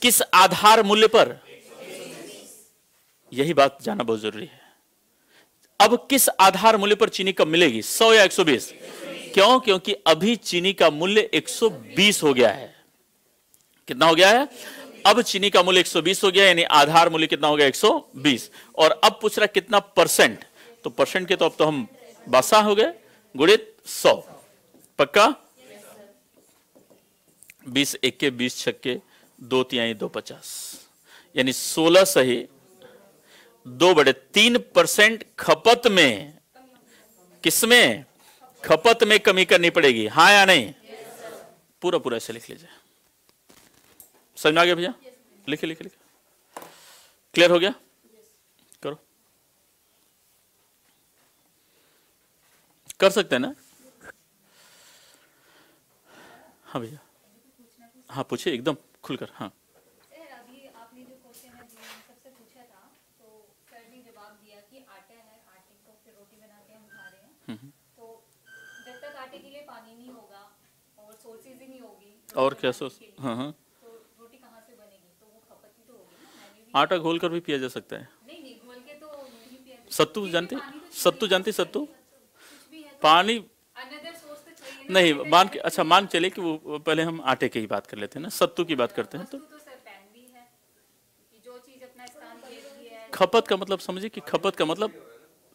किस आधार मूल्य पर यही बात जानना बहुत जरूरी है अब किस आधार मूल्य पर चीनी कम मिलेगी 100 या बीस क्यों क्योंकि अभी चीनी का मूल्य 120 हो गया है कितना हो गया है अब चीनी का मूल्य 120 हो गया यानी आधार मूल्य कितना हो गया 120 और अब पूछ रहा कितना परसेंट तो परसेंट के तो अब तो हम बासा हो गए गुणित सौ पक्का बीस इक्के बीस छक्के दो तिहाई दो पचास यानी सोलह सही दो बड़े तीन परसेंट खपत में किसमें खपत में कमी करनी पड़ेगी हाँ या नहीं पूरा पूरा ऐसे लिख लीजिए समझ में आ गया भैया लिखे लिखे लिखे क्लियर हो गया करो कर सकते हैं ना हाँ भैया हाँ पूछिए एकदम खुलकर हाँ होगी और क्या सोच आटा घोल कर भी पिया जा सकता है तो सत्तू जानती तो सत्तू जानती सत्तू तो पानी नहीं मान के अच्छा मान चले कि वो पहले हम आटे की ही बात कर लेते हैं ना सत्तू की बात हाँ, करते हैं तो खपत का मतलब समझिए कि खपत का मतलब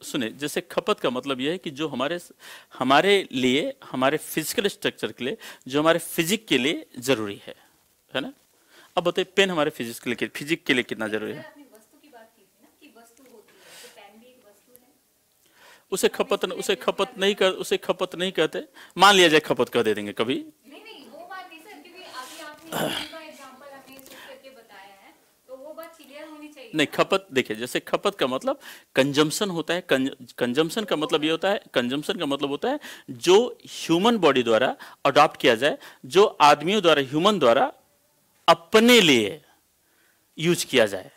सुने जैसे खपत का मतलब यह है कि जो हमारे हमारे लिए हमारे फिजिकल स्ट्रक्चर के लिए जो हमारे फिजिक के लिए ज़रूरी है है ना अब बताइए पेन हमारे फिजिक्स के लिए फिजिक के लिए कितना ज़रूरी तो है उसे खपत उसे खपत नहीं कर उसे खपत नहीं कहते मान लिया जाए खपत कर दे देंगे कभी नहीं, नहीं, वो बात सर क्योंकि अभी आपने नहीं खपत देखिए जैसे खपत का मतलब कंजम्पशन होता है कंजम्पशन का मतलब ये होता है कंजम्पशन का मतलब होता है जो ह्यूमन बॉडी द्वारा अडॉप्ट किया जाए जो आदमियों द्वारा ह्यूमन द्वारा अपने लिए यूज किया जाए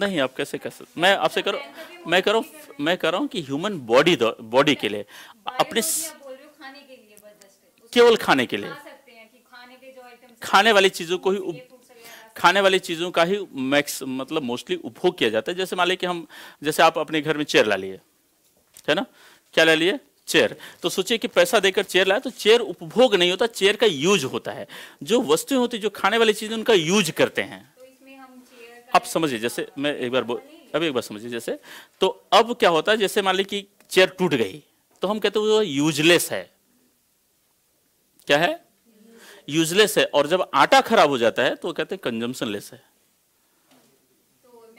नहीं आप कैसे कर सकते मैं आपसे करो मैं करो मैं कर रहा हूं कि ह्यूमन बॉडी बॉडी के लिए अपने केवल खाने के लिए खाने वाली चीज़ों को ही खाने वाली चीज़ों का ही मैक्स मतलब मोस्टली उपभोग किया जाता है जैसे मान लीजिए कि हम जैसे आप अपने घर में चेयर ला लिए है ना क्या ला लिए चेयर तो सोचिए कि पैसा देकर चेयर लाए तो चेयर उपभोग नहीं होता चेयर का यूज होता है जो वस्तुएं होती जो खाने वाली चीज़ें उनका यूज करते हैं तो आप समझिए जैसे मैं एक बार अभी अब एक बार समझिए जैसे तो अब क्या होता है जैसे मान ली कि चेयर टूट गई तो हम कहते हैं वो यूजलेस है क्या है यूजलेस है और जब आटा खराब हो जाता है तो कहते हैं कंजम्पन लेस है तो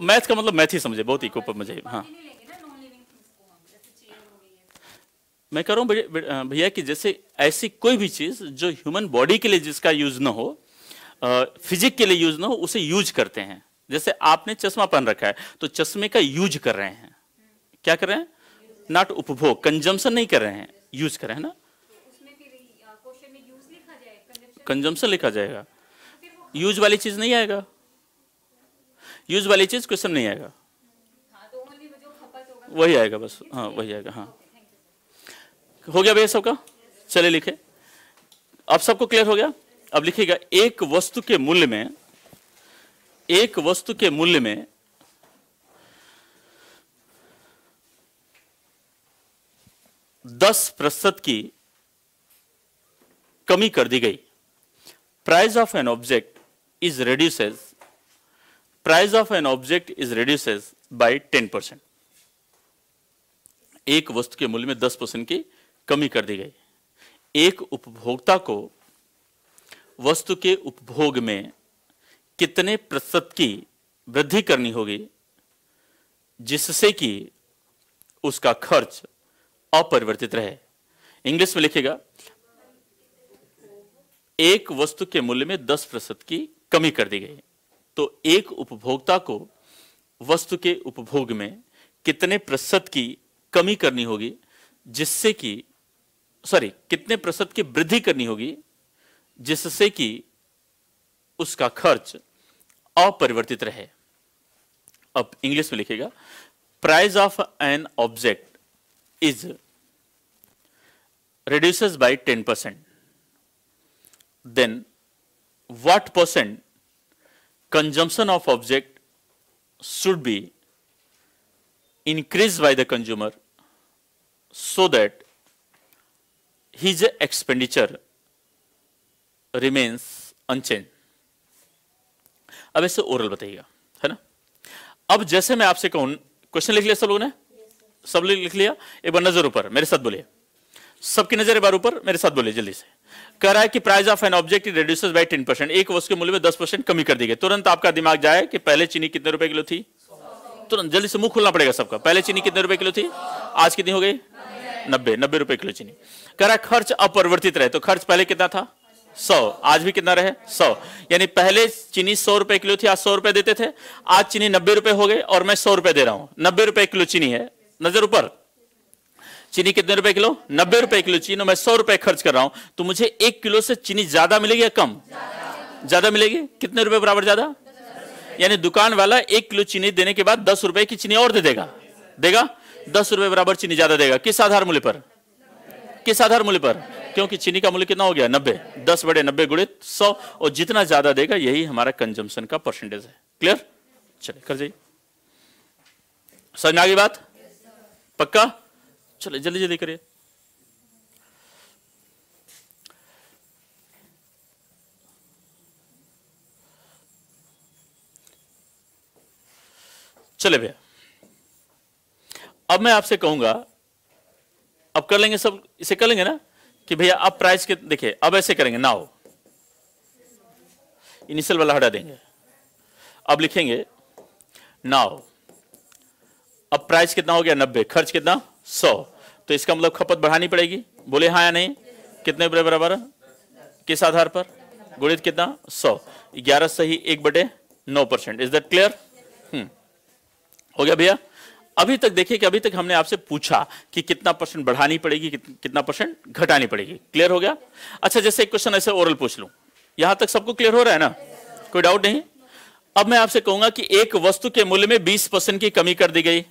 मैथ हाँ। का मतलब मैथ ही समझे बहुत ही पर मजे हाँ, हाँ। मैं कह रहा हूँ भैया कि जैसे ऐसी कोई भी चीज़ जो ह्यूमन बॉडी के लिए जिसका यूज ना हो फिजिक के लिए यूज ना हो उसे यूज करते हैं जैसे आपने चश्मा पहन रखा है तो चश्मे का यूज कर रहे हैं हम्म। क्या कर रहे हैं नॉट उपभोग कंजम्पन नहीं कर रहे हैं यूज करें है ना कंजम्पन लिखा जाएगा यूज वाली चीज नहीं आएगा यूज वाली चीज क्वेश्चन नहीं आएगा हाँ, तो वही आएगा बस हाँ वही आएगा हाँ हो गया भैया सबका चले लिखे अब सबको क्लियर हो गया अब लिखिएगा एक वस्तु के मूल्य में एक वस्तु के मूल्य में 10 प्रतिशत की कमी कर दी गई price of an object is reduces price of an object is reduces by 10 percent एक वस्तु के मूल्य में 10 परसेंट की कमी कर दी गई एक उपभोक्ता को वस्तु के उपभोग में कितने प्रतिशत की वृद्धि करनी होगी जिससे कि उसका खर्च अपरिवर्तित रहे इंग्लिश में लिखेगा एक वस्तु के मूल्य में 10 प्रतिशत की कमी कर दी गई तो एक उपभोक्ता को वस्तु के उपभोग में कितने प्रतिशत की कमी करनी होगी जिससे कि सॉरी कितने प्रतिशत की वृद्धि करनी होगी जिससे कि उसका खर्च अपरिवर्तित रहे अब इंग्लिश में लिखेगा price of an object is reduces by 10%, then what percent consumption of object should be increased by the consumer so that his expenditure remains unchanged. अब इसे ओरल बताइएगा है ना अब जैसे मैं आपसे कहूं क्वेश्चन लिख लिया सब लोगों ने सब लिख लिया एक बार नजर ऊपर मेरे साथ बोलिए सबकी नजर एक बार ऊपर मेरे साथ बोलिए जल्दी से कह रहा है कि price of an object reduces by ten percent एक वस्तु के मूल्य में दस परसेंट कमी कर दी गई तुरंत आपका दिमाग जाए कि पहले चीनी कितने रुपए किलो थी तुरंत जल्दी से मुंह खुलना पड़ेगा सबका पहले चीनी कितने रुपए किलो थी आज कितनी हो गई नब्बे नब्बे रुपए किलो चीनी कह रहा है खर्च अपरिवर्तित रहे तो खर्च पहले कितना था सौ आज भी कितना रहे सौ यानी पहले चीनी सौ रुपए किलो थी आज सौ रुपए देते थे आज चीनी नब्बे रुपए हो गए और मैं सौ रुपए दे रहा हूं नब्बे रुपए किलो चीनी है नजर ऊपर चीनी कितने रुपए किलो नब्बे रुपए किलो चीनी मैं सौ रुपए खर्च कर रहा हूं तो मुझे एक किलो से चीनी ज्यादा मिलेगी या कम ज्यादा मिलेगी कितने रुपए बराबर ज्यादा यानी दुकान वाला एक किलो चीनी देने के बाद दस रुपए की चीनी और दे देगा देगा दस रुपए बराबर चीनी ज्यादा देगा किस आधार मूल्य पर किस आधार मूल्य पर क्योंकि चीनी का मूल्य कितना हो गया नब्बे दस बड़े नब्बे गुड़े सौ और जितना ज्यादा देगा यही हमारा कंजम्पन का परसेंटेज है क्लियर चलिए कर जाइए समझ में आ गई बात पक्का चले जल्दी जल्दी करिए चले भैया अब मैं आपसे कहूंगा अब कर लेंगे सब इसे कर लेंगे ना कि भैया आप प्राइस के देखिए अब ऐसे करेंगे ना हो इनिशियल वाला हटा देंगे अब लिखेंगे नाउ अब प्राइस कितना हो गया नब्बे खर्च कितना सौ तो इसका मतलब खपत बढ़ानी पड़ेगी बोले हाँ या नहीं कितने बराबर किस आधार पर गुणित कितना सौ ग्यारह सही एक बटे नौ परसेंट इज दट क्लियर हो गया भैया अभी तक देखिए कि अभी तक हमने आपसे पूछा कि कितना परसेंट बढ़ानी पड़ेगी कितना परसेंट घटानी पड़ेगी क्लियर हो गया अच्छा जैसे एक क्वेश्चन ऐसे ओरल पूछ लू यहां तक सबको क्लियर हो रहा है ना कोई डाउट नहीं अब मैं आपसे कहूंगा कि एक वस्तु के मूल्य में 20 परसेंट की कमी कर दी गई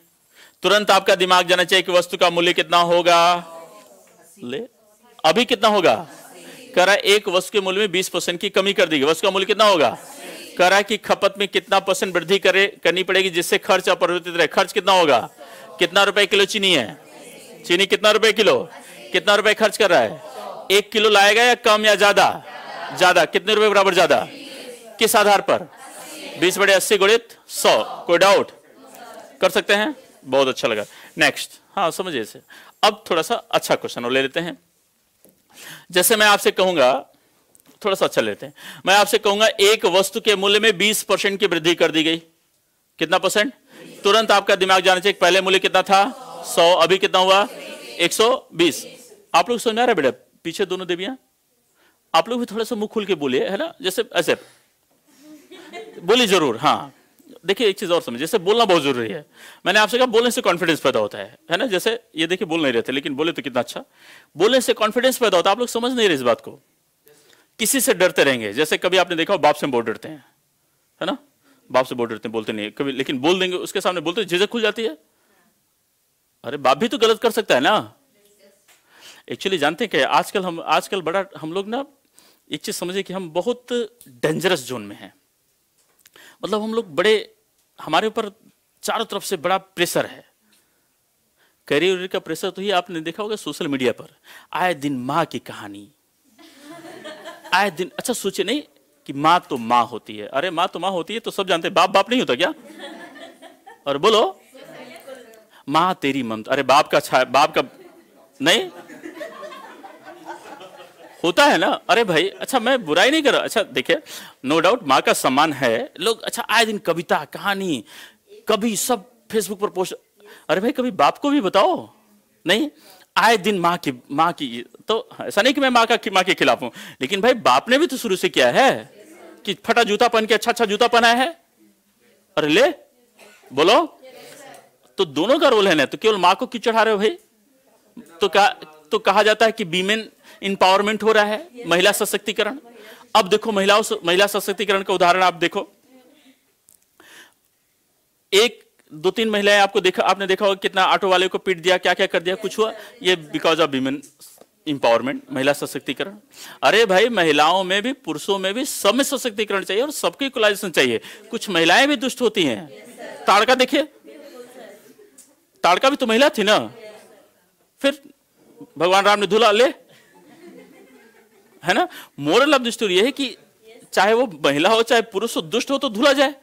तुरंत आपका दिमाग जाना चाहिए कि वस्तु का मूल्य कितना होगा ले अभी कितना होगा कह रहा एक वस्तु के मूल्य में बीस परसेंट की कमी कर दी वस्तु का मूल्य कितना होगा कह रहा है कि खपत में कितना परसेंट वृद्धि करे करनी पड़ेगी जिससे खर्च अपरिवर्तित रहे खर्च कितना होगा कितना रुपए किलो चीनी है चीनी कितना रुपए किलो कितना रुपए खर्च कर रहा है एक किलो लाएगा या कम या ज्यादा ज्यादा कितने रुपए बराबर ज्यादा किस आधार पर बीस बड़े अस्सी गुणित सौ कोई डाउट कर सकते हैं बहुत अच्छा लगा नेक्स्ट हाँ समझिए इसे अब थोड़ा सा अच्छा क्वेश्चन ले लेते हैं जैसे मैं आपसे कहूंगा थोड़ा सा अच्छा लेते हैं मैं आपसे कहूंगा एक वस्तु के मूल्य में 20 परसेंट की वृद्धि कर दी गई कितना परसेंट तुरंत आपका दिमाग जाना चाहिए पहले मूल्य कितना था 100 अभी कितना हुआ 120 आप लोग समझ रहे बेटा पीछे दोनों देवियां आप लोग भी थोड़ा सा मुंह खुल के बोलिए है ना जैसे ऐसे बोली जरूर हाँ देखिए एक चीज़ और समझ जैसे बोलना बहुत जरूरी है मैंने आपसे कहा बोलने से कॉन्फिडेंस पैदा होता है है ना जैसे ये देखिए बोल नहीं रहते लेकिन बोले तो कितना अच्छा बोलने से कॉन्फिडेंस पैदा होता है आप लोग समझ नहीं रहे इस बात को किसी से डरते रहेंगे जैसे कभी आपने देखा हो बाप से बहुत डरते हैं है ना बाप से बहुत डरते हैं बोलते नहीं कभी लेकिन बोल देंगे उसके सामने बोलते झिझक खुल जाती है अरे बाप भी तो गलत कर सकता है ना एक्चुअली जानते हैं क्या आजकल हम आजकल बड़ा हम लोग ना एक चीज समझे कि हम बहुत डेंजरस जोन में हैं मतलब हम लोग बड़े हमारे ऊपर चारों तरफ से बड़ा प्रेशर है करियर का प्रेशर तो ही आपने देखा होगा सोशल मीडिया पर आए दिन माँ की कहानी आए दिन अच्छा सोचे नहीं कि माँ तो माँ होती है अरे माँ तो माँ होती है तो सब जानते हैं बाप बाप नहीं होता क्या और बोलो माँ तेरी मंत्र अरे बाप का छाया बाप का नहीं होता है ना अरे भाई अच्छा मैं बुराई नहीं कर रहा अच्छा देखिए नो डाउट माँ का सम्मान है लोग अच्छा आए दिन कविता कहानी कभी सब फेसबुक पर पोस्ट अरे भाई कभी बाप को भी बताओ नहीं आए दिन माँ की माँ की तो ऐसा नहीं कि मैं माँ का माँ के खिलाफ हूँ लेकिन भाई बाप ने भी तो शुरू से किया है कि फटा जूता पहन के अच्छा अच्छा जूता पहनाया है अरे ले बोलो तो दोनों का रोल है ना तो केवल माँ को क्यों चढ़ा रहे हो भाई तो कहा तो कहा जाता है कि बीमेन इंपावरमेंट हो रहा है महिला सशक्तिकरण अब देखो महिलाओं महिला सशक्तिकरण का उदाहरण आप देखो एक दो तीन महिलाएं आपको देखा आपने देखा होगा कितना ऑटो वाले को पीट दिया क्या क्या कर दिया कुछ हुआ ये बिकॉज ऑफ वीमेन इंपावरमेंट महिला सशक्तिकरण अरे भाई महिलाओं में भी पुरुषों में भी सब में सशक्तिकरण चाहिए और सबकी इक्वलाइजेशन चाहिए कुछ महिलाएं भी दुष्ट होती हैं ताड़का देखिए ताड़का भी तो महिला थी ना फिर भगवान राम ने धुला ले है ना मोरल ऑफ द स्टोरी ये है कि चाहे वो महिला हो चाहे पुरुष हो दुष्ट हो तो धुला जाए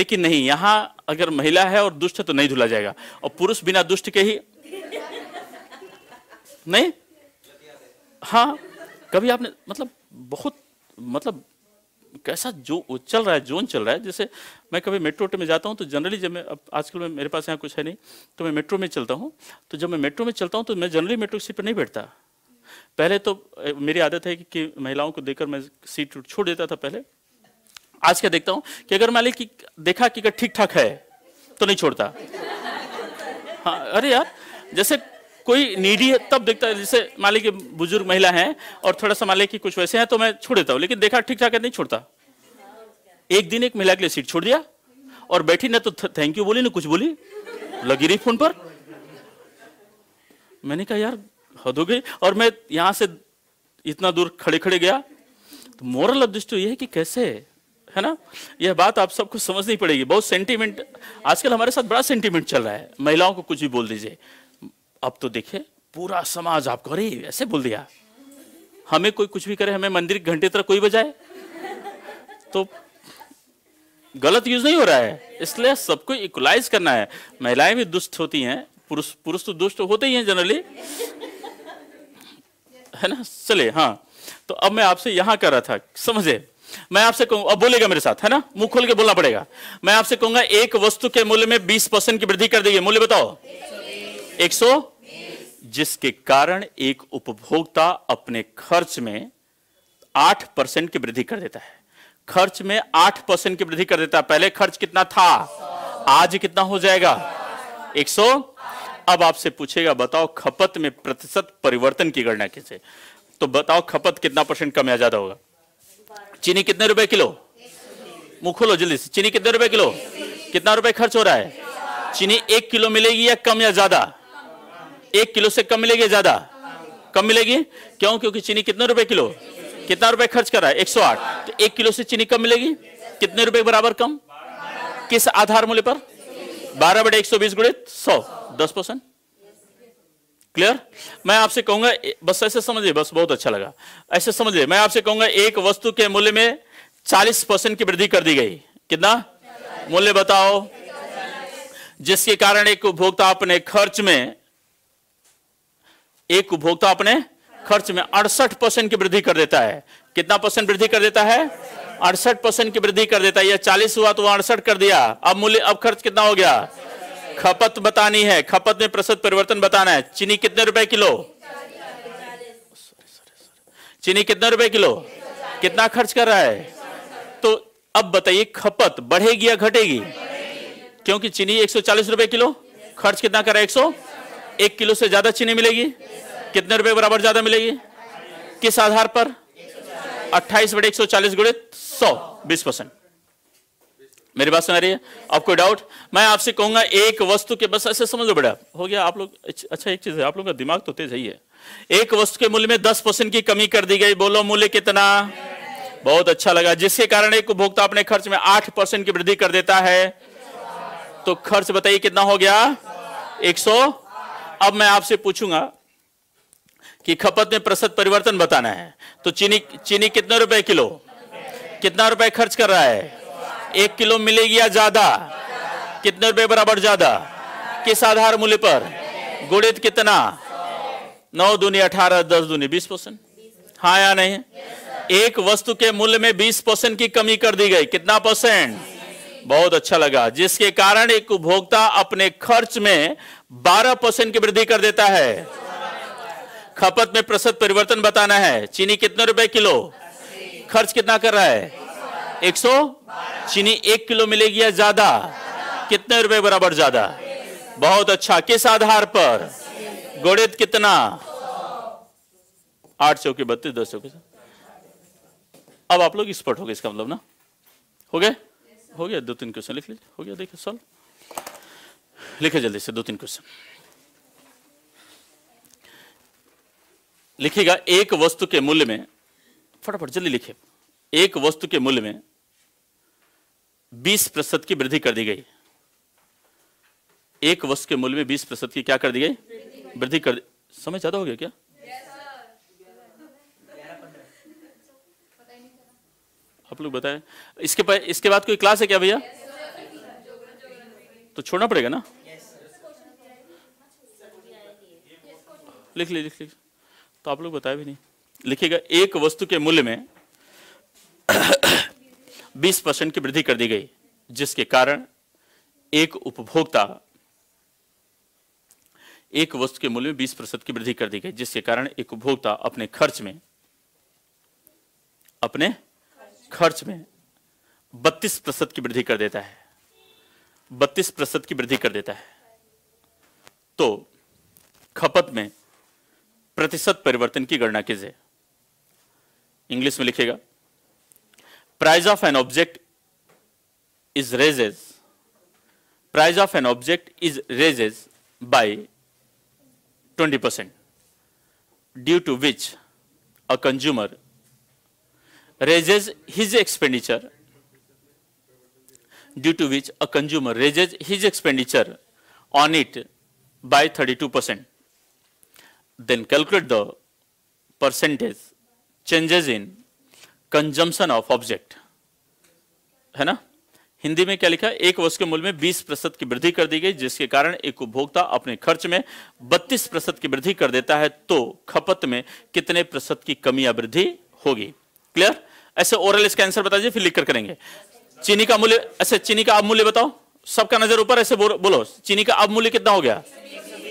लेकिन नहीं यहां अगर महिला है और दुष्ट है तो नहीं धुला जाएगा और पुरुष बिना दुष्ट के ही नहीं हाँ कभी आपने मतलब बहुत मतलब कैसा जो चल रहा है जोन चल रहा है जैसे मैं कभी मेट्रो में जाता हूँ तो जनरली जब मैं अब आजकल में मेरे पास यहाँ कुछ है नहीं तो मैं मेट्रो में चलता हूँ तो जब मैं मेट्रो में चलता हूँ तो मैं जनरली मेट्रो सीट पर नहीं बैठता पहले तो मेरी आदत है कि, कि महिलाओं को देखकर मैं सीट छोड़ देता था पहले आज क्या देखता हूं कि अगर मान कि देखा कि अगर ठीक ठाक है तो नहीं छोड़ता हाँ अरे यार जैसे कोई नीडी है तब देखता है जैसे मान लीजिए बुजुर्ग महिला है और थोड़ा सा मान लीजिए कुछ वैसे हैं तो मैं छोड़ देता हूँ लेकिन देखा ठीक ठाक है नहीं छोड़ता एक दिन एक महिला के लिए सीट छोड़ दिया और बैठी ना तो थैंक यू बोली ना कुछ बोली लगी रही फोन पर मैंने कहा यार हद हो गई और मैं यहां से इतना दूर खड़े खड़े गया तो मोरल ऑफ दृष्टि यह कि कैसे है ना यह बात आप सबको समझनी पड़ेगी बहुत सेंटीमेंट आजकल हमारे साथ बड़ा सेंटीमेंट चल रहा है महिलाओं को कुछ भी बोल दीजिए अब तो देखिए पूरा समाज आपको अरे ऐसे बोल दिया हमें कोई कुछ भी करे हमें मंदिर घंटे तरह कोई बजाए तो गलत यूज नहीं हो रहा है इसलिए सबको इक्वलाइज करना है महिलाएं भी दुष्ट होती हैं पुरुष पुरुष तो दुष्ट होते ही हैं जनरली है ना चले हाँ तो अब मैं आपसे यहां कर रहा था समझे मैं आपसे कहूंगा अब बोलेगा मेरे साथ है ना मुंह खोल के बोलना पड़ेगा मैं आपसे कहूंगा एक वस्तु के मूल्य में बीस परसेंट की वृद्धि कर देगी मूल्य बताओ एक सौ जिसके कारण एक उपभोक्ता अपने खर्च में आठ परसेंट की वृद्धि कर देता है खर्च में आठ परसेंट की वृद्धि कर देता है पहले खर्च कितना था आज कितना हो जाएगा एक सौ अब आपसे पूछेगा बताओ खपत में प्रतिशत परिवर्तन की गणना कैसे तो बताओ खपत कितना परसेंट कम या ज्यादा होगा चीनी कितने रुपए किलो मुंह खोलो जल्दी से चीनी कितने रुपए किलो कितना रुपए खर्च हो रहा है चीनी एक किलो मिलेगी या कम या ज्यादा एक किलो से कम मिलेगी ज्यादा कम मिलेगी क्यों क्योंकि चीनी कितने रुपए किलो कितना रुपए खर्च कर रहा है 108 तो एक किलो से चीनी कम मिलेगी कितने रुपए बराबर कम किस आधार मूल्य पर बारह बटे एक सौ बीस गुणित सौ दस परसेंट क्लियर मैं आपसे कहूंगा बस ऐसे समझिए बस बहुत अच्छा लगा ऐसे समझिए मैं आपसे कहूंगा एक वस्तु के मूल्य में चालीस परसेंट की वृद्धि कर दी गई कितना मूल्य बताओ जिसके कारण एक उपभोक्ता अपने खर्च में एक उपभोक्ता अपने खर्च में अड़सठ परसेंट की वृद्धि कर देता है कितना परसेंट वृद्धि कर देता है अड़सठ परसेंट की वृद्धि कर देता है यह चालीस हुआ तो वह अड़सठ कर दिया अब मूल्य अब खर्च कितना हो गया खपत बतानी है खपत में प्रसत परिवर्तन बताना है चीनी कितने रुपए किलो चीनी कितने रुपए किलो कितना खर्च कर रहा है तो अब बताइए खपत बढ़ेगी या घटेगी क्योंकि चीनी 140 रुपए किलो खर्च कितना करा 100 एक किलो से ज्यादा चीनी मिलेगी कितने रुपए बराबर ज्यादा मिलेगी किस आधार पर अट्ठाईस बटे एक सौ चालीस गुड़े सौ बीस परसेंट मेरी बात सुना रही है आपको डाउट मैं आपसे कहूंगा एक वस्तु के बस ऐसे समझ लो बेटा हो गया आप लोग अच्छा एक चीज है आप लोग का दिमाग तो तेज ही है एक वस्तु के मूल्य में दस परसेंट की कमी कर दी गई बोलो मूल्य कितना बहुत अच्छा लगा जिसके कारण एक उपभोक्ता अपने खर्च में आठ परसेंट की वृद्धि कर देता है तो खर्च बताइए कितना हो गया एक सौ अब मैं आपसे पूछूंगा कि खपत में प्रसत परिवर्तन बताना है तो चीनी चीनी कितने रुपए किलो कितना रुपए खर्च कर रहा है एक किलो मिलेगी या ज्यादा कितने रुपए बराबर ज्यादा किस आधार मूल्य पर गुणित कितना नौ दूनी अठारह दस दूनी बीस परसेंट हाँ या नहीं एक वस्तु के मूल्य में बीस परसेंट की कमी कर दी गई कितना परसेंट बहुत अच्छा लगा जिसके कारण एक उपभोक्ता अपने खर्च में बारह परसेंट की वृद्धि कर देता है खपत में प्रसत परिवर्तन बताना है चीनी कितने रुपए किलो खर्च कितना कर रहा है एक सौ चीनी एक किलो मिलेगी या ज्यादा कितने रुपए बराबर ज्यादा बहुत अच्छा किस आधार पर गोड़ित कितना आठ सौ के बत्तीस दस सौ के अब आप लोग स्पर्ट हो गए इसका मतलब ना हो गए हो गया दो तीन क्वेश्चन लिख लीजिए हो गया देखिए सॉल्व लिखे जल्दी से दो तीन क्वेश्चन लिखेगा एक वस्तु के मूल्य में फटाफट जल्दी लिखे एक वस्तु के मूल्य में 20 प्रतिशत की वृद्धि कर दी गई एक वस्तु के मूल्य में 20 प्रतिशत की क्या कर दी गई वृद्धि कर समय ज्यादा हो गया क्या आप लोग बताएं इसके पर, इसके बाद कोई क्लास है क्या भैया तो छोड़ना पड़ेगा ना लिख ले लिख लिख तो आप लोग बताए भी नहीं लिखिएगा एक वस्तु के मूल्य में 20 परसेंट की वृद्धि कर दी गई जिसके कारण एक उपभोक्ता एक वस्तु के मूल्य में 20 प्रतिशत की वृद्धि कर दी गई जिसके कारण एक उपभोक्ता अपने खर्च में अपने खर्च में 32 प्रतिशत की वृद्धि कर देता है 32 प्रतिशत की वृद्धि कर देता है तो खपत में प्रतिशत परिवर्तन की गणना कीजिए इंग्लिश में लिखेगा price of an object is raises price of an object is raises by 20 percent due to which a consumer raises his expenditure due to which a consumer raises his expenditure on it by 32 percent then calculate the percentage changes in consumption of object है ना हिंदी में क्या लिखा एक वर्ष के मूल्य में 20 प्रतिशत की वृद्धि कर दी गई जिसके कारण एक उपभोक्ता अपने खर्च में 32 प्रतिशत की वृद्धि कर देता है तो खपत में कितने प्रतिशत की कमी या वृद्धि होगी क्लियर ऐसे ओरल इसका आंसर बता दीजिए फिर लिख कर करेंगे चीनी का मूल्य ऐसे चीनी का अब मूल्य बताओ सबका नजर ऊपर ऐसे बोलो चीनी का अब मूल्य कितना हो गया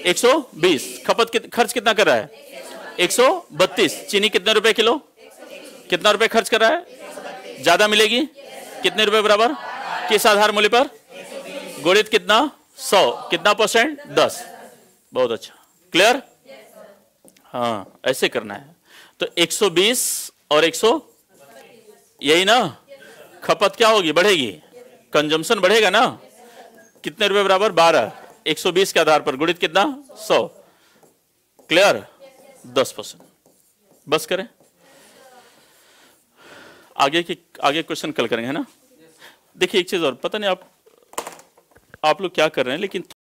120 खपत कित, खर्च कितना कर रहा है 132 चीनी कितने रुपए किलो कितना रुपए खर्च कर रहा है ज्यादा मिलेगी कितने रुपए बराबर किस आधार मूल्य पर गुणित कितना सौ कितना परसेंट दस बहुत अच्छा क्लियर हाँ ऐसे करना है तो 120 और 100 यही ना खपत क्या होगी बढ़ेगी कंजम्पशन बढ़ेगा ना कितने रुपए बराबर बारह 120 के आधार पर गुणित कितना 100 क्लियर 10 परसेंट बस करें आगे के आगे क्वेश्चन कल करेंगे है ना देखिए एक चीज और पता नहीं आप आप लोग क्या कर रहे हैं लेकिन